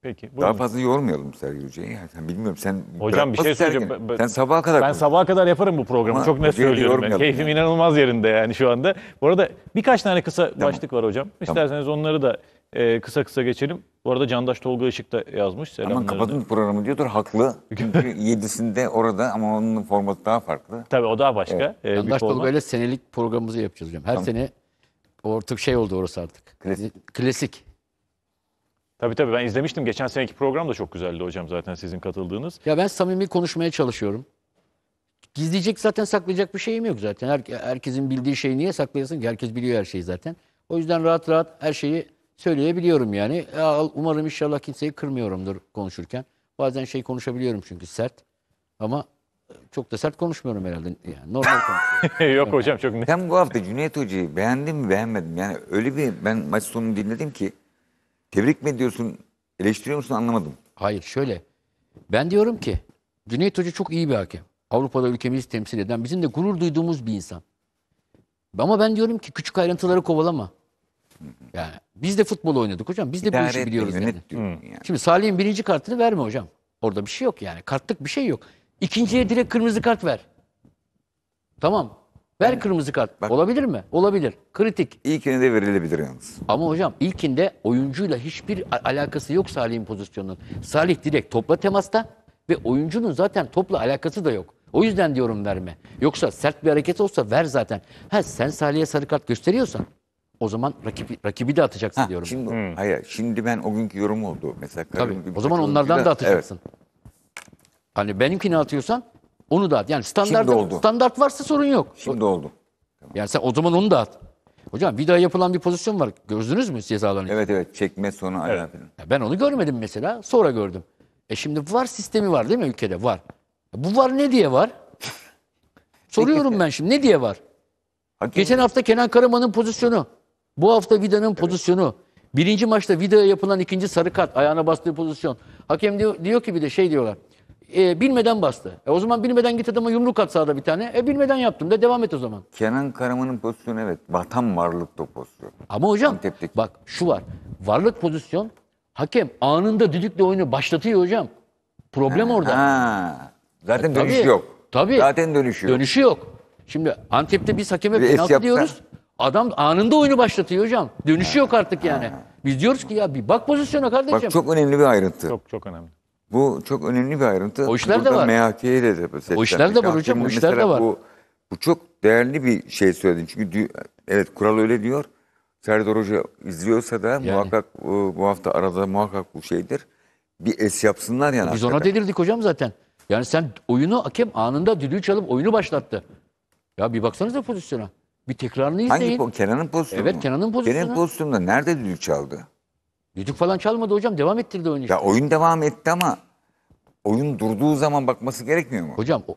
Peki. Buyurun. Daha fazla yormayalım Sergi Hoca'yı. Yani bilmiyorum sen... Hocam bir şey söyleyeceğim. Sergen. sen sabaha kadar... Ben sabaha kadar yaparım bu programı. Ama Çok net söylüyorum. Ben. Keyfim yani. inanılmaz yerinde yani şu anda. Bu arada birkaç tane kısa tamam. başlık var hocam. İsterseniz tamam. onları da e, kısa kısa geçelim. Bu arada Candaş Tolga Işık da yazmış. Selamlarını. Ama kapatın programı diyordur haklı. [laughs] yedisinde orada ama onun formatı daha farklı. Tabii o daha başka. Evet. E, Candaş Tolga ile senelik programımızı yapacağız hocam. Her tamam. sene ortak şey oldu orası artık. Klasik. Klasik. Tabii tabii ben izlemiştim. Geçen seneki program da çok güzeldi hocam zaten sizin katıldığınız. Ya ben samimi konuşmaya çalışıyorum. Gizleyecek zaten saklayacak bir şeyim yok zaten. Her, herkesin bildiği şeyi niye saklayasın ki? Herkes biliyor her şeyi zaten. O yüzden rahat rahat her şeyi söyleyebiliyorum yani. Ya, umarım inşallah kimseyi kırmıyorumdur konuşurken. Bazen şey konuşabiliyorum çünkü sert. Ama çok da sert konuşmuyorum herhalde. Yani normal konuşuyorum. [laughs] Yok hocam çok net. Sen bu hafta Cüneyt Hoca'yı beğendin mi beğenmedim? Yani öyle bir ben maç sonunu dinledim ki Tebrik mi diyorsun? Eleştiriyor musun? Anlamadım. Hayır şöyle. Ben diyorum ki Cüneyt Hoca çok iyi bir hakem. Avrupa'da ülkemizi temsil eden, bizim de gurur duyduğumuz bir insan. Ama ben diyorum ki küçük ayrıntıları kovalama. Yani biz de futbol oynadık hocam. Biz de İdare bu işi biliyoruz yani. yani. Şimdi Salih'in birinci kartını verme hocam. Orada bir şey yok yani. Kartlık bir şey yok. İkinciye direkt kırmızı kart ver. Tamam. Ver kırmızı kart. Bak- Olabilir mi? Olabilir. Kritik. İlkini de verilebilir yalnız. Ama hocam ilkinde oyuncuyla hiçbir alakası yok Salih'in pozisyonunun. Salih direkt topla temasta ve oyuncunun zaten topla alakası da yok. O yüzden diyorum verme. Yoksa sert bir hareket olsa ver zaten. Ha sen Salih'e sarı kart gösteriyorsan o zaman rakibi, rakibi de atacaksın Ha, diyorum. şimdi hmm. hayır şimdi ben o günkü yorum oldu mesela. Tabii. O zaman onlardan da atacaksın. Hani benimkini atıyorsan onu dağıt. Yani standart standart varsa sorun yok. Şimdi oldu. Yani sen o zaman onu dağıt. Hocam vida yapılan bir pozisyon var. Gördünüz mü ceza alanı? Evet evet çekme sonu evet. aynen. Ben onu görmedim mesela. Sonra gördüm. E şimdi var sistemi var değil mi ülkede? Var. E bu var ne diye var? [laughs] Soruyorum ben şimdi ne diye var? Hakim Geçen mi? hafta Kenan Karaman'ın pozisyonu. Bu hafta Vida'nın evet. pozisyonu. Birinci maçta Vida'ya yapılan ikinci sarı kart. Ayağına bastığı pozisyon. Hakem diyor, diyor ki bir de şey diyorlar e, bilmeden bastı. E, o zaman bilmeden git adama yumruk at sağda bir tane. E bilmeden yaptım da devam et o zaman. Kenan Karaman'ın pozisyonu evet. Vatan varlık da pozisyon. Ama hocam Antep'teki. bak şu var. Varlık pozisyon hakem anında düdükle oyunu başlatıyor hocam. Problem ha, orada. Ha. Zaten e, dönüş tabii, yok. Tabii. Zaten dönüşü yok. Dönüşü yok. Şimdi Antep'te biz hakeme bir penaltı diyoruz. Adam anında oyunu başlatıyor hocam. Dönüşü ha, yok artık yani. Ha. Biz diyoruz ki ya bir bak pozisyona kardeşim. Bak çok önemli bir ayrıntı. Çok çok önemli. Bu çok önemli bir ayrıntı. O işler Burada de var. MHK'ye de de O işler de var hocam, o işler de var. Bu, bu çok değerli bir şey söyledin. Çünkü evet kural öyle diyor. Serdar Hoca izliyorsa da muhakkak e, bu hafta arada muhakkak bu şeydir. Bir es yapsınlar yani. Biz ona hakikaten. delirdik hocam zaten. Yani sen oyunu hakem anında düdüğü çalıp oyunu başlattı. Ya bir baksanıza pozisyona. Bir tekrarını izleyin. Hangi izleyin. po- Kenan'ın pozisyonu? Evet, Kenan'ın pozisyonu. Kenan'ın pozisyonunda nerede düdük çaldı? Düdük falan çalmadı hocam. Devam ettirdi oyunu. Ya oyun devam etti ama oyun durduğu zaman bakması gerekmiyor mu? Hocam o-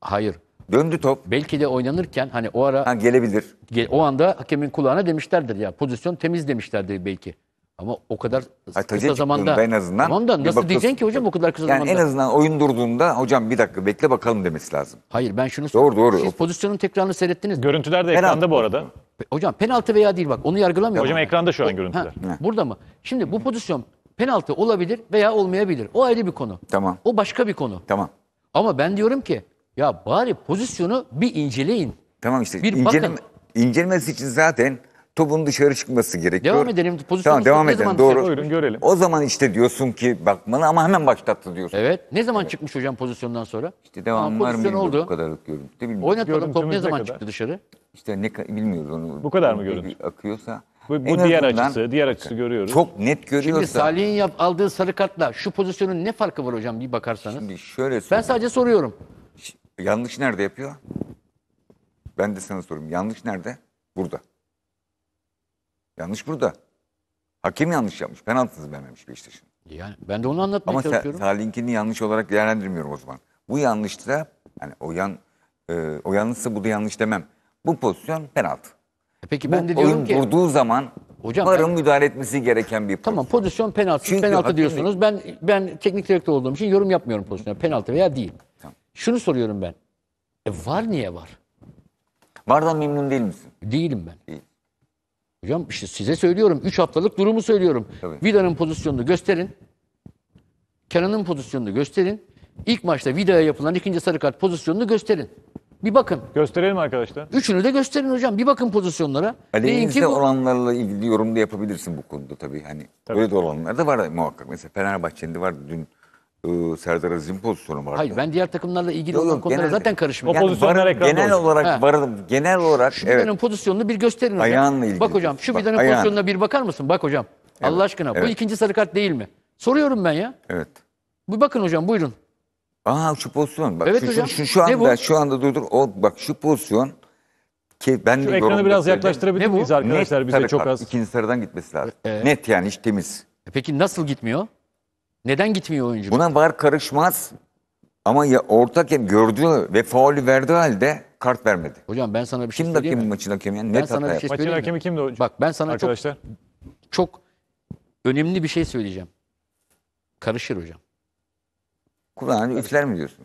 hayır. Döndü top. Belki de oynanırken hani o ara Ha, gelebilir. ge- o anda hakemin kulağına demişlerdir ya pozisyon temiz demişlerdir belki. Ama o kadar Hayır, kısa taca zamanda... da en azından. Tamam da nasıl diyeceksin ki hocam o kadar kısa Yani zamanda? en azından oyun durduğunda hocam bir dakika bekle bakalım demesi lazım. Hayır ben şunu Doğru, doğru. Siz pozisyonun tekrarını seyrettiniz. Görüntüler de Penaltı. ekranda bu arada. Hocam penaltı veya değil bak onu yargılamıyorum. Hocam ekranda şu an görüntüler. Ha, burada mı? Şimdi bu pozisyon penaltı olabilir veya olmayabilir. O ayrı bir konu. Tamam. O başka bir konu. Tamam. Ama ben diyorum ki ya bari pozisyonu bir inceleyin. Tamam işte Bir bakın. inceleme, için zaten topun dışarı çıkması gerekiyor. Devam edelim. Pozisyonu tamam devam edelim. Doğru. Buyurun görelim. O zaman işte diyorsun ki bakmalı ama hemen başlattı diyorsun. Evet. Ne zaman evet. çıkmış hocam pozisyondan sonra? İşte devam var mı oldu. bu kadarlık görüntü bilmiyorum. Oynatmadan top ne zaman kadar? çıktı dışarı? İşte ne bilmiyoruz onu. Bu kadar mı görüntü? Akıyorsa. Bu, bu diğer açısı, diğer açısı görüyoruz. Çok net görüyorsa. Şimdi Salih'in aldığı sarı kartla şu pozisyonun ne farkı var hocam bir bakarsanız. Şimdi şöyle sorayım. Ben sadece soruyorum. Yanlış nerede yapıyor? Ben de sana sorayım. Yanlış nerede? Burada. Yanlış burada. Hakim yanlış yapmış. Penaltısız vermemiş Beşiktaş'ın. Yani ben de onu anlatmaya Ama çalışıyorum. Ama Salih'inkini yanlış olarak değerlendirmiyorum o zaman. Bu da yani o yan e, o yanlısı bu da yanlış demem. Bu pozisyon penaltı. E peki ben bu de diyorum oyun vurduğu zaman Hocam varın ben, müdahale etmesi gereken bir pozisyon. Tamam pozisyon penaltı. Çünkü penaltı hakim... diyorsunuz. Ben ben teknik direktör olduğum için yorum yapmıyorum pozisyona. Penaltı veya değil. Tamam. Şunu soruyorum ben. E var niye var? Vardan memnun değil misin? Değilim ben. Değil. Hocam işte size söylüyorum. 3 haftalık durumu söylüyorum. Tabii. Vida'nın pozisyonunu gösterin. Kenan'ın pozisyonunu gösterin. İlk maçta Vida'ya yapılan ikinci sarı kart pozisyonunu gösterin. Bir bakın. Gösterelim arkadaşlar. Üçünü de gösterin hocam. Bir bakın pozisyonlara. Aleyhinizde olanlarla ilgili yorum da yapabilirsin bu konuda tabii. Hani tabii. öyle de olanlar da var muhakkak. Mesela Fenerbahçe'nin de var dün e, Serdar Aziz'in pozisyonu vardı. Hayır ben diğer takımlarla ilgili Yok, olan konulara zaten karışmıyorum. Yani pozisyonlar varım, genel olsun. olarak varım. Genel olarak evet. Şubida'nın pozisyonunu bir gösterin hocam. Ayağınla ilgili Bak hocam şu Bak, pozisyonuna bir bakar mısın? Bak hocam. Allah aşkına bu ikinci sarı kart değil mi? Soruyorum ben ya. Evet. Bu bakın hocam buyurun. Aa şu pozisyon bak Evet şu, hocam. şu, şu, şu Ne anda şu anda dur o bak şu pozisyon ki ben de Şu ekranı biraz söyledim. yaklaştırabilir Ne bu? miyiz arkadaşlar? Net Bize çok az. İkinci sarıdan gitmesi lazım. Net yani hiç temiz. E peki nasıl gitmiyor? Neden gitmiyor oyuncu? Buna var karışmaz ama ya ortak hem gördü ve faulü verdi halde kart vermedi. Hocam ben sana bir şey söyleyeyim hakem mi? maçın hakemi? Yani? Ben Net sana bir şey yaptı. Maçın söyleyeyim hakemi kimdi hocam? Bak ben sana çok, Arkadaşlar. çok önemli bir şey söyleyeceğim. Karışır hocam. Kur'an'ı üfler mi diyorsun?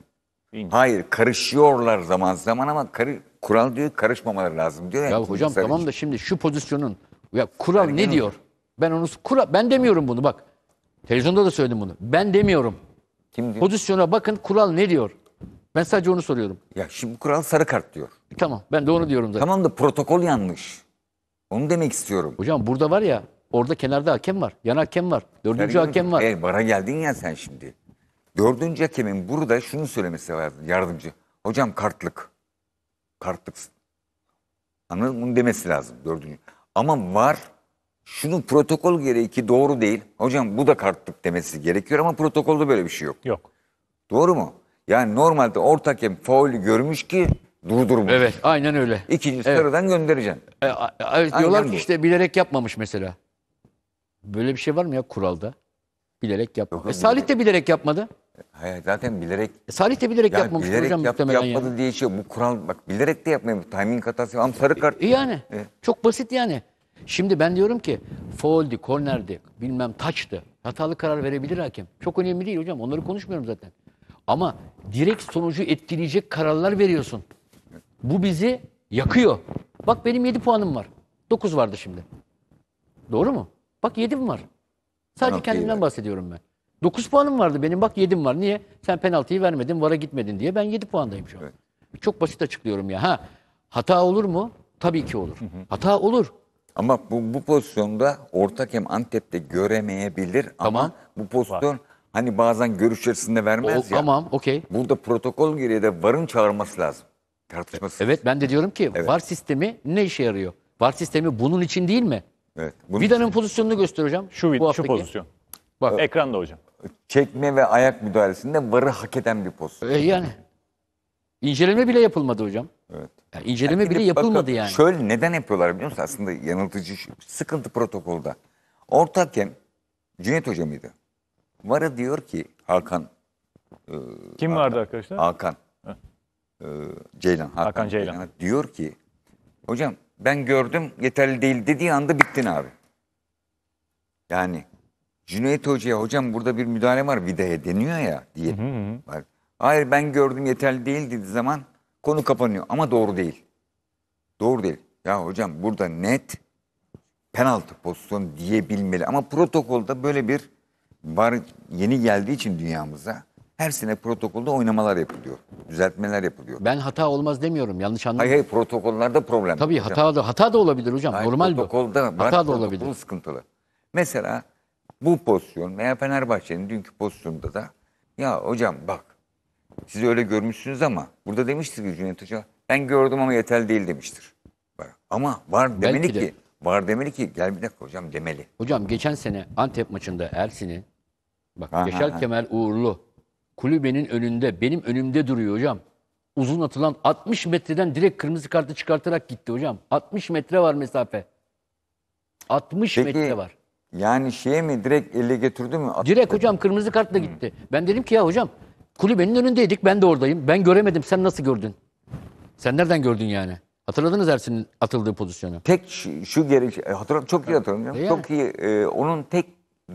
Bilmiyorum. Hayır karışıyorlar zaman zaman ama karı, kural diyor karışmamaları lazım diyor. Ya hocam tamam da şimdi şu pozisyonun ya kural ne diyor? Ben onu kural ben demiyorum bunu bak. Televizyonda da söyledim bunu. Ben demiyorum. Kim diyor? Pozisyona bakın kural ne diyor? Ben sadece onu soruyorum. Ya şimdi kural sarı kart diyor. E, tamam ben de onu diyorum zaten. Tamam da protokol yanlış. Onu demek istiyorum. Hocam burada var ya orada kenarda hakem var. Yan hakem var. Dördüncü Sergen- hakem var. E, bana geldin ya sen şimdi. Dördüncü hakemin burada şunu söylemesi lazım yardımcı. Hocam kartlık. Kartlıksın. Anladın mı? Bunu demesi lazım dördüncü. Ama var şunun protokol gereği ki doğru değil. Hocam bu da kartlık demesi gerekiyor ama protokolda böyle bir şey yok. Yok. Doğru mu? Yani normalde ortak hakem faul görmüş ki durdurmuş. Evet aynen öyle. İkinci evet. sıradan göndereceksin. E, a, a, diyorlar ki bu. işte bilerek yapmamış mesela. Böyle bir şey var mı ya kuralda? Bilerek yapmadı. E, Salih de bilerek yapmadı. Hayır e, zaten bilerek. E, Salih de bilerek yani yapmamış bilerek hocam yap, muhtemelen. Yapmadı yani. diye şey bu kural bak bilerek de yapmıyor. Timing hatası ama sarı e, kart. E, yani e. çok basit yani. Şimdi ben diyorum ki fouldi, kornerdi, bilmem taçtı. Hatalı karar verebilir hakem. Çok önemli değil hocam. Onları konuşmuyorum zaten. Ama direkt sonucu etkileyecek kararlar veriyorsun. Bu bizi yakıyor. Bak benim 7 puanım var. 9 vardı şimdi. Doğru mu? Bak 7'm var. Sadece kendimden bahsediyorum ben. 9 puanım vardı benim bak 7'm var. Niye? Sen penaltıyı vermedin, vara gitmedin diye. Ben 7 puandayım şu an. Çok basit açıklıyorum ya. Ha, hata olur mu? Tabii ki olur. Hata olur. Ama bu, bu pozisyonda ortak hem Antep'te göremeyebilir ama bu pozisyon hani bazen görüş içerisinde vermez O- ya. tamam, okey. Burada protokol gereği de varın çağırması lazım. Tartışması. Evet ben de diyorum ki VAR sistemi ne işe yarıyor? VAR sistemi bunun için değil mi? evet. Bunun Vida'nın pozisyonunu göstereceğim. Şu, vid- şu pozisyon. Bak. Ekranda hocam. çekme ve ayak müdahalesinde varı hak eden bir pozisyon. E, yani. İnceleme bile yapılmadı hocam. Evet. Yani inceleme yani bile yapılmadı bakın, yani. Şöyle neden yapıyorlar biliyor musun? Aslında yanıltıcı sıkıntı protokolda. Ortakken Cüneyt Hoca mıydı? Vara diyor ki Hakan. E, Kim Hakan, vardı arkadaşlar? Hakan. E, Ceylan. Hakan, Hakan Ceylan. Ceylan. Diyor ki hocam ben gördüm yeterli değil dediği anda bittin abi. Yani Cüneyt Hoca'ya hocam burada bir müdahale var vidaya deniyor ya diye. Hı hı. Hayır ben gördüm yeterli değil dediği zaman Konu kapanıyor ama doğru değil. Doğru değil. Ya hocam burada net penaltı pozisyon diyebilmeli. Ama protokolda böyle bir var yeni geldiği için dünyamıza her sene protokolda oynamalar yapılıyor. Düzeltmeler yapılıyor. Ben hata olmaz demiyorum. Yanlış anlamayın. Hayır hayır protokollerde problem. Tabii hocam. hata da, hata da olabilir hocam. Hayır, Normal protokolda bu. hata da olabilir. Bu sıkıntılı. Mesela bu pozisyon veya Fenerbahçe'nin dünkü pozisyonunda da ya hocam bak siz öyle görmüşsünüz ama burada demiştir ki Cüneyt Hoca ben gördüm ama yeterli değil demiştir. Ama var demeli Belki ki de. var demeli ki gel bir dakika hocam demeli. Hocam geçen sene Antep maçında Ersin'i bak ha, Yaşar ha. Kemal Uğurlu kulübenin önünde benim önümde duruyor hocam. Uzun atılan 60 metreden direkt kırmızı kartı çıkartarak gitti hocam. 60 metre var mesafe. 60 Peki, metre var. Yani şeye mi direkt elle getirdi mi? Direkt hocam kırmızı kartla gitti. Ben dedim ki ya hocam Kulübenin önündeydik. Ben de oradayım. Ben göremedim. Sen nasıl gördün? Sen nereden gördün yani? Hatırladınız Ersin'in atıldığı pozisyonu. Tek şu, geri e, hatırlam çok iyi hatırlamıyorum. E yani. Çok iyi. E, onun tek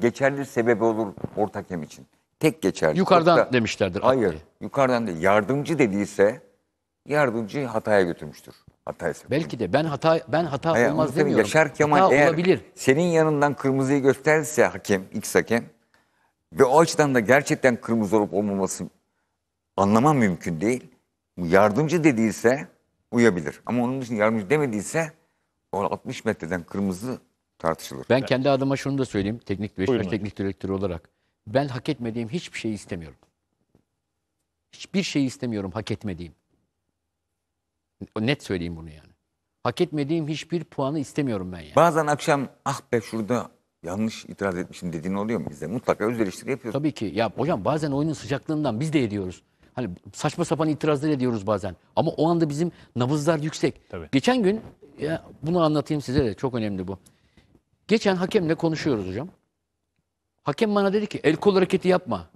geçerli sebebi olur ortak hem için. Tek geçerli. Yukarıdan da, demişlerdir. Hayır. Diye. Yukarıdan değil. Yardımcı dediyse yardımcı hataya götürmüştür. Hataysa. Belki de ben hata ben hata Hayır, olmaz demiyorum. Yaşar Kemal hata eğer olabilir. senin yanından kırmızıyı gösterirse hakem, X hakem ve o açıdan da gerçekten kırmızı olup olmaması anlamam mümkün değil. Yardımcı dediyse uyabilir. Ama onun için yardımcı demediyse o 60 metreden kırmızı tartışılır. Ben kendi adıma şunu da söyleyeyim. Teknik Beşiktaş teknik direktörü olarak. Ben hak etmediğim hiçbir şey istemiyorum. Hiçbir şey istemiyorum hak etmediğim. Net söyleyeyim bunu yani. Hak etmediğim hiçbir puanı istemiyorum ben yani. Bazen akşam ah be şurada yanlış itiraz etmişim dediğin oluyor mu bizde? Mutlaka öz eleştiri yapıyoruz. Tabii ki. Ya hocam bazen oyunun sıcaklığından biz de ediyoruz. Hani saçma sapan itirazlar ediyoruz bazen. Ama o anda bizim nabızlar yüksek. Tabii. Geçen gün ya bunu anlatayım size de çok önemli bu. Geçen hakemle konuşuyoruz hocam. Hakem bana dedi ki el kol hareketi yapma.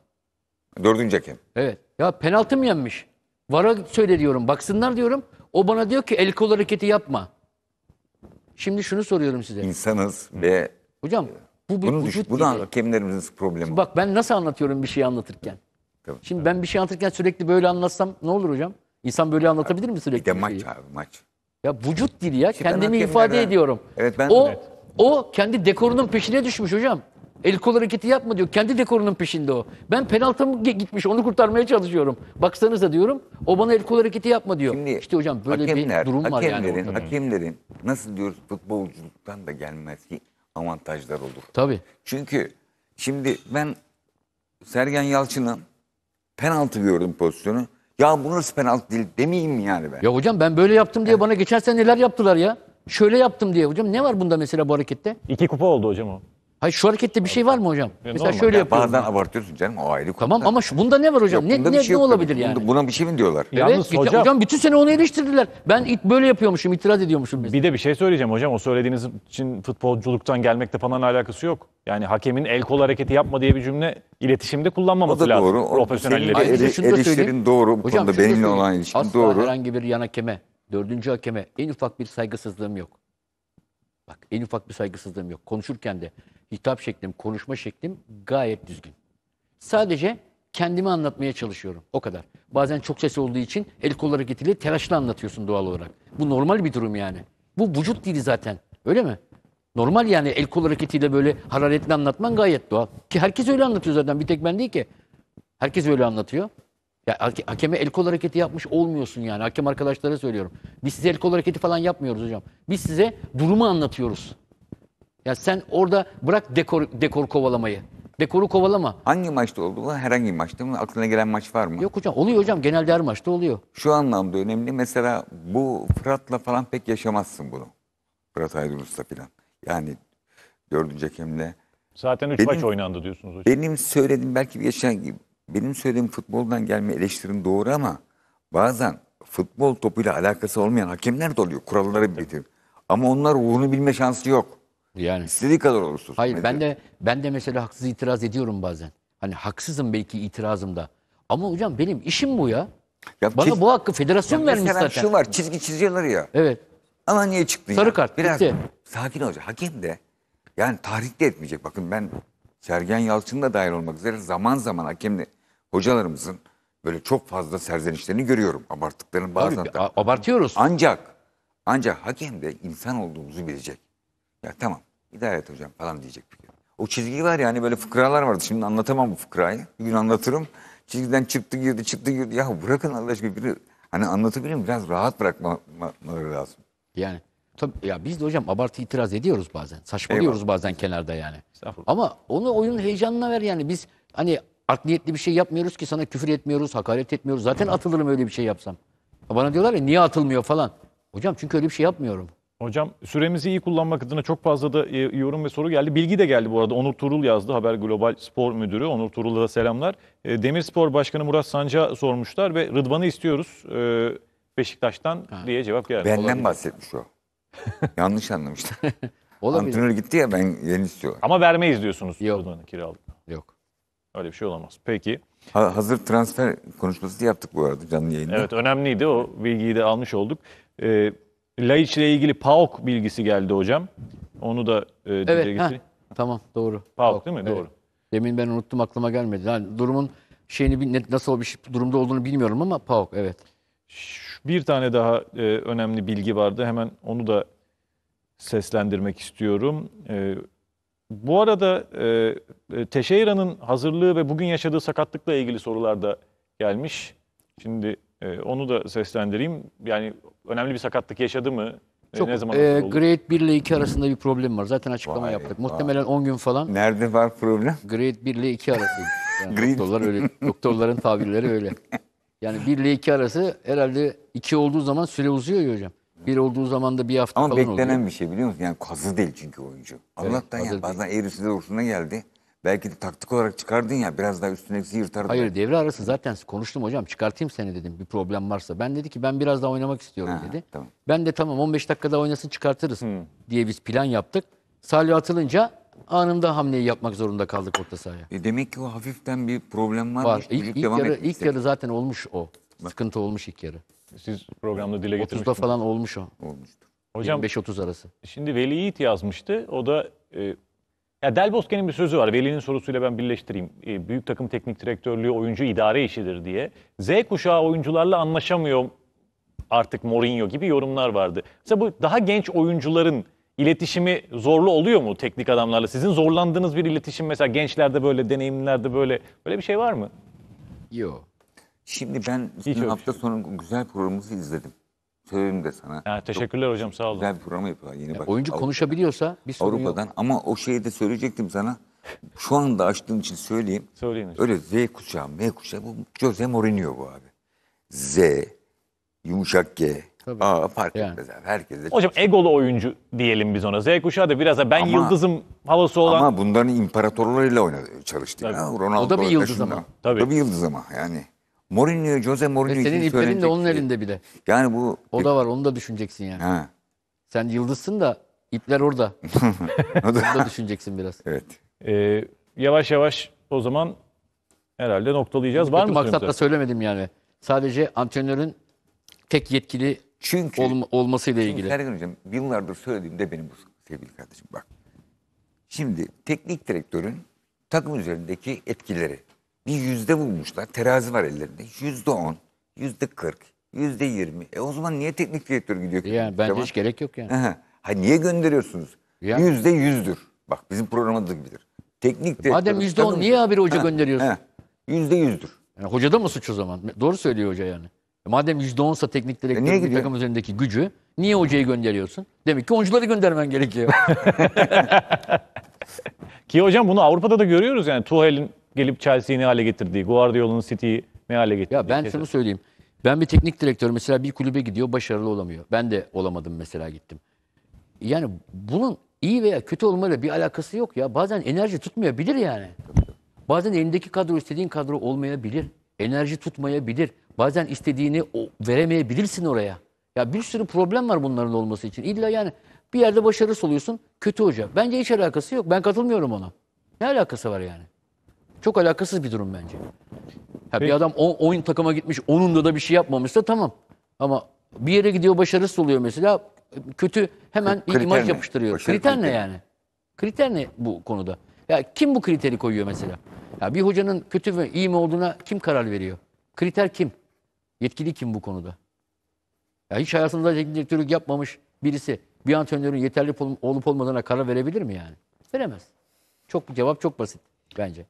Dördüncü hakem. Evet. Ya penaltı mı yenmiş? Vara söyle diyorum baksınlar diyorum. O bana diyor ki el kol hareketi yapma. Şimdi şunu soruyorum size. İnsanız ve Hocam ee, bu bir Bunu düşün, vücut bunu dili. hakemlerimizin problemi. Bak ben nasıl anlatıyorum bir şeyi anlatırken? Tabii, Şimdi ben bir şey anlatırken sürekli böyle anlatsam ne olur hocam? İnsan böyle anlatabilir mi sürekli? Bir de maç şeyi? abi maç. Ya vücut dili ya. İşte Kendimi ifade ediyorum. Evet, ben- o, Evet. o kendi dekorunun peşine düşmüş hocam. El kol hareketi yapma diyor. Kendi dekorunun peşinde o. Ben penaltım ge- gitmiş onu kurtarmaya çalışıyorum. Baksanıza diyorum. O bana el kol hareketi yapma diyor. Şimdi işte hocam böyle hakemler, bir durum var yani. hakemlerin, hakemlerin nasıl diyoruz futbolculuktan da gelmez ki avantajlar olur. Tabii. Çünkü şimdi ben Sergen Yalçın'ın penaltı gördüm pozisyonu. Ya bu nasıl penaltı değil demeyeyim mi yani ben. Ya hocam ben böyle yaptım diye evet. bana geçen sene neler yaptılar ya. Şöyle yaptım diye hocam ne var bunda mesela bu harekette? İki kupa oldu hocam o. Hayır şu harekette bir şey var mı hocam? Ya e, Mesela şöyle ya yapıyorum. bazen abartıyorsun canım o ayrı konu. Tamam ama şu, bunda ne var hocam? Yok, ne bunda ne, şey ne olabilir yani? Bunda, buna bir şey mi diyorlar? Evet, Yalnız hocam, hocam, bütün sene onu eleştirdiler. Ben it böyle yapıyormuşum, itiraz ediyormuşum biz. Bir de bir şey söyleyeceğim hocam. O söylediğiniz için futbolculuktan gelmekle falan alakası yok. Yani hakemin el kol hareketi yapma diye bir cümle iletişimde kullanmaması lazım. O da doğru. Profesyonellerin eleştirin doğru. Bu hocam, konuda benimle olan ilişkin asla doğru. Asla herhangi bir yan hakeme, dördüncü hakeme en ufak bir saygısızlığım yok. Bak en ufak bir saygısızlığım yok. Konuşurken de hitap şeklim, konuşma şeklim gayet düzgün. Sadece kendimi anlatmaya çalışıyorum. O kadar. Bazen çok ses olduğu için el kolları getirilir telaşla anlatıyorsun doğal olarak. Bu normal bir durum yani. Bu vücut dili zaten. Öyle mi? Normal yani el kol hareketiyle böyle hararetli anlatman gayet doğal. Ki herkes öyle anlatıyor zaten. Bir tek ben değil ki. Herkes öyle anlatıyor. Ya hakeme el kol hareketi yapmış olmuyorsun yani. Hakem arkadaşlara söylüyorum. Biz size el kol hareketi falan yapmıyoruz hocam. Biz size durumu anlatıyoruz. Ya sen orada bırak dekor, dekor kovalamayı. Dekoru kovalama. Hangi maçta oldu bu? Herhangi bir maçta mı? Aklına gelen maç var mı? Yok hocam oluyor hocam. Genelde her maçta oluyor. Şu anlamda önemli. Mesela bu Fırat'la falan pek yaşamazsın bunu. Fırat Aydın Usta falan. Yani dördüncü hakemle. Zaten üç benim, maç oynandı diyorsunuz hocam. Benim söylediğim belki bir geçen gibi. Benim söylediğim futboldan gelme eleştirim doğru ama bazen futbol topuyla alakası olmayan hakemler de oluyor. Kuralları bilir. Ama onlar ruhunu bilme şansı yok. Yani. istediği kadar olursun. Hayır Nedir? ben de ben de mesela haksız itiraz ediyorum bazen. Hani haksızım belki itirazımda. Ama hocam benim işim bu ya. ya Bana çiz... bu hakkı federasyon ya vermiş zaten. Şu var çizgi çiziyorlar ya. Evet. Ama niye çıktı Sarı ya? kart. Biraz bitti. sakin olacak. Hakem de yani tahrik de etmeyecek. Bakın ben Sergen Yalçın da dahil olmak üzere zaman zaman hakemle hocalarımızın böyle çok fazla serzenişlerini görüyorum. Abarttıklarını bazen. Tabii, abartıyoruz. Ancak ancak hakem de insan olduğumuzu bilecek. Ya tamam idare et hocam falan diyecek bir gün. Şey o çizgi var yani böyle fıkralar vardı. Şimdi anlatamam bu fıkrayı. Bir gün anlatırım. Çizgiden çıktı girdi çıktı girdi. Ya bırakın Allah aşkına biri hani anlatabilirim biraz rahat bırakmaları lazım. Yani tabii ya biz de hocam abartı itiraz ediyoruz bazen. Saçmalıyoruz Eyvallah. bazen kenarda yani. Estağfurullah. Ama onu oyunun heyecanına ver yani. Biz hani art niyetli bir şey yapmıyoruz ki sana küfür etmiyoruz, hakaret etmiyoruz. Zaten atılırım öyle bir şey yapsam. Bana diyorlar ya niye atılmıyor falan. Hocam çünkü öyle bir şey yapmıyorum. Hocam süremizi iyi kullanmak adına çok fazla da e, yorum ve soru geldi. Bilgi de geldi bu arada. Onur Turul yazdı. Haber Global Spor Müdürü. Onur Turul'a da selamlar. E, Demirspor Başkanı Murat Sanca sormuşlar ve Rıdvan'ı istiyoruz e, Beşiktaş'tan ha. diye cevap geldi. Benden Olabilir. bahsetmiş o. [laughs] Yanlış anlamışlar. [laughs] Olabilir. Antrenör gitti ya ben yeni istiyorum. Ama vermeyiz diyorsunuz Yok. Rıdvan'ı kiralık. Yok. Öyle bir şey olamaz. Peki. Ha, hazır transfer konuşması da yaptık bu arada canlı yayında. Evet önemliydi. O bilgiyi de almış olduk. Ee, Laiç ile ilgili PAOK bilgisi geldi hocam. Onu da e, dile Evet, getireyim. Tamam doğru. PAOK değil mi? Evet. Doğru. Demin ben unuttum aklıma gelmedi. Yani durumun şeyini bil- ne- nasıl bir şey- durumda olduğunu bilmiyorum ama PAOK evet. Bir tane daha e, önemli bilgi vardı. Hemen onu da seslendirmek istiyorum. E, bu arada e, e, hazırlığı ve bugün yaşadığı sakatlıkla ilgili sorular da gelmiş. Şimdi e, onu da seslendireyim. Yani önemli bir sakatlık yaşadı mı? Ee, Çok, ne zaman e, Grade 1 ile 2 arasında bir problem var. Zaten açıklama vay, yaptık. Muhtemelen vay. 10 gün falan. Nerede var problem? Grade 1 ile 2 arası. Yani [laughs] doktorlar öyle, doktorların tabirleri öyle. Yani 1 ile 2 arası herhalde 2 olduğu zaman süre uzuyor ya hocam. 1 olduğu zaman da bir hafta Ama falan oluyor. Ama beklenen bir şey biliyor musun? Yani kazı değil çünkü oyuncu. Evet, Allah'tan ya bazen eğrisi doğrusuna geldi. Belki de taktik olarak çıkardın ya biraz daha üstüne eksi yırtardın. Hayır devre arası zaten konuştum hocam çıkartayım seni dedim bir problem varsa. Ben dedi ki ben biraz daha oynamak istiyorum Ha, dedi. tamam. Ben de tamam 15 dakikada oynasın çıkartırız diye biz plan yaptık. Salih atılınca anında hamleyi yapmak zorunda kaldık orta sahaya. E demek ki o hafiften bir problem varmış. Var. İlk, ilk devam yarı, ilk yarı zaten olmuş o. Sıkıntı olmuş ilk yarı. Siz programda dile 30'da getirmiştiniz. falan olmuş o. Olmuştur. Hocam 25-30 arası. şimdi Veli Yiğit yazmıştı. O da e, ya Del Bosque'nin bir sözü var. Veli'nin sorusuyla ben birleştireyim. E, büyük takım teknik direktörlüğü oyuncu idare işidir diye. Z kuşağı oyuncularla anlaşamıyor artık Mourinho gibi yorumlar vardı. Mesela bu daha genç oyuncuların iletişimi zorlu oluyor mu teknik adamlarla? Sizin zorlandığınız bir iletişim mesela gençlerde böyle, deneyimlerde böyle böyle bir şey var mı? Yok. Şimdi ben Hiç hafta şey. sonu güzel programımızı izledim. Söyleyeyim de sana. Ya, teşekkürler hocam sağ olun. Güzel bir program yapıyorlar. Yeni Ya, oyuncu Avrupa'dan. konuşabiliyorsa bir sorun Avrupa'dan. yok. Ama o şeyi de söyleyecektim sana. Şu anda açtığın için söyleyeyim. Söyleyin hocam. Öyle Z kuşağı, M kuşağı bu Jose Mourinho bu abi. Z, yumuşak G, Tabii. A fark Yani. etmez abi. Herkes de Hocam egolu oyuncu diyelim biz ona. Z kuşağı da biraz da ben Ama- yıldızım havası olan. Ama bunların imparatorlarıyla oynadı, çalıştı. Ya. Ronaldo O da bir yıldız ama. Tabii. Tabii. O da bir yıldız ama yani. Mourinho, Jose Mourinho Ve senin iplerin de onun diye. elinde bile. Yani bu... O da var onu da düşüneceksin yani. Ha. Sen yıldızsın da ipler orada. [laughs] onu da düşüneceksin biraz. Evet. Ee, yavaş yavaş o zaman herhalde noktalayacağız. Var mı? Maksatla söylemedim yani. Sadece antrenörün tek yetkili çünkü olma, olmasıyla çünkü ilgili. Ergen Hocam yıllardır söylediğim de benim bu sevgili kardeşim bak. Şimdi teknik direktörün takım üzerindeki etkileri bir yüzde bulmuşlar. Terazi var ellerinde. Yüzde on, yüzde kırk, yüzde yirmi. E o zaman niye teknik direktör gidiyor? E yani bence zaman? hiç gerek yok yani. Ha niye gönderiyorsunuz? Yüzde yüzdür. Bak bizim programımızda gibidir. Teknik direktör. Madem yüzde on niye abi hoca ha. gönderiyorsun? Yüzde yüzdür. Yani hocada mı suç o zaman? Doğru söylüyor hoca yani. E, madem yüzde onsa teknik e, direktörün bir takım üzerindeki gücü niye hocayı gönderiyorsun? Demek ki oyuncuları göndermen gerekiyor. [laughs] Ki hocam bunu Avrupa'da da görüyoruz yani Tuhel'in gelip Chelsea'yi ne hale getirdiği, Guardiola'nın City'yi ne hale getirdiği. Ya ben şunu söyleyeyim. Ben bir teknik direktör mesela bir kulübe gidiyor başarılı olamıyor. Ben de olamadım mesela gittim. Yani bunun iyi veya kötü olmayla bir alakası yok ya. Bazen enerji tutmayabilir yani. Bazen elindeki kadro istediğin kadro olmayabilir. Enerji tutmayabilir. Bazen istediğini veremeyebilirsin oraya. Ya bir sürü problem var bunların olması için. İlla yani bir yerde başarısız oluyorsun kötü hoca. Bence hiç alakası yok. Ben katılmıyorum ona. Ne alakası var yani? Çok alakasız bir durum bence. Ya bir adam o- oyun takıma gitmiş, onun da da bir şey yapmamışsa tamam. Ama bir yere gidiyor başarısız oluyor mesela. Kötü hemen bir Kriter imaj ne? yapıştırıyor. Başarı kriter ne yani? Kriter ne bu konuda? Ya kim bu kriteri koyuyor mesela? Ya bir hocanın kötü mü iyi mi olduğuna kim karar veriyor? Kriter kim? Yetkili kim bu konuda? Ya hiç hayatında teknik direktörlük yapmamış birisi bir antrenörün yeterli olup olmadığına karar verebilir mi yani? Veremez. Çok cevap çok basit bence.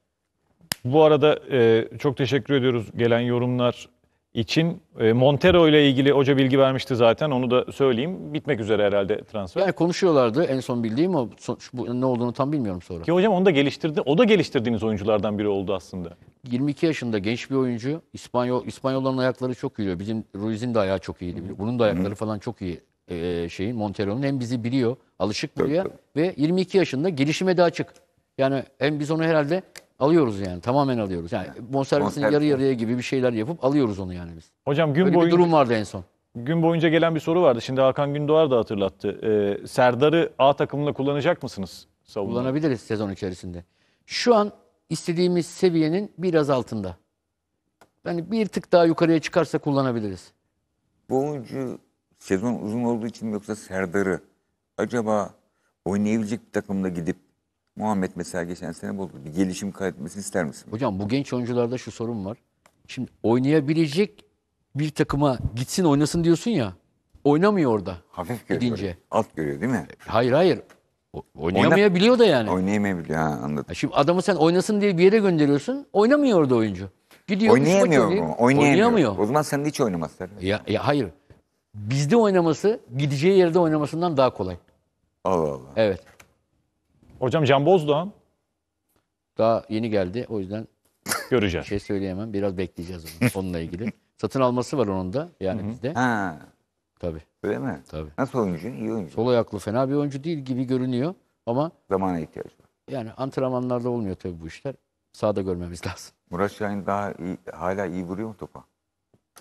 Bu arada e, çok teşekkür ediyoruz gelen yorumlar için. E, Montero ile ilgili hoca bilgi vermişti zaten onu da söyleyeyim. Bitmek üzere herhalde transfer. Yani konuşuyorlardı en son bildiğim o son- bu, ne olduğunu tam bilmiyorum sonra. Ki hocam onu da geliştirdi. O da geliştirdiğiniz oyunculardan biri oldu aslında. 22 yaşında genç bir oyuncu. İspanyol İspanyolların ayakları çok iyi. diyor. Bizim Ruiz'in de ayağı çok iyiydi. Bunun da ayakları falan çok iyi ee, şeyin Montero'nun. Hem bizi biliyor, alışık buraya ve 22 yaşında gelişime de açık. Yani hem biz onu herhalde Alıyoruz yani tamamen alıyoruz. Yani bonservisini yarı yarıya gibi bir şeyler yapıp alıyoruz onu yani biz. Hocam gün boyunca durum vardı en son. gün boyunca gelen bir soru vardı. Şimdi Hakan Gündoğar da hatırlattı. Ee, Serdar'ı A takımında kullanacak mısınız? Savunma. Kullanabiliriz sezon içerisinde. Şu an istediğimiz seviyenin biraz altında. Yani bir tık daha yukarıya çıkarsa kullanabiliriz. Bu oyuncu sezon uzun olduğu için yoksa Serdar'ı acaba oynayabilecek bir takımda gidip Muhammed mesela geçen sene buldu. Bir gelişim kaydetmesini ister misin? Hocam bu genç oyuncularda şu sorun var. Şimdi oynayabilecek bir takıma gitsin oynasın diyorsun ya. Oynamıyor orada. Hafif görüyor. Gidince. Alt görüyor değil mi? Hayır hayır. O- Oynayamayabiliyor da yani. Oynayamayabiliyor. Ha, anladım. Şimdi adamı sen oynasın diye bir yere gönderiyorsun. Oynamıyor orada oyuncu. Gidiyor. Oynayamıyor mu? Oynayamıyor. Oynayamıyor. O zaman sen de hiç oynamaz. Serhat. Ya, ya hayır. Bizde oynaması gideceği yerde oynamasından daha kolay. Allah Allah. Evet. Hocam Can Bozdoğan daha yeni geldi. O yüzden göreceğiz. Bir şey söyleyemem. Biraz bekleyeceğiz onu, onunla ilgili. Satın alması var onun da yani Hı -hı. bizde. Ha. Tabii. Öyle mi? Tabii. Nasıl oyuncu? İyi oyuncu. Sol ayaklı fena bir oyuncu değil gibi görünüyor ama zamana ihtiyaç var. Yani antrenmanlarda olmuyor tabii bu işler. Sahada görmemiz lazım. Murat Şahin daha iyi, hala iyi vuruyor mu topa?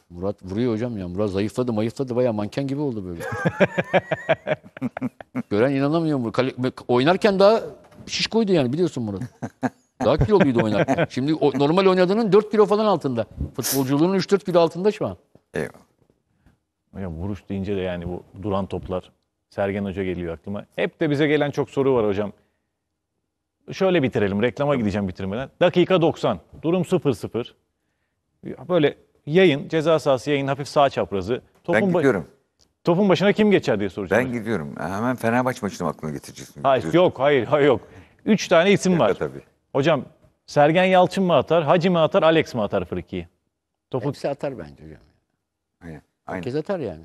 Murat vuruyor hocam ya. Murat zayıfladı mayıfladı. Baya manken gibi oldu böyle. [laughs] Gören inanamıyor Murat. oynarken daha şiş koydu yani biliyorsun Murat. Daha kilo büyüdü oynarken. Şimdi o, normal oynadığının 4 kilo falan altında. Futbolculuğunun 3-4 kilo altında şu an. Eyvallah. Hocam vuruş deyince de yani bu duran toplar. Sergen Hoca geliyor aklıma. Hep de bize gelen çok soru var hocam. Şöyle bitirelim. Reklama gideceğim bitirmeden. Dakika 90. Durum 0-0. Böyle yayın, ceza sahası yayın hafif sağ çaprazı. Topun ben gidiyorum. Topun başına kim geçer diye soracağım. Ben gidiyorum. Hemen Fenerbahçe maçını aklına getireceksin. Hayır Gidiyorsun. yok hayır hayır yok. Üç tane isim evet, var. Tabii. Hocam Sergen Yalçın mı atar, Hacı mı atar, Alex mi atar Friki'yi? Topu... Hepsi atar bence hocam. Aynen. Aynen. Herkes atar yani.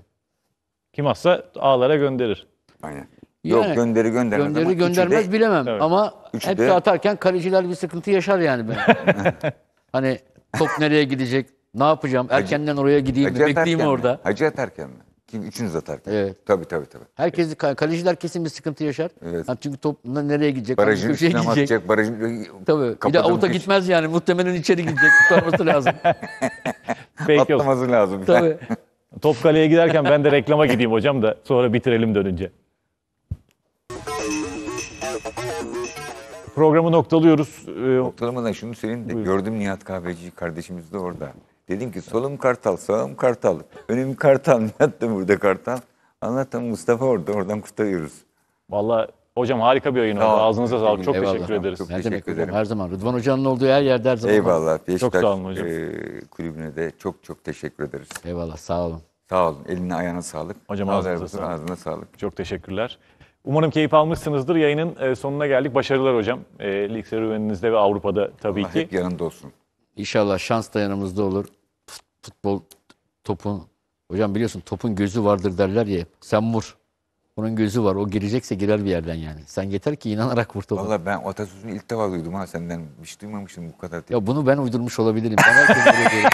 Kim atsa ağlara gönderir. Aynen. Yani, Yok gönderi göndermez gönderi göndermez de, bilemem evet. ama üçü hepsi de... atarken kaleciler bir sıkıntı yaşar yani ben. [laughs] hani top nereye gidecek, ne yapacağım? Erkenden oraya gideyim mi? Bekleyeyim erken orada. Mi? Hacivat erken mi? Kim, üçünüz atarken. Evet. Tabii tabii tabii. Herkes, kaleciler kesin bir sıkıntı yaşar. Evet. Yani çünkü top nereye gidecek? Barajın Hangi üstüne gidecek? atacak? Barajın... Tabii. Bir de avuta köşe- gitmez yani. Muhtemelen içeri gidecek. [laughs] Kurtarması lazım. Pek yok. Atlaması lazım. Tabii. Topkale'ye giderken ben de reklama gideyim hocam da sonra bitirelim dönünce. Programı noktalıyoruz. Ee, Noktalamadan şunu söyleyeyim de gördüm Nihat Kahveci kardeşimiz de orada. Dedim ki solum kartal, sağım kartal. Önüm kartal, yattım burada kartal. Anlattım Mustafa orada, oradan kurtarıyoruz. Valla hocam harika bir yayın oldu. Tamam. Ağzınıza sağlık. Çok Eyvallah. teşekkür ederiz. Çok Ne demek ederim. her zaman. Rıdvan Hoca'nın olduğu her yerde her zaman. Eyvallah. Beşiktaş sağ olun hocam. e, kulübüne de çok çok teşekkür ederiz. Eyvallah sağ olun. Sağ olun. Eline ayağına sağlık. Hocam ağzınıza Ağzına sağlık. Ağzına sağlık. Çok teşekkürler. Umarım keyif almışsınızdır. Yayının sonuna geldik. Başarılar hocam. E, Lig serüveninizde ve Avrupa'da tabii Allah ki. hep yanında olsun. İnşallah şans da yanımızda olur. Futbol topun, hocam biliyorsun topun gözü vardır derler ya. Sen vur. Onun gözü var. O girecekse girer bir yerden yani. Sen yeter ki inanarak kurtul. Valla ben atasözünü ilk defa duydum ha senden. Hiç şey duymamıştım bu kadar. Ya bunu ben uydurmuş olabilirim. Ben herkese öyle diyorum.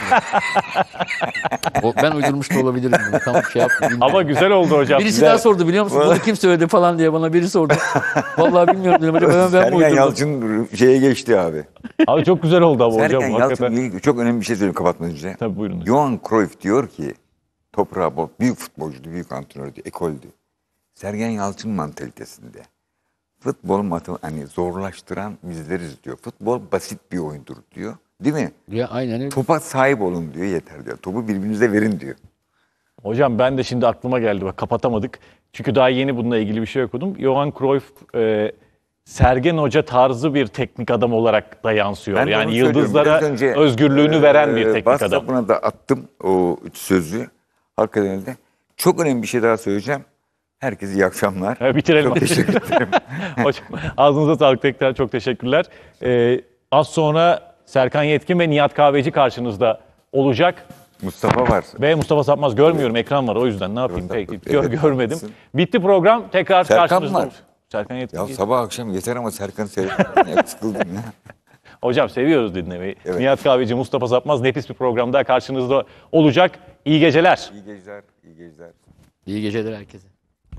[laughs] ben uydurmuş da olabilirim. Bunu. Tam şey yapmadım. Ama güzel oldu hocam. Birisi daha sordu biliyor musun? Bunu kim söyledi falan diye bana biri sordu. [laughs] Vallahi bilmiyorum dedim. ben, ben mi Sergen uydurdum? Yalçın şeye geçti abi. Abi çok güzel oldu ama hocam. Yalçın Hakikaten. çok önemli bir şey söyleyeyim kapatmadan önce. Tabii buyurun. Johan Cruyff diyor ki toprağa bol, büyük futbolcuydu, büyük antrenördü, ekoldü. Sergen Yalçın mantalitesinde. Futbol matematik hani zorlaştıran bizleriz diyor. Futbol basit bir oyundur diyor. Değil mi? Ya aynen öyle. Topa sahip olun diyor yeter diyor. Topu birbirinize verin diyor. Hocam ben de şimdi aklıma geldi bak kapatamadık. Çünkü daha yeni bununla ilgili bir şey okudum. Johan Cruyff e, Sergen Hoca tarzı bir teknik adam olarak da yansıyor. Ben yani yıldızlara önce, özgürlüğünü e, veren bir teknik adam. WhatsApp'ına da attım o sözü. Hakikaten de. Çok önemli bir şey daha söyleyeceğim. Herkese iyi akşamlar. Evet, bitirelim. Çok teşekkür [laughs] ederim. Hocam, ağzınıza sağlık tekrar çok teşekkürler. Ee, az sonra Serkan Yetkin ve Nihat Kahveci karşınızda olacak. Mustafa var. Ve Mustafa Sapmaz görmüyorum ekran var o yüzden ne yapayım Mustafa, pek gör, evet, görmedim. Misin? Bitti program tekrar Serkan karşınızda. Var. Serkan Yetkin. Ya sabah akşam yeter ama Serkan'ı seyretmeye [laughs] sıkıldım ya. Hocam seviyoruz dinlemeyi. Evet. Nihat Kahveci, Mustafa Sapmaz nefis bir programda karşınızda olacak. İyi geceler. İyi geceler, iyi geceler. İyi geceler herkese.